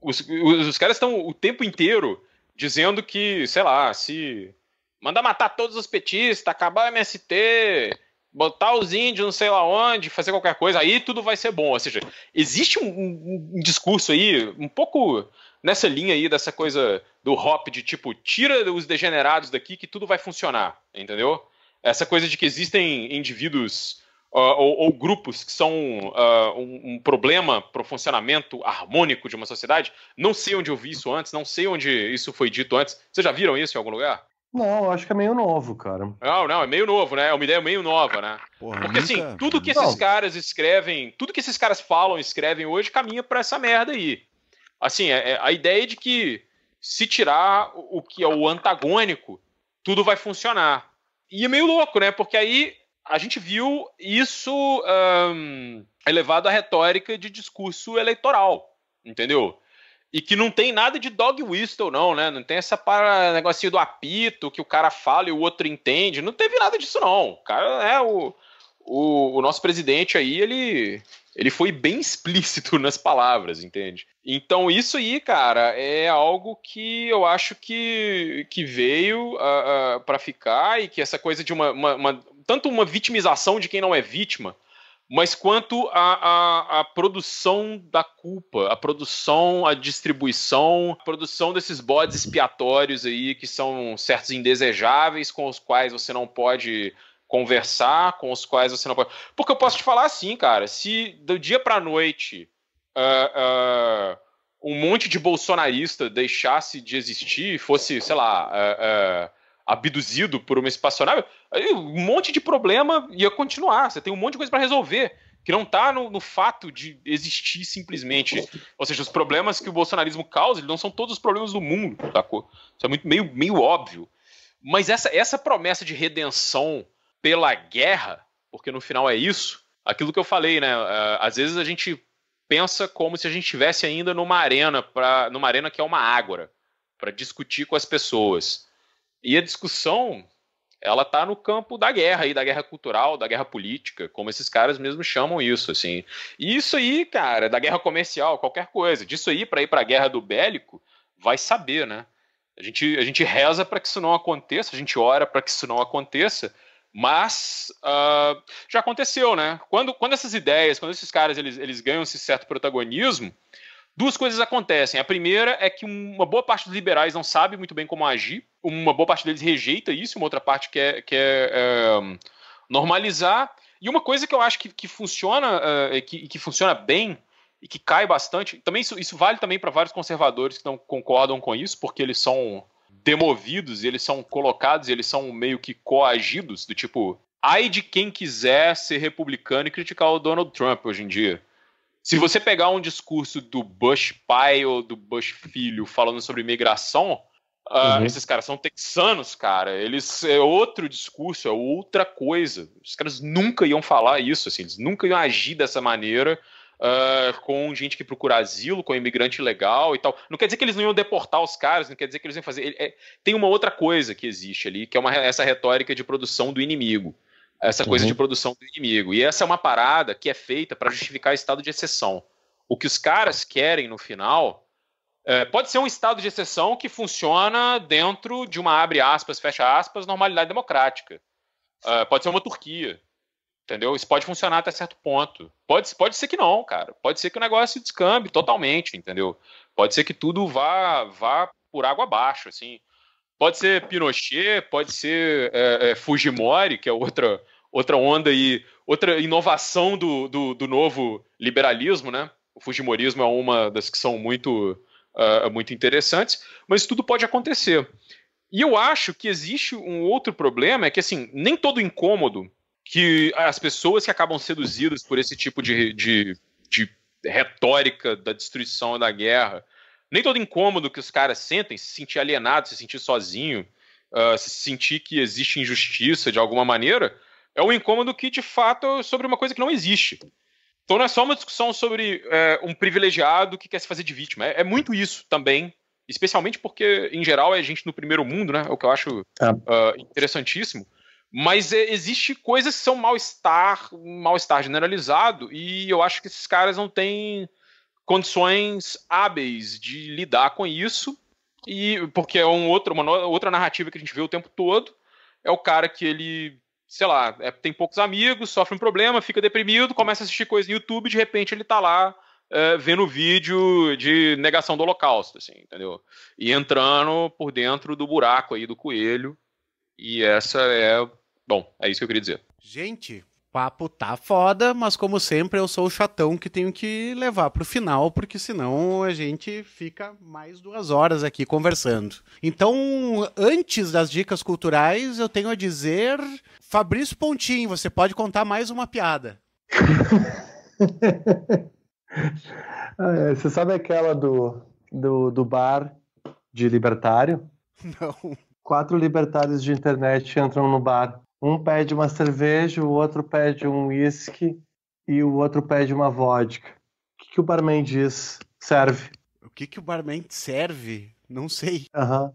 Os, os, os caras estão o tempo inteiro dizendo que, sei lá, se mandar matar todos os petistas, acabar o MST, botar os índios não sei lá onde, fazer qualquer coisa, aí tudo vai ser bom. Ou seja, existe um, um, um discurso aí um pouco nessa linha aí dessa coisa do hop de tipo, tira os degenerados daqui que tudo vai funcionar, entendeu? Essa coisa de que existem indivíduos uh, ou, ou, grupos que são uh, um, um, problema para o funcionamento harmônico de uma sociedade, não sei onde eu vi isso antes, não sei onde isso foi dito antes. Vocês já viram isso em algum lugar? Não, acho que é meio novo, cara. Não, não, é meio novo, né? É uma ideia meio nova, né? Porra, Porque assim, tudo que esses não. caras escrevem, tudo que esses caras falam e escrevem hoje caminha para essa merda aí. Assim, é, é a ideia é de que se tirar o que é o antagônico, tudo vai funcionar. E é meio louco, né? Porque aí a gente viu isso um, elevado à retórica de discurso eleitoral, entendeu? E que não tem nada de dog whistle, não, né? Não tem essa para negocinho do apito que o cara fala e o outro entende. Não teve nada disso, não. O cara, né? O, o, o nosso presidente aí, ele ele foi bem explícito nas palavras, entende? Então isso aí, cara, é algo que eu acho que, que veio uh, ah, uh ah, para ficar e que essa coisa de uma, uma, uma, tanto uma vitimização de quem não é vítima, mas quanto a produção da culpa, a produção, a distribuição, a produção desses bodes expiatórios aí, que são certos indesejáveis com os quais você não pode conversar, com os quais você não pode. Porque eu posso te falar assim, cara, se do dia para noite uh, uh, um monte de bolsonarista deixasse de existir, fosse, sei lá, uh, abduzido por uma espaçonave, um monte de problema ia continuar. Você tem um monte de coisa para resolver que não está no, no, fato de existir simplesmente. Ou seja, os problemas que o bolsonarismo causa eles não são todos os problemas do mundo, sacou? Isso é muito, meio, meio óbvio. Mas essa, essa promessa de redenção pela guerra, porque no final é isso, aquilo que eu falei, né? É, às vezes a gente pensa como se a gente estivesse ainda numa arena, pra, numa arena que é uma ágora, para discutir com as pessoas. E a discussão, ela tá no campo da guerra aí, da guerra cultural, da guerra política, como esses caras mesmo chamam isso, assim. E isso aí, cara, da guerra comercial, qualquer coisa, disso aí para ir para a guerra do bélico, vai saber, né? A gente, a gente reza para que isso não aconteça, a gente ora para que isso não aconteça, mas uh, já aconteceu, né? Quando, quando essas ideias, quando esses caras eles, eles ganham esse certo protagonismo, duas coisas acontecem. A primeira é que uma boa parte dos liberais não sabe muito bem como agir, uma boa parte deles rejeita isso, uma outra parte quer, quer é, normalizar. E uma coisa que eu acho que, que funciona uh, que, que funciona bem e que cai bastante, também isso, isso vale também para vários conservadores que não concordam com isso, porque eles são demovidos, eles são colocados, eles são meio que coagidos, do tipo, ai de quem quiser ser republicano e criticar o Donald Trump hoje em dia. Se você pegar um discurso do Bush pai ou do Bush filho falando sobre imigração, ah, uhum. uh, esses caras são texanos, cara. Eles é outro discurso, é outra coisa. Os caras nunca iam falar isso, assim, eles nunca iam agir dessa maneira uh, com gente que procura asilo, com imigrante legal e tal. Não quer dizer que eles não iam deportar os caras, não quer dizer que eles iam fazer. É, tem uma outra coisa que existe ali, que é uma, essa retórica de produção do inimigo. Essa coisa uhum. de produção do inimigo. E essa é uma parada que é feita para justificar estado de exceção. O que os caras querem no final é, pode ser um estado de exceção que funciona dentro de uma abre aspas, fecha aspas, normalidade democrática. É, pode ser uma Turquia. Entendeu? Isso pode funcionar até certo ponto. Pode, pode ser que não, cara. Pode ser que o negócio descambe totalmente, entendeu? Pode ser que tudo vá, vá por água abaixo, assim. Pode ser Pinochet, pode ser é, é, Fujimori, que é outra, outra onda e outra inovação do, do, do, novo liberalismo, né? O Fujimorismo é uma das que são muito, uh, muito interessantes, mas tudo pode acontecer. E eu acho que existe um outro problema, é que assim, nem todo incômodo que as pessoas que acabam seduzidas por esse tipo de, de, de retórica da destruição e da guerra, nem todo incômodo que os caras sentem, se sentir alienado, se sentir sozinho, uh, se sentir que existe injustiça de alguma maneira, é um incômodo que de fato é sobre uma coisa que não existe. Então não é só uma discussão sobre é, um privilegiado que quer se fazer de vítima. É, é, muito isso também, especialmente porque, em geral, é gente no primeiro mundo, né? O que eu acho uh, interessantíssimo. Mas é, existe coisas que são mal-estar, mal-estar generalizado, e eu acho que esses caras não têm condições hábeis de lidar com isso, e porque é um outro, uma outra narrativa que a gente vê o tempo todo, é o cara que ele, sei lá, é, tem poucos amigos, sofre um problema, fica deprimido, começa a assistir coisa no YouTube, de repente ele tá lá é, vendo vídeo de negação do holocausto, assim, entendeu? E entrando por dentro do buraco aí do coelho, e essa é Bom, é isso que eu queria dizer. Gente, papo tá foda, mas como sempre eu sou o chatão que tenho que levar pro final, porque senão a gente fica mais duas horas aqui conversando. Então, antes das dicas culturais, eu tenho a dizer, Fabrício Pontinho, você pode contar mais uma piada. Ah, é, você sabe aquela do, do, do bar de libertário? Não. Quatro libertários de internet entram no bar um pede uma cerveja, o outro pede um uísque e o outro pede uma vodka. O que, que o barman diz? Serve. O que, que o barman serve? Não sei. Uhum.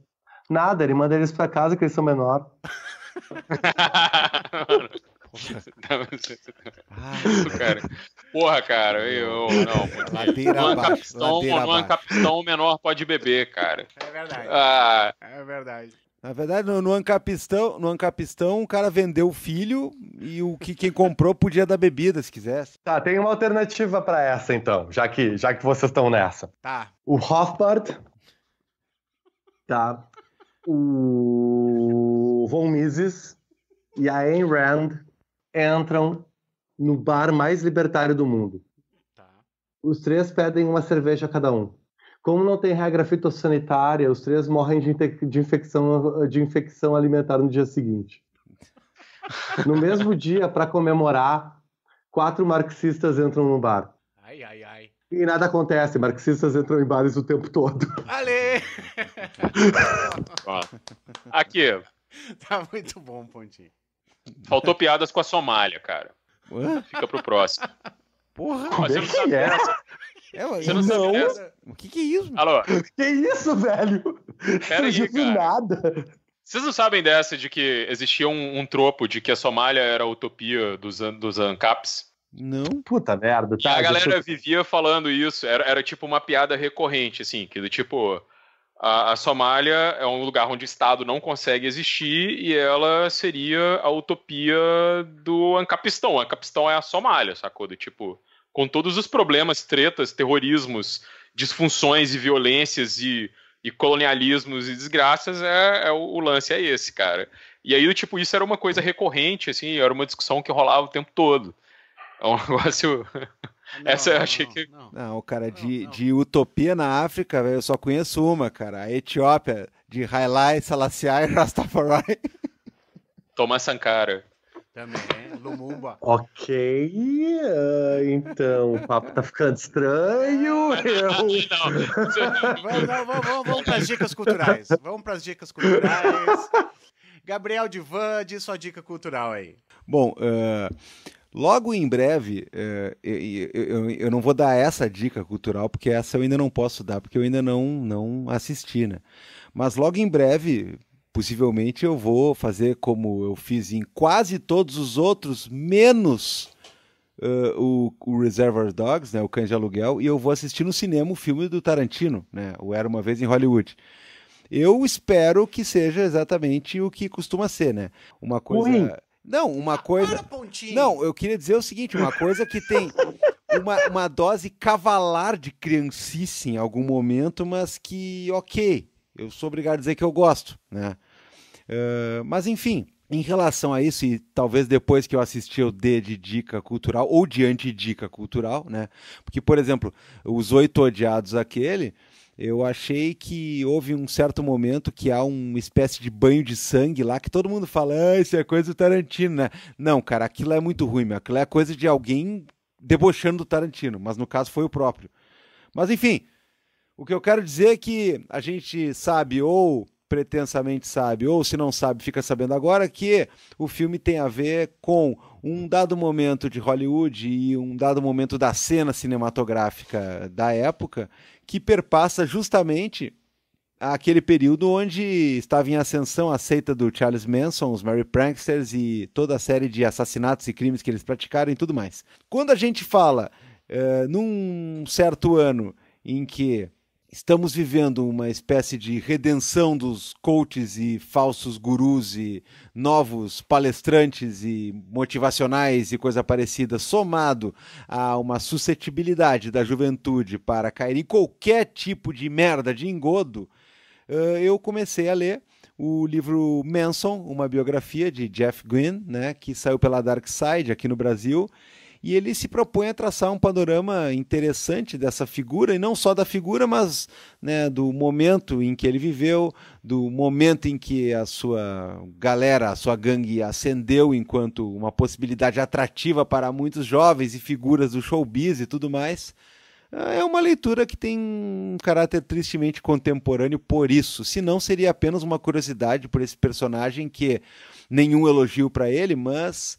Nada, ele manda eles pra casa que eles são menor. Isso, cara. Porra, cara, eu não. Ladeira um capistão, um capistão menor pode beber, cara. É verdade. Ah, é verdade. Na verdade, no, no, Ancapistão, no Ancapistão, o cara vendeu o filho e o que quem comprou podia dar bebida se quisesse. Tá, tem uma alternativa para essa então, já que, já que vocês estão nessa. Tá. O Hofbart. Tá. O Von Mises e a Ayn Rand entram no bar mais libertário do mundo. Tá. Os três pedem uma cerveja cada um. Como não tem regra fitossanitária, os três morrem de, de, infecção, de infecção alimentar no dia seguinte. No mesmo dia, para comemorar, quatro marxistas entram num bar. Ai, ai, ai. E nada acontece, marxistas entram em bares o tempo todo. Ale! aqui. Tá muito bom, Pontinho. Faltou piadas com a Somália, cara. Fica Fica pro próximo. Porra, Como você é não sabia é? essa. É, Você não, não O que, que é isso? Alô? Que isso, velho? Pera aí, nada. Vocês não sabem dessa de que existia um, um tropo de que a Somália era a utopia dos, dos ANCAPs? Não. Puta merda. Tá, a galera vivia falando isso. Era, era tipo uma piada recorrente, assim, que do tipo. A, a Somália é um lugar onde o Estado não consegue existir e ela seria a utopia do Ancapistão. O Ancapistão é a Somália, sacou? Do tipo com todos os problemas, tretas, terrorismos, disfunções e violências e, e colonialismos e desgraças, é, é, o lance é esse, cara. E aí, tipo, isso era uma coisa recorrente, assim, era uma discussão que rolava o tempo todo. É um negócio. Não, Essa eu achei não, que. Não, cara, de, de utopia na África, velho, eu só conheço uma, cara. A Etiópia, de Haile Selassie e Rastafari. Toma Sankara. Também, Lumumba. É, ok, uh, então o papo tá ficando estranho. É, tá eu... Então. vamos, vamos, vamos, vamos para as dicas culturais. Vamos para as dicas culturais. Gabriel Divan, de sua dica cultural aí. Bom, uh, logo em breve, uh, eu, eu, eu, não vou dar essa dica cultural, porque essa eu ainda não posso dar, porque eu ainda não, não assisti, né? Mas logo em breve, Possivelmente eu vou fazer como eu fiz em quase todos os outros, menos uh, o, o Reservoir Dogs, né, o Cães de Aluguel, e eu vou assistir no cinema o filme do Tarantino, né, o Era Uma Vez em Hollywood. Eu espero que seja exatamente o que costuma ser, né? Uma coisa... Ui. Não, uma ah, coisa. Não, eu queria dizer o seguinte: uma coisa que tem uma, uma dose cavalar de criancice em algum momento, mas que, ok eu sou obrigado a dizer que eu gosto, né? Uh, mas enfim, em relação a isso, e talvez depois que eu assistir eu dê de dica cultural ou de antidica cultural, né? Porque, por exemplo, os oito odiados aquele, eu achei que houve um certo momento que há uma espécie de banho de sangue lá que todo mundo fala, ah, isso é coisa do Tarantino, né? Não, cara, aquilo é muito ruim, meu. aquilo é coisa de alguém debochando do Tarantino, mas no caso foi o próprio. Mas enfim, o que eu quero dizer é que a gente sabe ou pretensamente sabe, ou se não sabe, fica sabendo agora que o filme tem a ver com um dado momento de Hollywood e um dado momento da cena cinematográfica da época que perpassa justamente aquele período onde estava em ascensão a seita do Charles Manson, os Mary Pranksters e toda a série de assassinatos e crimes que eles praticaram e tudo mais. Quando a gente fala uh, num certo ano em que estamos vivendo uma espécie de redenção dos coaches e falsos gurus e novos palestrantes e motivacionais e coisa parecida, somado a uma suscetibilidade da juventude para cair em qualquer tipo de merda, de engodo, eh, eu comecei a ler o livro Manson, uma biografia de Jeff Gwynne, né, que saiu pela Dark Side aqui no Brasil e ele se propõe a traçar um panorama interessante dessa figura, e não só da figura, mas né, do momento em que ele viveu, do momento em que a sua galera, a sua gangue ascendeu enquanto uma possibilidade atrativa para muitos jovens e figuras do showbiz e tudo mais. Ah, é uma leitura que tem um caráter tristemente contemporâneo por isso. Se não, seria apenas uma curiosidade por esse personagem que nenhum elogio para ele, mas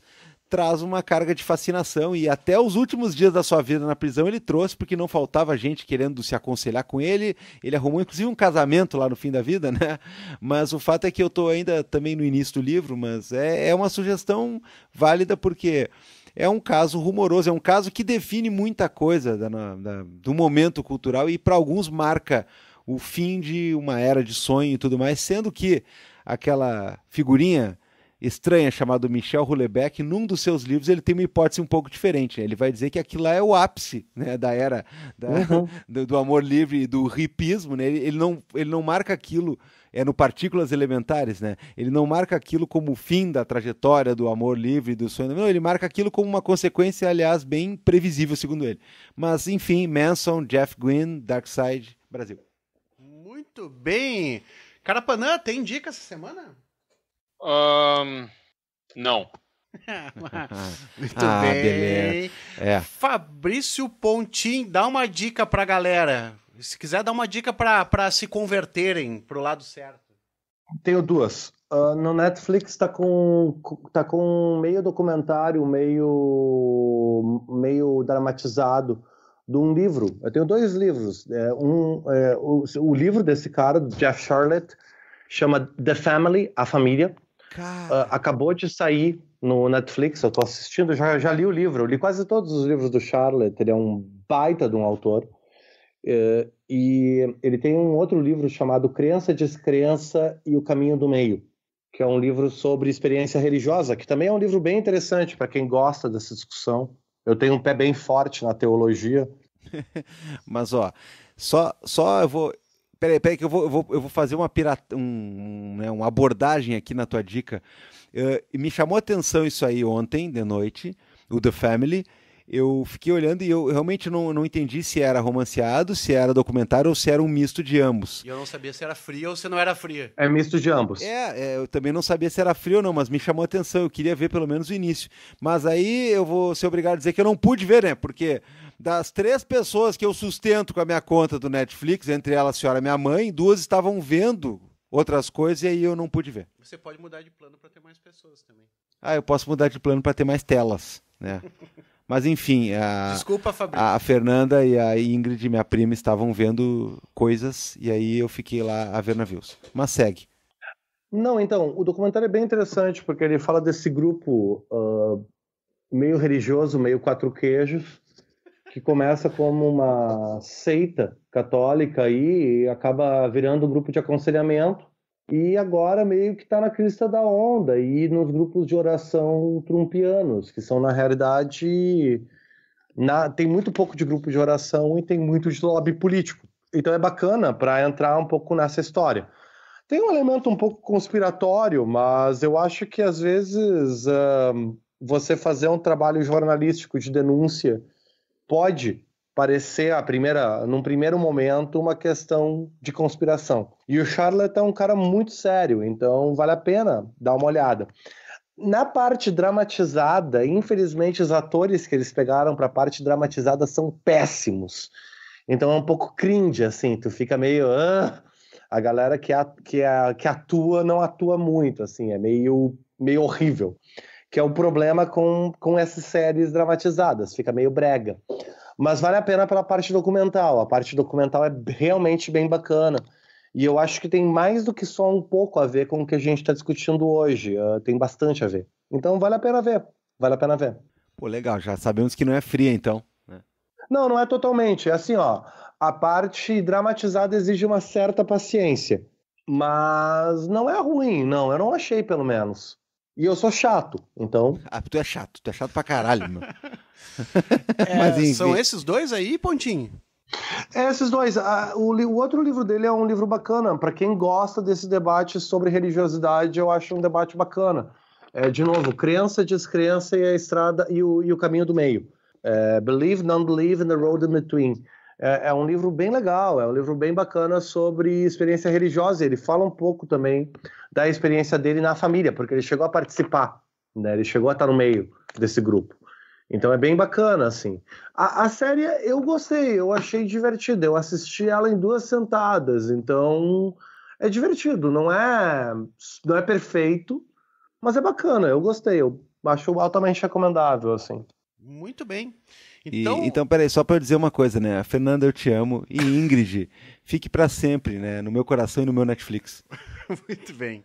traz uma carga de fascinação e até os últimos dias da sua vida na prisão ele trouxe porque não faltava gente querendo se aconselhar com ele. Ele arrumou inclusive um casamento lá no fim da vida, né? Mas o fato é que eu estou ainda também no início do livro, mas é, é uma sugestão válida porque é um caso rumoroso, é um caso que define muita coisa da, da, do momento cultural e para alguns marca o fim de uma era de sonho e tudo mais, sendo que aquela figurinha estranha chamado Michel Houellebecq, num dos seus livros ele tem uma hipótese um pouco diferente. Né? Ele vai dizer que aquilo lá é o ápice né, da era da, uhum. do, amor livre e do ripismo. Né? Ele, ele, não, ele não marca aquilo, é no Partículas Elementares, né? ele não marca aquilo como o fim da trajetória do amor livre, do sonho. Não, ele marca aquilo como uma consequência, aliás, bem previsível, segundo ele. Mas, enfim, Manson, Jeff Gwynne, Darkseid, Brasil. Muito bem! Carapanã, tem dica essa semana? Um, não. Muito ah, bem. Beleza. É. Fabrício Pontin, dá uma dica pra galera. Se quiser dar uma dica para se converterem pro lado certo. Tenho duas. Uh, no Netflix tá com, tá com meio documentário, meio, meio dramatizado de um livro. Eu tenho dois livros. É, um, é, o, o livro desse cara, Jeff Charlotte, chama The Family, A Família Uh, acabou de sair no Netflix, eu estou assistindo, já, já li o livro, li quase todos os livros do Charlotte, ele é um baita de um autor. Uh, e ele tem um outro livro chamado Criança, Descrença e o Caminho do Meio, que é um livro sobre experiência religiosa, que também é um livro bem interessante para quem gosta dessa discussão. Eu tenho um pé bem forte na teologia. Mas, ó, só, só eu vou. Peraí, peraí, que eu vou, eu vou, eu vou fazer uma, pirata, um, né, uma abordagem aqui na tua dica. Uh, me chamou a atenção isso aí ontem, de noite, o The Family. Eu fiquei olhando e eu realmente não, não entendi se era romanceado, se era documentário ou se era um misto de ambos. E eu não sabia se era fria ou se não era fria. É misto de ambos. É, é eu também não sabia se era frio ou não, mas me chamou a atenção. Eu queria ver pelo menos o início. Mas aí eu vou ser obrigado a dizer que eu não pude ver, né? Porque das três pessoas que eu sustento com a minha conta do Netflix, entre elas a senhora minha mãe, duas estavam vendo outras coisas e aí eu não pude ver. Você pode mudar de plano para ter mais pessoas também. Ah, eu posso mudar de plano para ter mais telas, né? Mas enfim, a, Desculpa, a, Fernanda e a Ingrid, minha prima, estavam vendo coisas e aí eu fiquei lá a ver navios. Mas segue. Não, então, o documentário é bem interessante porque ele fala desse grupo uh, meio religioso, meio quatro queijos, que começa como uma seita católica aí, e acaba virando um grupo de aconselhamento e agora meio que está na crista da onda e nos grupos de oração trumpianos, que são na realidade na, tem muito pouco de grupo de oração e tem muito de lobby político. Então é bacana para entrar um pouco nessa história. Tem um elemento um pouco conspiratório, mas eu acho que às vezes uh, você fazer um trabalho jornalístico de denúncia pode parecer a primeira, num primeiro momento uma questão de conspiração. E o Charlotte é um cara muito sério, então vale a pena dar uma olhada. Na parte dramatizada, infelizmente os atores que eles pegaram para a parte dramatizada são péssimos. Então é um pouco cringe assim, tu fica meio ah! a galera que, a, que, a, que atua não atua muito assim, é meio meio horrível que é o problema com, com essas séries dramatizadas, fica meio brega. Mas vale a pena pela parte documental, a parte documental é realmente bem bacana. E eu acho que tem mais do que só um pouco a ver com o que a gente está discutindo hoje, uh, tem bastante a ver. Então vale a pena ver, vale a pena ver. Pô, legal, já sabemos que não é fria então. Né? Não, não é totalmente. É assim, ó, a parte dramatizada exige uma certa paciência. Mas não é ruim, não. Eu não achei, pelo menos. E eu sou chato, então. Ah, tu é chato, tu é chato pra caralho, mano. é, Mas, são esses dois aí, Pontinho? É esses dois. Ah, o, o, outro livro dele é um livro bacana. Para quem gosta desse debate sobre religiosidade, eu acho um debate bacana. É, de novo, crença, descrença e a estrada e o, e o caminho do meio. É, believe, non believe and the road in between. É, é, um livro bem legal, é um livro bem bacana sobre experiência religiosa. Ele fala um pouco também da experiência dele na família, porque ele chegou a participar, né? Ele chegou a estar no meio desse grupo. Então é bem bacana, assim. A, a série eu gostei, eu achei divertida. Eu assisti ela em duas sentadas, então é divertido. Não é, não é perfeito, mas é bacana. Eu gostei. Eu acho altamente recomendável, assim. Muito bem. Então, e, então peraí, só para eu dizer uma coisa, né? A Fernanda, eu te amo. E Ingrid, fique para sempre, né? No meu coração e no meu Netflix. Muito bem.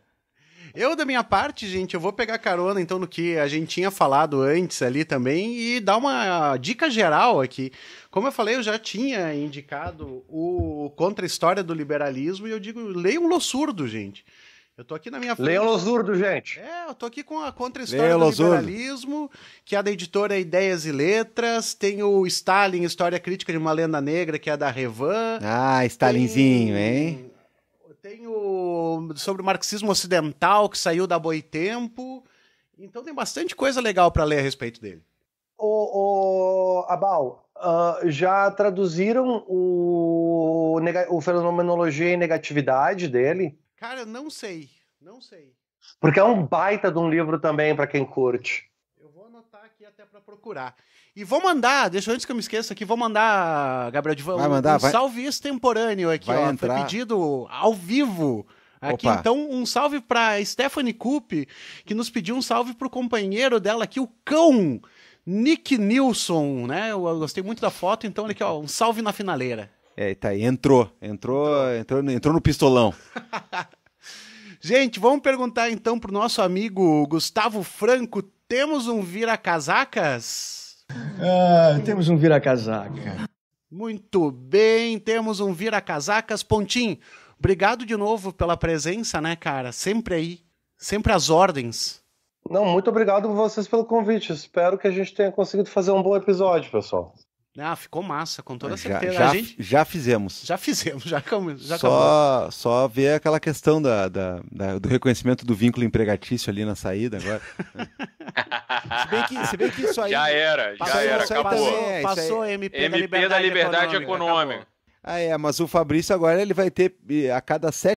Eu, da minha parte, gente, eu vou pegar carona então no que a gente tinha falado antes ali também e dar uma dica geral aqui. Como eu falei, eu já tinha indicado o Contra a História do Liberalismo e eu digo, leia um Lo Surdo, gente. Eu tô aqui na minha frente. Leiam Losurdo, gente. É, eu tô aqui com a contra-história do liberalismo, que é da editora Ideias e Letras. Tem o Stalin, História Crítica de uma Lenda Negra, que é da Revan. Ah, Stalinzinho, tem... hein? Tem o sobre o marxismo ocidental, que saiu da Boitempo. Então tem bastante coisa legal para ler a respeito dele. O, o Abal, uh, já traduziram o, o Fenomenologia e Negatividade dele? Cara, não sei. Não sei. Porque é um baita de um livro também para quem curte. Eu vou anotar aqui até para procurar. E vou mandar, deixa eu, antes que eu me esqueça aqui, vou mandar, Gabriel de vai mandar, um vai... salve extemporâneo aqui, vai ó. Entrar. Foi pedido ao vivo. Aqui, Opa. então, um salve para Stephanie Coupe, que nos pediu um salve para o companheiro dela aqui, o cão Nick Nilson, né? Eu, eu gostei muito da foto, então, olha aqui, ó, um salve na finaleira. É, tá aí, entrou, entrou, entrou, entrou no pistolão. Gente, vamos perguntar então pro nosso amigo Gustavo Franco, temos um vira-casacas? Ah, temos um vira-casaca. Muito bem, temos um vira-casacas. Pontim, obrigado de novo pela presença, né, cara? Sempre aí, sempre às ordens. Não, muito obrigado vocês pelo convite. Espero que a gente tenha conseguido fazer um bom episódio, pessoal. Ah, ficou massa, com toda certeza. Já, já, gente... já fizemos. Já fizemos, já, já só, Só ver aquela questão da, da, da, do reconhecimento do vínculo empregatício ali na saída agora. se, bem que, se bem que isso aí. Já era, já passou, era, acabou. Passou, é, MP, MP da Liberdade, da liberdade Econômica. econômica. Ah, é, mas o Fabrício agora ele vai ter eh, a cada sete